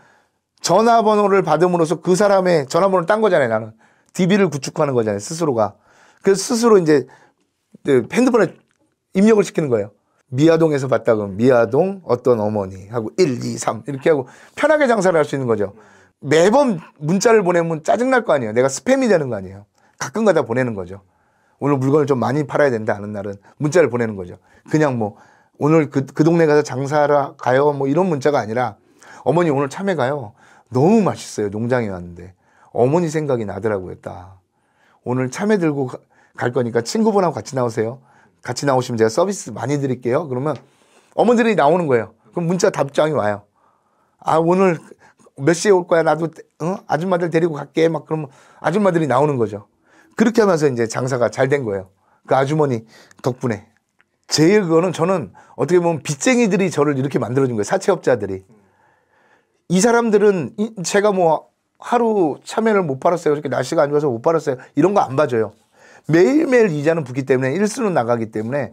전화번호를 받음으로써 그 사람의 전화번호를 딴 거잖아요, 나는. DB를 구축하는 거잖아요, 스스로가. 그래서 스스로 이제 그 핸드폰에 입력을 시키는 거예요. 미아동에서 봤다 그러면 미아동 어떤 어머니 하고 1, 2, 3 이렇게 하고 편하게 장사를 할 수 있는 거죠. 매번 문자를 보내면 짜증날 거 아니에요. 내가 스팸이 되는 거 아니에요. 가끔가다 보내는 거죠. 오늘 물건을 좀 많이 팔아야 된다 하는 날은 문자를 보내는 거죠. 그냥 뭐 오늘 그, 그 동네 가서 장사하러 가요 뭐 이런 문자가 아니라 어머니 오늘 참외 가요. 너무 맛있어요. 농장에 왔는데. 어머니 생각이 나더라고요. 딱. 오늘 참외 들고 가, 갈 거니까 친구분하고 같이 나오세요. 같이 나오시면 제가 서비스 많이 드릴게요. 그러면 어머니들이 나오는 거예요. 그럼 문자 답장이 와요. 아, 오늘 몇 시에 올 거야? 나도 어? 아줌마들 데리고 갈게. 막 그러면 아줌마들이 나오는 거죠. 그렇게 하면서 이제 장사가 잘 된 거예요. 그 아주머니 덕분에. 제일 그거는 저는 어떻게 보면 빚쟁이들이 저를 이렇게 만들어준 거예요. 사채업자들이. 이 사람들은 제가 뭐 하루 참외를 못 팔았어요. 이렇게 날씨가 안 좋아서 못 팔았어요. 이런 거 안 봐줘요. 매일매일 이자는 붙기 때문에 일수는 나가기 때문에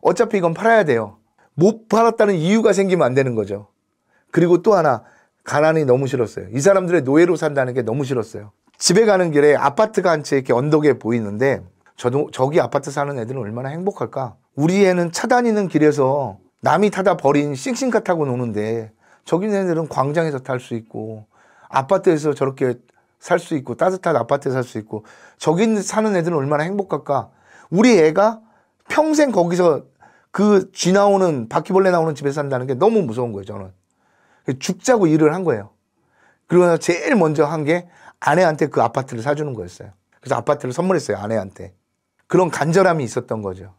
어차피 이건 팔아야 돼요. 못 팔았다는 이유가 생기면 안 되는 거죠. 그리고 또 하나 가난이 너무 싫었어요. 이 사람들의 노예로 산다는 게 너무 싫었어요. 집에 가는 길에 아파트가 한 채 이렇게 언덕에 보이는데 저도 저기 아파트 사는 애들은 얼마나 행복할까. 우리 애는 차 다니는 길에서 남이 타다 버린 싱싱카 타고 노는데 저기애들은 광장에서 탈 수 있고 아파트에서 저렇게 살 수 있고 따뜻한 아파트에 살수 있고 저기 사는 애들은 얼마나 행복할까? 우리 애가 평생 거기서 그 쥐 나오는 바퀴벌레 나오는 집에 산다는 게 너무 무서운 거예요 저는 죽자고 일을 한 거예요 그러나서 제일 먼저 한 게 아내한테 그 아파트를 사주는 거였어요 그래서 아파트를 선물했어요 아내한테 그런 간절함이 있었던 거죠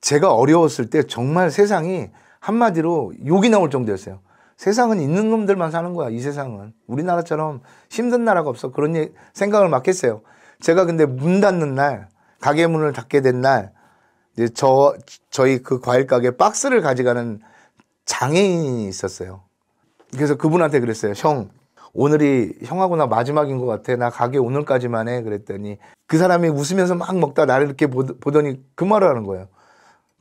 제가 어려웠을 때 정말 세상이 한마디로 욕이 나올 정도였어요 세상은 있는 놈들만 사는 거야, 이 세상은. 우리나라처럼 힘든 나라가 없어. 그런 생각을 막 했어요. 제가 근데 문 닫는 날, 가게 문을 닫게 된 날, 이제 저, 저희 그 과일 가게 박스를 가져가는 장애인이 있었어요. 그래서 그분한테 그랬어요. 형, 오늘이 형하고 나 마지막인 것 같아. 나 가게 오늘까지만 해. 그랬더니 그 사람이 웃으면서 막 먹다 나를 이렇게 보더니 그 말을 하는 거예요.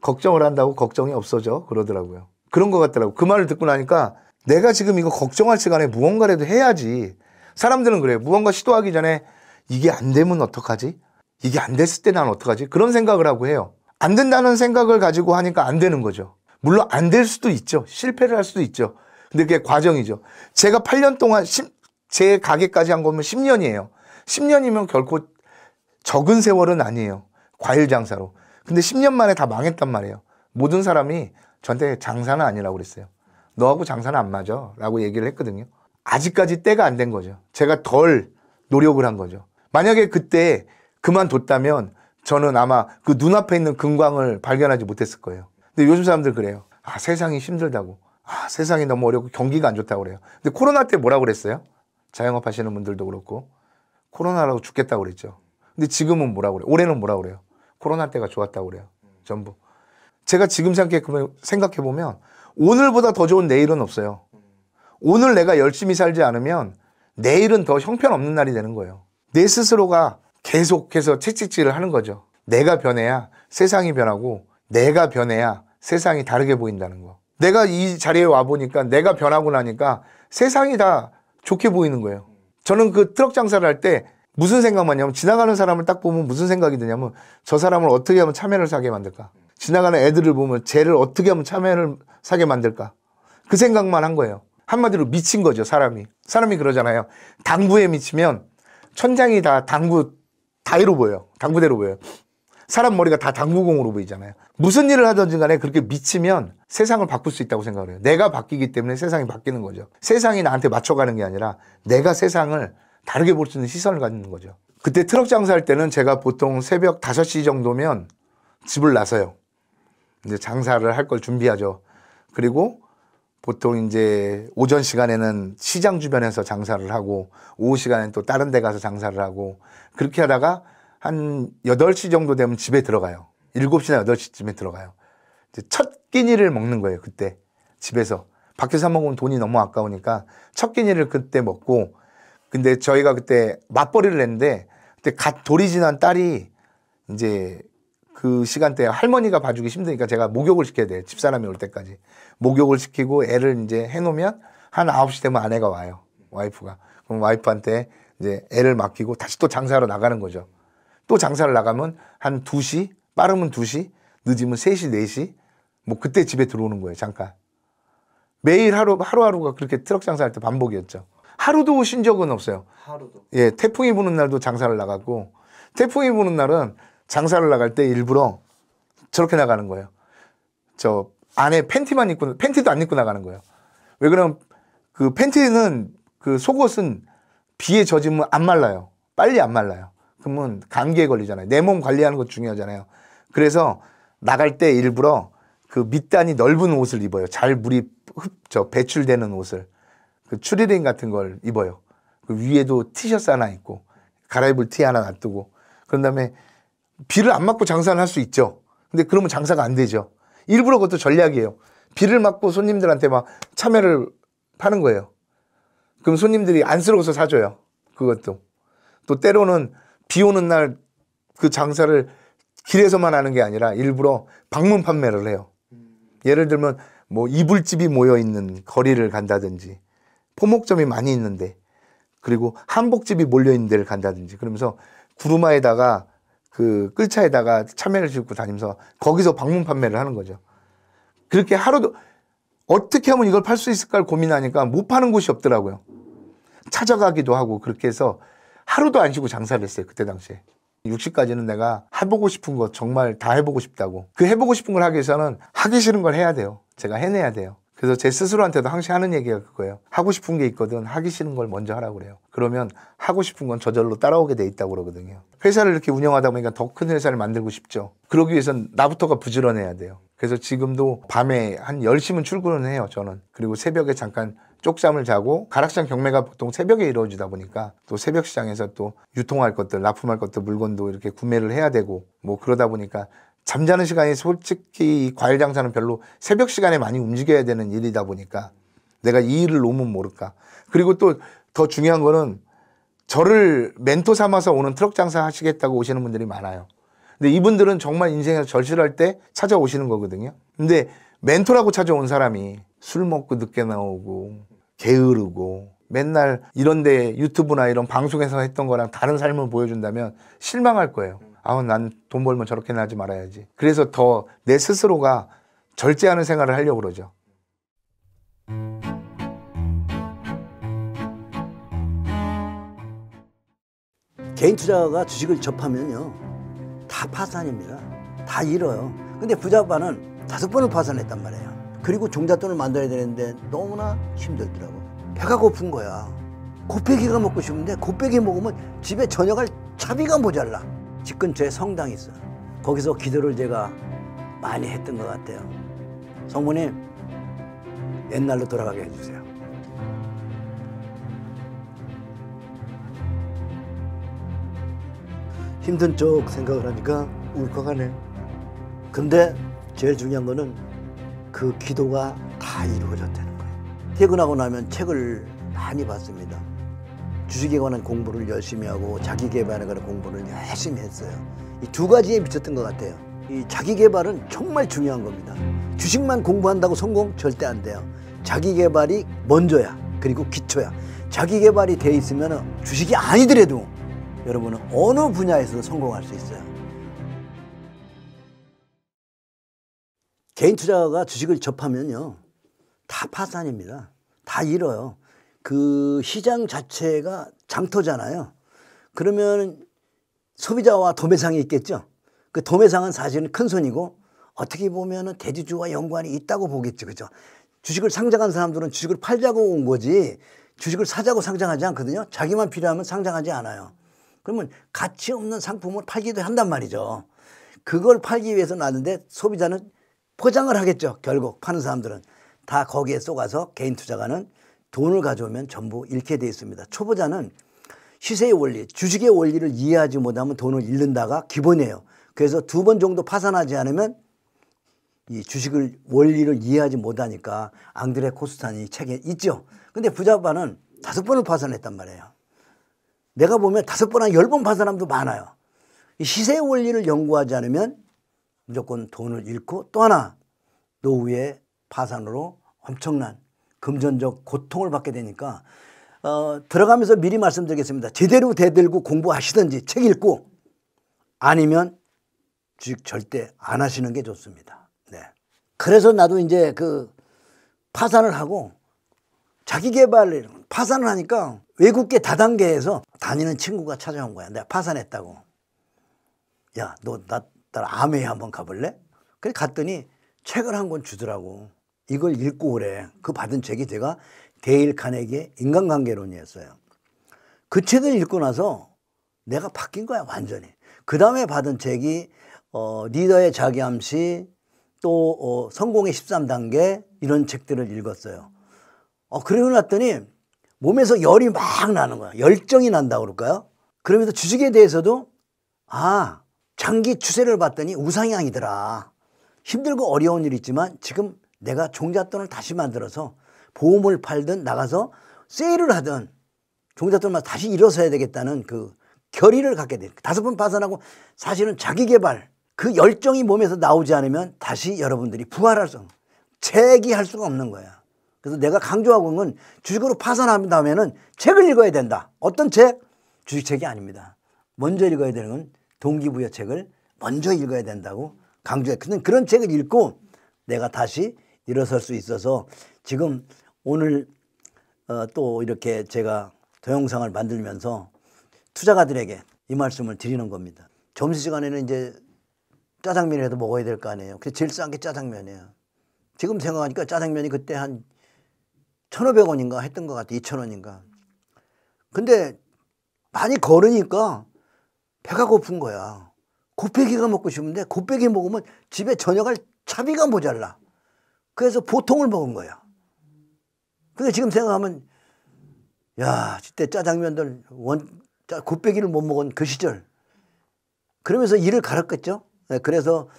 걱정을 한다고 걱정이 없어져. 그러더라고요. 그런 것같더라고그 말을 듣고 나니까 내가 지금 이거 걱정할 시간에 무언가라도 해야지. 사람들은 그래요. 무언가 시도하기 전에 이게 안 되면 어떡하지? 이게 안 됐을 때 난 어떡하지? 그런 생각을 하고 해요. 안 된다는 생각을 가지고 하니까 안 되는 거죠. 물론 안 될 수도 있죠. 실패를 할 수도 있죠. 근데 그게 과정이죠. 제가 8년 동안 10, 제 가게까지 한 거면 10년이에요. 10년이면 결코 적은 세월은 아니에요. 과일 장사로. 근데 10년 만에 다 망했단 말이에요. 모든 사람이 저한테 장사는 아니라고 그랬어요. 너하고 장사는 안 맞아. 라고 얘기를 했거든요. 아직까지 때가 안 된 거죠. 제가 덜 노력을 한 거죠. 만약에 그때 그만뒀다면 저는 아마 그 눈앞에 있는 금광을 발견하지 못했을 거예요. 근데 요즘 사람들 그래요. 아, 세상이 힘들다고. 아, 세상이 너무 어렵고 경기가 안 좋다고 그래요. 근데 코로나 때 뭐라고 그랬어요? 자영업 하시는 분들도 그렇고. 코로나라고 죽겠다고 그랬죠. 근데 지금은 뭐라고 그래요? 올해는 뭐라고 그래요? 코로나 때가 좋았다고 그래요. 전부. 제가 지금 생각해보면 오늘보다 더 좋은 내일은 없어요. 오늘 내가 열심히 살지 않으면 내일은 더 형편없는 날이 되는 거예요. 내 스스로가 계속해서 채찍질을 하는 거죠. 내가 변해야 세상이 변하고 내가 변해야 세상이 다르게 보인다는 거. 내가 이 자리에 와 보니까 내가 변하고 나니까 세상이 다 좋게 보이는 거예요. 저는 그 트럭 장사를 할 때 무슨 생각만냐면 지나가는 사람을 딱 보면 무슨 생각이 드냐면 저 사람을 어떻게 하면 참여를 사게 만들까? 지나가는 애들을 보면 쟤를 어떻게 하면 참여를 사게 만들까? 그 생각만 한 거예요. 한마디로 미친 거죠, 사람이. 사람이 그러잖아요. 당부에 미치면 천장이 다 당구 다이로 보여요. 당구대로 보여요. 사람 머리가 다 당구공으로 보이잖아요. 무슨 일을 하든지 간에 그렇게 미치면 세상을 바꿀 수 있다고 생각을 해요. 내가 바뀌기 때문에 세상이 바뀌는 거죠. 세상이 나한테 맞춰가는 게 아니라 내가 세상을 다르게 볼 수 있는 시선을 갖는 거죠. 그때 트럭 장사할 때는 제가 보통 새벽 5시 정도면 집을 나서요. 이제 장사를 할 걸 준비하죠. 그리고 보통 이제 오전 시간에는 시장 주변에서 장사를 하고 오후 시간에는 또 다른 데 가서 장사를 하고 그렇게 하다가 한 8시 정도 되면 집에 들어가요. 7시나 8시쯤에 들어가요. 이제 첫 끼니를 먹는 거예요. 그때 집에서. 밖에서 먹으면 돈이 너무 아까우니까 첫 끼니를 그때 먹고 근데 저희가 그때 맞벌이를 했는데 그때 갓 돌이 지난 딸이 이제 그 시간대에 할머니가 봐주기 힘드니까 제가 목욕을 시켜야 돼요. 집사람이 올 때까지. 목욕을 시키고 애를 이제 해놓으면 한 아홉 시 되면 아내가 와요. 와이프가. 그럼 와이프한테 이제 애를 맡기고 다시 또 장사하러 나가는 거죠. 또 장사를 나가면 한 두시 빠르면 두시 늦으면 세시네시뭐 그때 집에 들어오는 거예요. 잠깐. 매일 하루, 하루하루가 그렇게 트럭 장사할 때 반복이었죠. 하루도 오신 적은 없어요. 하루도. 예, 태풍이 부는 날도 장사를 나갔고, 태풍이 부는 날은 장사를 나갈 때 일부러 저렇게 나가는 거예요. 저 안에 팬티만 입고 팬티도 안 입고 나가는 거예요. 왜 그럼 그 팬티는 그 속옷은 비에 젖으면 안 말라요. 빨리 안 말라요. 그러면 감기에 걸리잖아요. 내 몸 관리하는 것 중요하잖아요. 그래서 나갈 때 일부러 그 밑단이 넓은 옷을 입어요. 잘 물이 흡, 저 배출되는 옷을. 그 추리닝 같은 걸 입어요. 그 위에도 티셔츠 하나 입고 갈아입을 티 하나 놔두고 그런 다음에 비를 안 맞고 장사를 할 수 있죠. 근데 그러면 장사가 안 되죠. 일부러 그것도 전략이에요. 비를 맞고 손님들한테 막 참외를 파는 거예요. 그럼 손님들이 안쓰러워서 사줘요. 그것도. 또 때로는 비 오는 날 그 장사를 길에서만 하는 게 아니라 일부러 방문 판매를 해요. 예를 들면 뭐 이불집이 모여 있는 거리를 간다든지 포목점이 많이 있는데 그리고 한복집이 몰려 있는 데를 간다든지 그러면서 구루마에다가 그 끌차에다가 참외를 싣고 다니면서 거기서 방문 판매를 하는 거죠. 그렇게 하루도 어떻게 하면 이걸 팔 수 있을까를 고민하니까 못 파는 곳이 없더라고요. 찾아가기도 하고 그렇게 해서 하루도 안 쉬고 장사를 했어요. 그때 당시에. 60까지는 내가 해보고 싶은 거 정말 다 해보고 싶다고. 그 해보고 싶은 걸 하기 위해서는 하기 싫은 걸 해야 돼요. 제가 해내야 돼요. 그래서 제 스스로한테도 항상 하는 얘기가 그거예요. 하고 싶은 게 있거든 하기 싫은 걸 먼저 하라고 그래요. 그러면 하고 싶은 건 저절로 따라오게 돼 있다고 그러거든요. 회사를 이렇게 운영하다 보니까 더 큰 회사를 만들고 싶죠. 그러기 위해선 나부터가 부지런해야 돼요. 그래서 지금도 밤에 한 10시면 출근을 해요, 저는. 그리고 새벽에 잠깐 쪽잠을 자고 가락시장 경매가 보통 새벽에 이루어지다 보니까 또 새벽 시장에서 또 유통할 것들, 납품할 것들, 물건도 이렇게 구매를 해야 되고 뭐 그러다 보니까 잠자는 시간이 솔직히 이 과일 장사는 별로 새벽 시간에 많이 움직여야 되는 일이다 보니까 내가 이 일을 놓으면 모를까. 그리고 또더 중요한 거는 저를 멘토 삼아서 오는 트럭 장사 하시겠다고 오시는 분들이 많아요. 근데 이분들은 정말 인생에서 절실할 때 찾아오시는 거거든요. 근데 멘토라고 찾아온 사람이 술 먹고 늦게 나오고 게으르고 맨날 이런데 유튜브나 이런 방송에서 했던 거랑 다른 삶을 보여준다면 실망할 거예요. 아우 난 돈 벌면 저렇게 나지 말아야지. 그래서 더 내 스스로가 절제하는 생활을 하려고 그러죠. 개인 투자가 주식을 접하면요. 다 파산입니다. 다 잃어요. 근데 부자반은 다섯 번을 파산했단 말이에요. 그리고 종잣돈을 만들어야 되는데 너무나 힘들더라고. 배가 고픈 거야. 곱빼기가 먹고 싶은데 곱빼기 먹으면 집에 저녁할 차비가 모자라. 집 근처에 성당이 있어 거기서 기도를 제가 많이 했던 것 같아요. 성모님, 옛날로 돌아가게 해주세요. 힘든 쪽 생각을 하니까 울컥하네. 근데 제일 중요한 거는 그 기도가 다 이루어졌다는 거예요. 퇴근하고 나면 책을 많이 봤습니다. 주식에 관한 공부를 열심히 하고 자기 개발에 관한 공부를 열심히 했어요. 이 두 가지에 미쳤던 것 같아요. 이 자기 개발은 정말 중요한 겁니다. 주식만 공부한다고 성공 절대 안 돼요. 자기 개발이 먼저야. 그리고 기초야. 자기 개발이 돼 있으면 주식이 아니더라도 여러분은 어느 분야에서도 성공할 수 있어요. 개인 투자가 주식을 접하면요. 다 파산입니다. 다 잃어요. 그 시장 자체가 장터잖아요. 그러면 소비자와 도매상이 있겠죠. 그 도매상은 사실은 큰 손이고 어떻게 보면 대주주와 연관이 있다고 보겠죠. 그죠? 주식을 상장한 사람들은 주식을 팔자고 온 거지 주식을 사자고 상장하지 않거든요. 자기만 필요하면 상장하지 않아요. 그러면 가치 없는 상품을 팔기도 한단 말이죠. 그걸 팔기 위해서 나왔는데 소비자는 포장을 하겠죠. 결국 파는 사람들은 다 거기에 쏘아서 개인 투자가는 돈을 가져오면 전부 잃게 돼 있습니다. 초보자는 시세의 원리, 주식의 원리를 이해하지 못하면 돈을 잃는다가 기본이에요. 그래서 두 번 정도 파산하지 않으면 이 주식을 원리를 이해하지 못하니까 앙드레 코스탄이 책에 있죠. 근데 부자반은 다섯 번을 파산했단 말이에요. 내가 보면 다섯 번, 한 열번판 사람도 많아요. 시세 원리를 연구하지 않으면 무조건 돈을 잃고 또 하나 노후에 파산으로 엄청난 금전적 고통을 받게 되니까 어, 들어가면서 미리 말씀드리겠습니다. 제대로 대들고 공부하시든지 책 읽고 아니면 주식 절대 안 하시는 게 좋습니다. 네. 그래서 나도 이제 그 파산을 하고 자기 개발 파산을 하니까 외국계 다단계에서 다니는 친구가 찾아온 거야. 내가 파산했다고. 야, 너 나 따라 아메이 한번 가볼래? 그래 갔더니 책을 한 권 주더라고. 이걸 읽고 오래. 그 받은 책이 제가 데일 칸에게 인간관계론이었어요. 그 책을 읽고 나서 내가 바뀐 거야 완전히. 그 다음에 받은 책이 어, 리더의 자기암시 또 어, 성공의 13단계 이런 책들을 읽었어요. 어, 그러고 났더니 몸에서 열이 막 나는 거야. 열정이 난다고 그럴까요? 그러면서 주식에 대해서도 아, 장기 추세를 봤더니 우상향이더라. 힘들고 어려운 일 있지만 지금 내가 종잣돈을 다시 만들어서 보험을 팔든 나가서 세일을 하든 종잣돈만 다시 일어서야 되겠다는 그 결의를 갖게 돼. 다섯 번 파산하고 사실은 자기 개발 그 열정이 몸에서 나오지 않으면 다시 여러분들이 부활할 수, 재기할 수가 없는 거야. 그래서 내가 강조하고 있는 건 주식으로 파산한다면은 책을 읽어야 된다. 어떤 책? 주식책이 아닙니다. 먼저 읽어야 되는 건 동기부여 책을 먼저 읽어야 된다고 강조했거든요 그런 책을 읽고 내가 다시 일어설 수 있어서 지금 오늘 어, 또 이렇게 제가 동영상을 만들면서 투자가들에게 이 말씀을 드리는 겁니다. 점심 시간에는 이제 짜장면이라도 먹어야 될 거 아니에요. 그게 제일 싼 게 짜장면이에요. 지금 생각하니까 짜장면이 그때 한 1,500원인가 했던 것 같아. 2,000원인가. 근데 많이 걸으니까 배가 고픈 거야. 곱빼기가 먹고 싶은데 곱빼기 먹으면 집에 저녁할 차비가 모자라. 그래서 보통을 먹은 거야. 근데 지금 생각하면 야, 그때 짜장면들 원 짜, 곱빼기를 못 먹은 그 시절. 그러면서 일을 갈았겠죠. 네, 그래서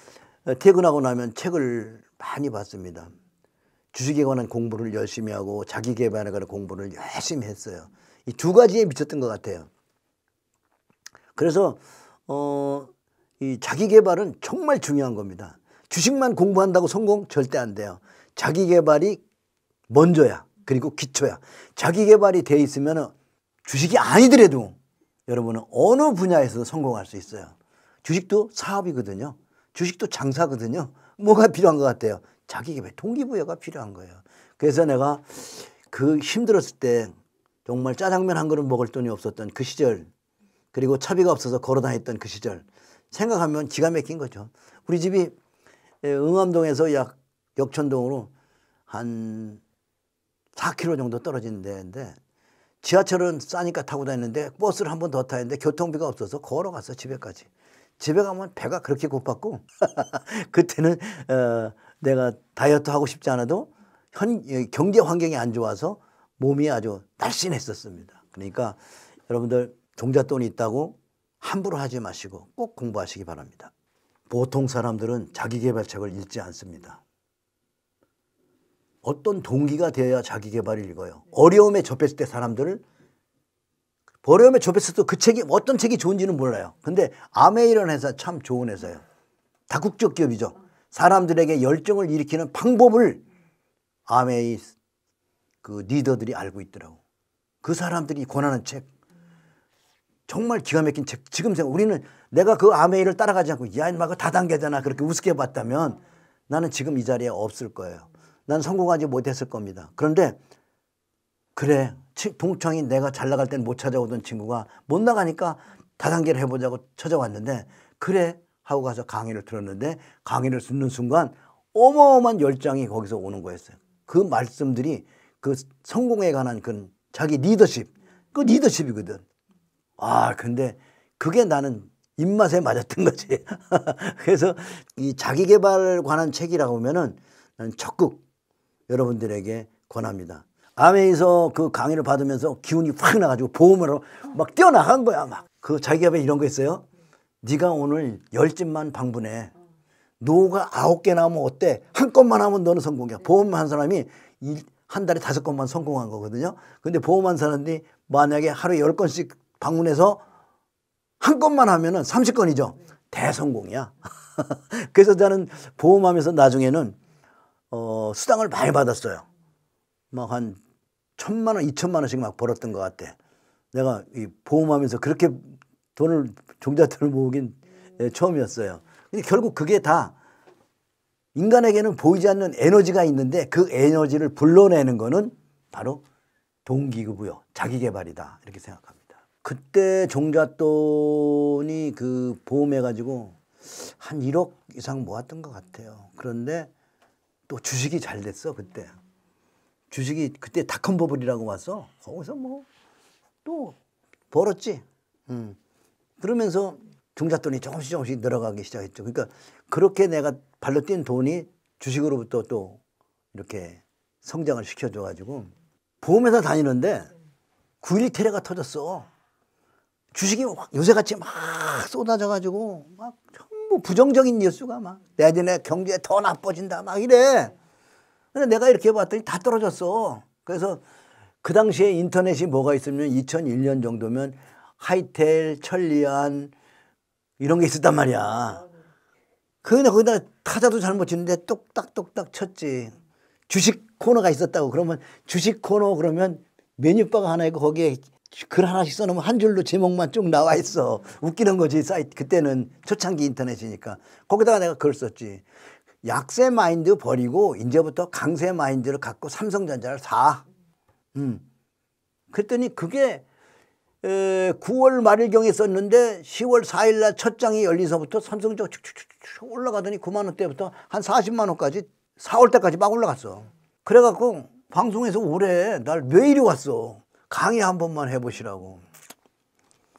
퇴근하고 나면 책을 많이 봤습니다. 주식에 관한 공부를 열심히 하고 자기 개발에 관한 공부를 열심히 했어요. 이 두 가지에 미쳤던 것 같아요. 그래서 어, 이 자기 개발은 정말 중요한 겁니다. 주식만 공부한다고 성공 절대 안 돼요. 자기 개발이 먼저야. 그리고 기초야. 자기 개발이 돼 있으면 주식이 아니더라도 여러분은 어느 분야에서도 성공할 수 있어요. 주식도 사업이거든요. 주식도 장사거든요. 뭐가 필요한 것 같아요? 자기개발 동기부여가 필요한 거예요. 그래서 내가 그 힘들었을 때 정말 짜장면 한 그릇 먹을 돈이 없었던 그 시절 그리고 차비가 없어서 걸어다녔던 그 시절 생각하면 기가 막힌 거죠. 우리 집이 예, 응암동에서 약 역천동으로 한 4km 정도 떨어진 데인데 지하철은 싸니까 타고 다녔는데 버스를 한 번 더 타야 했는데 교통비가 없어서 걸어갔어 집에까지. 집에 가면 배가 그렇게 고팠고 그때는 어, 내가 다이어트 하고 싶지 않아도 현 경제 환경이 안 좋아서 몸이 아주 날씬했었습니다. 그러니까 여러분들 종잣돈이 있다고 함부로 하지 마시고 꼭 공부하시기 바랍니다. 보통 사람들은 자기개발책을 읽지 않습니다. 어떤 동기가 되어야 자기개발을 읽어요. 어려움에 접했을 때 사람들을 어려움에 접했을 때 그 책이 어떤 책이 좋은지는 몰라요. 근데 아메이라 회사 참 좋은 회사예요. 다국적 기업이죠. 사람들에게 열정을 일으키는 방법을 아메의 그 리더들이 알고 있더라고. 그 사람들이 권하는 책. 정말 기가 막힌 책. 지금 생각, 우리는 내가 그 아메이를 따라가지 않고, 야, 인마, 그다 단계잖아. 그렇게 우습게 봤다면 나는 지금 이 자리에 없을 거예요. 난 성공하지 못했을 겁니다. 그런데, 그래. 동창이 내가 잘 나갈 땐 못 찾아오던 친구가 못 나가니까 다단계를 해보자고 찾아왔는데, 그래. 하고 가서 강의를 들었는데 강의를 듣는 순간 어마어마한 열정이 거기서 오는 거였어요. 그 말씀들이 그 성공에 관한 그 자기 리더십, 그 리더십이거든. 아, 근데 그게 나는 입맛에 맞았던 거지. 그래서 이 자기 개발에 관한 책이라고 하면은 난 적극 여러분들에게 권합니다. 아메에서 그 강의를 받으면서 기운이 확 나가지고 보험으로 막 뛰어나간 거야. 막 그 자기 개발 이런 거 있어요. 네가 오늘 열 집만 방문해 노가 아홉 개 나오면 어때? 한 건만 하면 너는 성공이야. 네. 보험한 사람이 일, 한 달에 다섯 건만 성공한 거거든요. 근데 보험한 사람들이 만약에 하루에 열 건씩 방문해서 한 건만 하면은 삼십 건이죠. 네. 대성공이야. 그래서 나는 보험하면서 나중에는 어, 수당을 많이 받았어요. 막 한 천만 원, 이천만 원씩 막 벌었던 것 같아. 내가 이 보험하면서 그렇게 돈을 종잣돈을 모으긴 예, 처음이었어요. 근데 결국 그게 다 인간에게는 보이지 않는 에너지가 있는데 그 에너지를 불러내는 거는 바로 동기구요 자기개발이다 이렇게 생각합니다. 그때 종잣돈이 그 보험해가지고 한 1억 이상 모았던 것 같아요. 그런데 또 주식이 잘 됐어 그때. 주식이 그때 닷컴버블이라고 왔어. 거기서 뭐 또 벌었지. 음. 그러면서 종잣돈이 조금씩 조금씩 늘어가기 시작했죠. 그러니까 그렇게 내가 발로 뛴 돈이 주식으로부터 또 이렇게 성장을 시켜줘가지고 보험회사 다니는데 9 1 테러가 터졌어. 주식이 막 요새같이 막 쏟아져가지고 막 전부 부정적인 뉴스가 막 내년에 경제 더 나빠진다 막 이래. 근데 내가 이렇게 봤더니 다 떨어졌어. 그래서 그 당시에 인터넷이 뭐가 있으면 2001년 정도면 하이텔, 천리안 이런 게 있었단 말이야. 그런데 거기다 타자도 잘못 치는데 똑딱똑딱 쳤지. 주식 코너가 있었다고 그러면 주식 코너 그러면 메뉴바가 하나 있고 거기에 글 하나씩 써놓으면 한 줄로 제목만 쭉 나와 있어. 웃기는 거지 사이트 그때는 초창기 인터넷이니까 거기다가 내가 글 썼지. 약세 마인드 버리고 이제부터 강세 마인드를 갖고 삼성전자를 사. 음. 그랬더니 그게 9월 말일경에 썼는데 10월 4일날 첫 장이 열리서부터 삼성전자 쭉쭉쭉 올라가더니 9만 원대부터 한 40만 원까지 4월 달까지 막 올라갔어. 그래갖고 방송에서 올해 날 매일이 왔어. 강의 한 번만 해보시라고.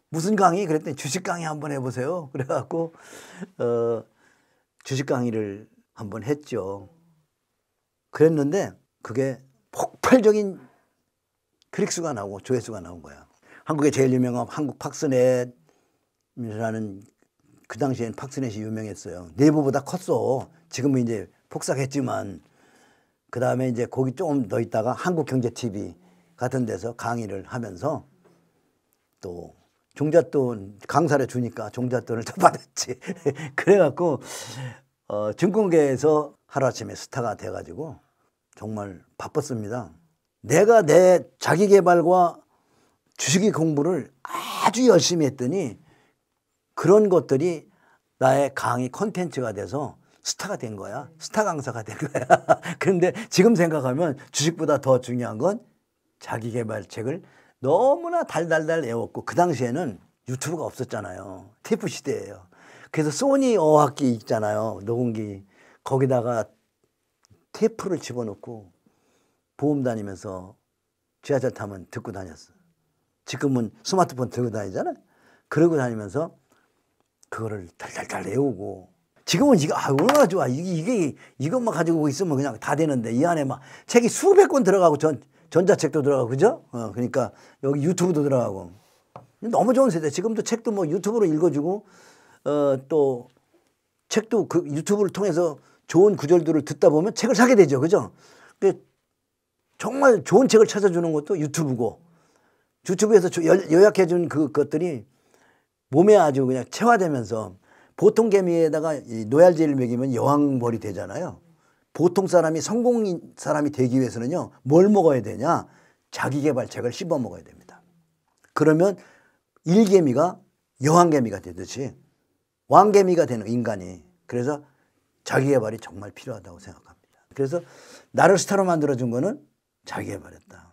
무슨 강의? 그랬더니 주식 강의 한 번 해보세요. 그래갖고 어, 주식 강의를 한 번 했죠. 그랬는데 그게 폭발적인 클릭수가 나오고 조회수가 나온 거야. 한국의 제일 유명한 한국 팍스넷이라는 그 당시엔 팍스넷이 유명했어요. 네이버보다 컸어. 지금은 이제 폭삭했지만 그 다음에 이제 거기 조금 더 있다가 한국경제TV 같은 데서 강의를 하면서 또 종잣돈 강사를 주니까 종잣돈을 더 받았지. 그래갖고 어, 증권계에서 하루아침에 스타가 돼가지고 정말 바빴습니다. 내가 내 자기 개발과 주식이 공부를 아주 열심히 했더니 그런 것들이 나의 강의 컨텐츠가 돼서 스타가 된 거야. 스타 강사가 된 거야. 그런데 지금 생각하면 주식보다 더 중요한 건 자기 개발책을 너무나 달달달 외웠고 그 당시에는 유튜브가 없었잖아요. 테이프 시대예요. 그래서 소니 어학기 있잖아요. 녹음기. 거기다가 테이프를 집어넣고 보험 다니면서 지하철 타면 듣고 다녔어. 지금은 스마트폰 들고 다니잖아요. 그러고 다니면서 그거를 달달달 외우고 지금은 이거 아 얼마나 좋아 이게, 이게 이것만 가지고 있으면 그냥 다 되는데 이 안에 막 책이 수백 권 들어가고 전 전자책도 들어가고 그죠? 어 그러니까 여기 유튜브도 들어가고 너무 좋은 세대 지금도 책도 뭐 유튜브로 읽어주고 어 또 책도 그 유튜브를 통해서 좋은 구절들을 듣다 보면 책을 사게 되죠 그죠? 그 정말 좋은 책을 찾아주는 것도 유튜브고 주초부에서 요약해준 그 것들이 몸에 아주 그냥 체화되면서 보통 개미에다가 이 노얄제를 먹이면 여왕벌이 되잖아요. 보통 사람이 성공 사람이 되기 위해서는요, 뭘 먹어야 되냐? 자기개발책을 씹어 먹어야 됩니다. 그러면 일개미가 여왕개미가 되듯이 왕개미가 되는 인간이 그래서 자기개발이 정말 필요하다고 생각합니다. 그래서 나를 스타로 만들어준 거는 자기개발했다.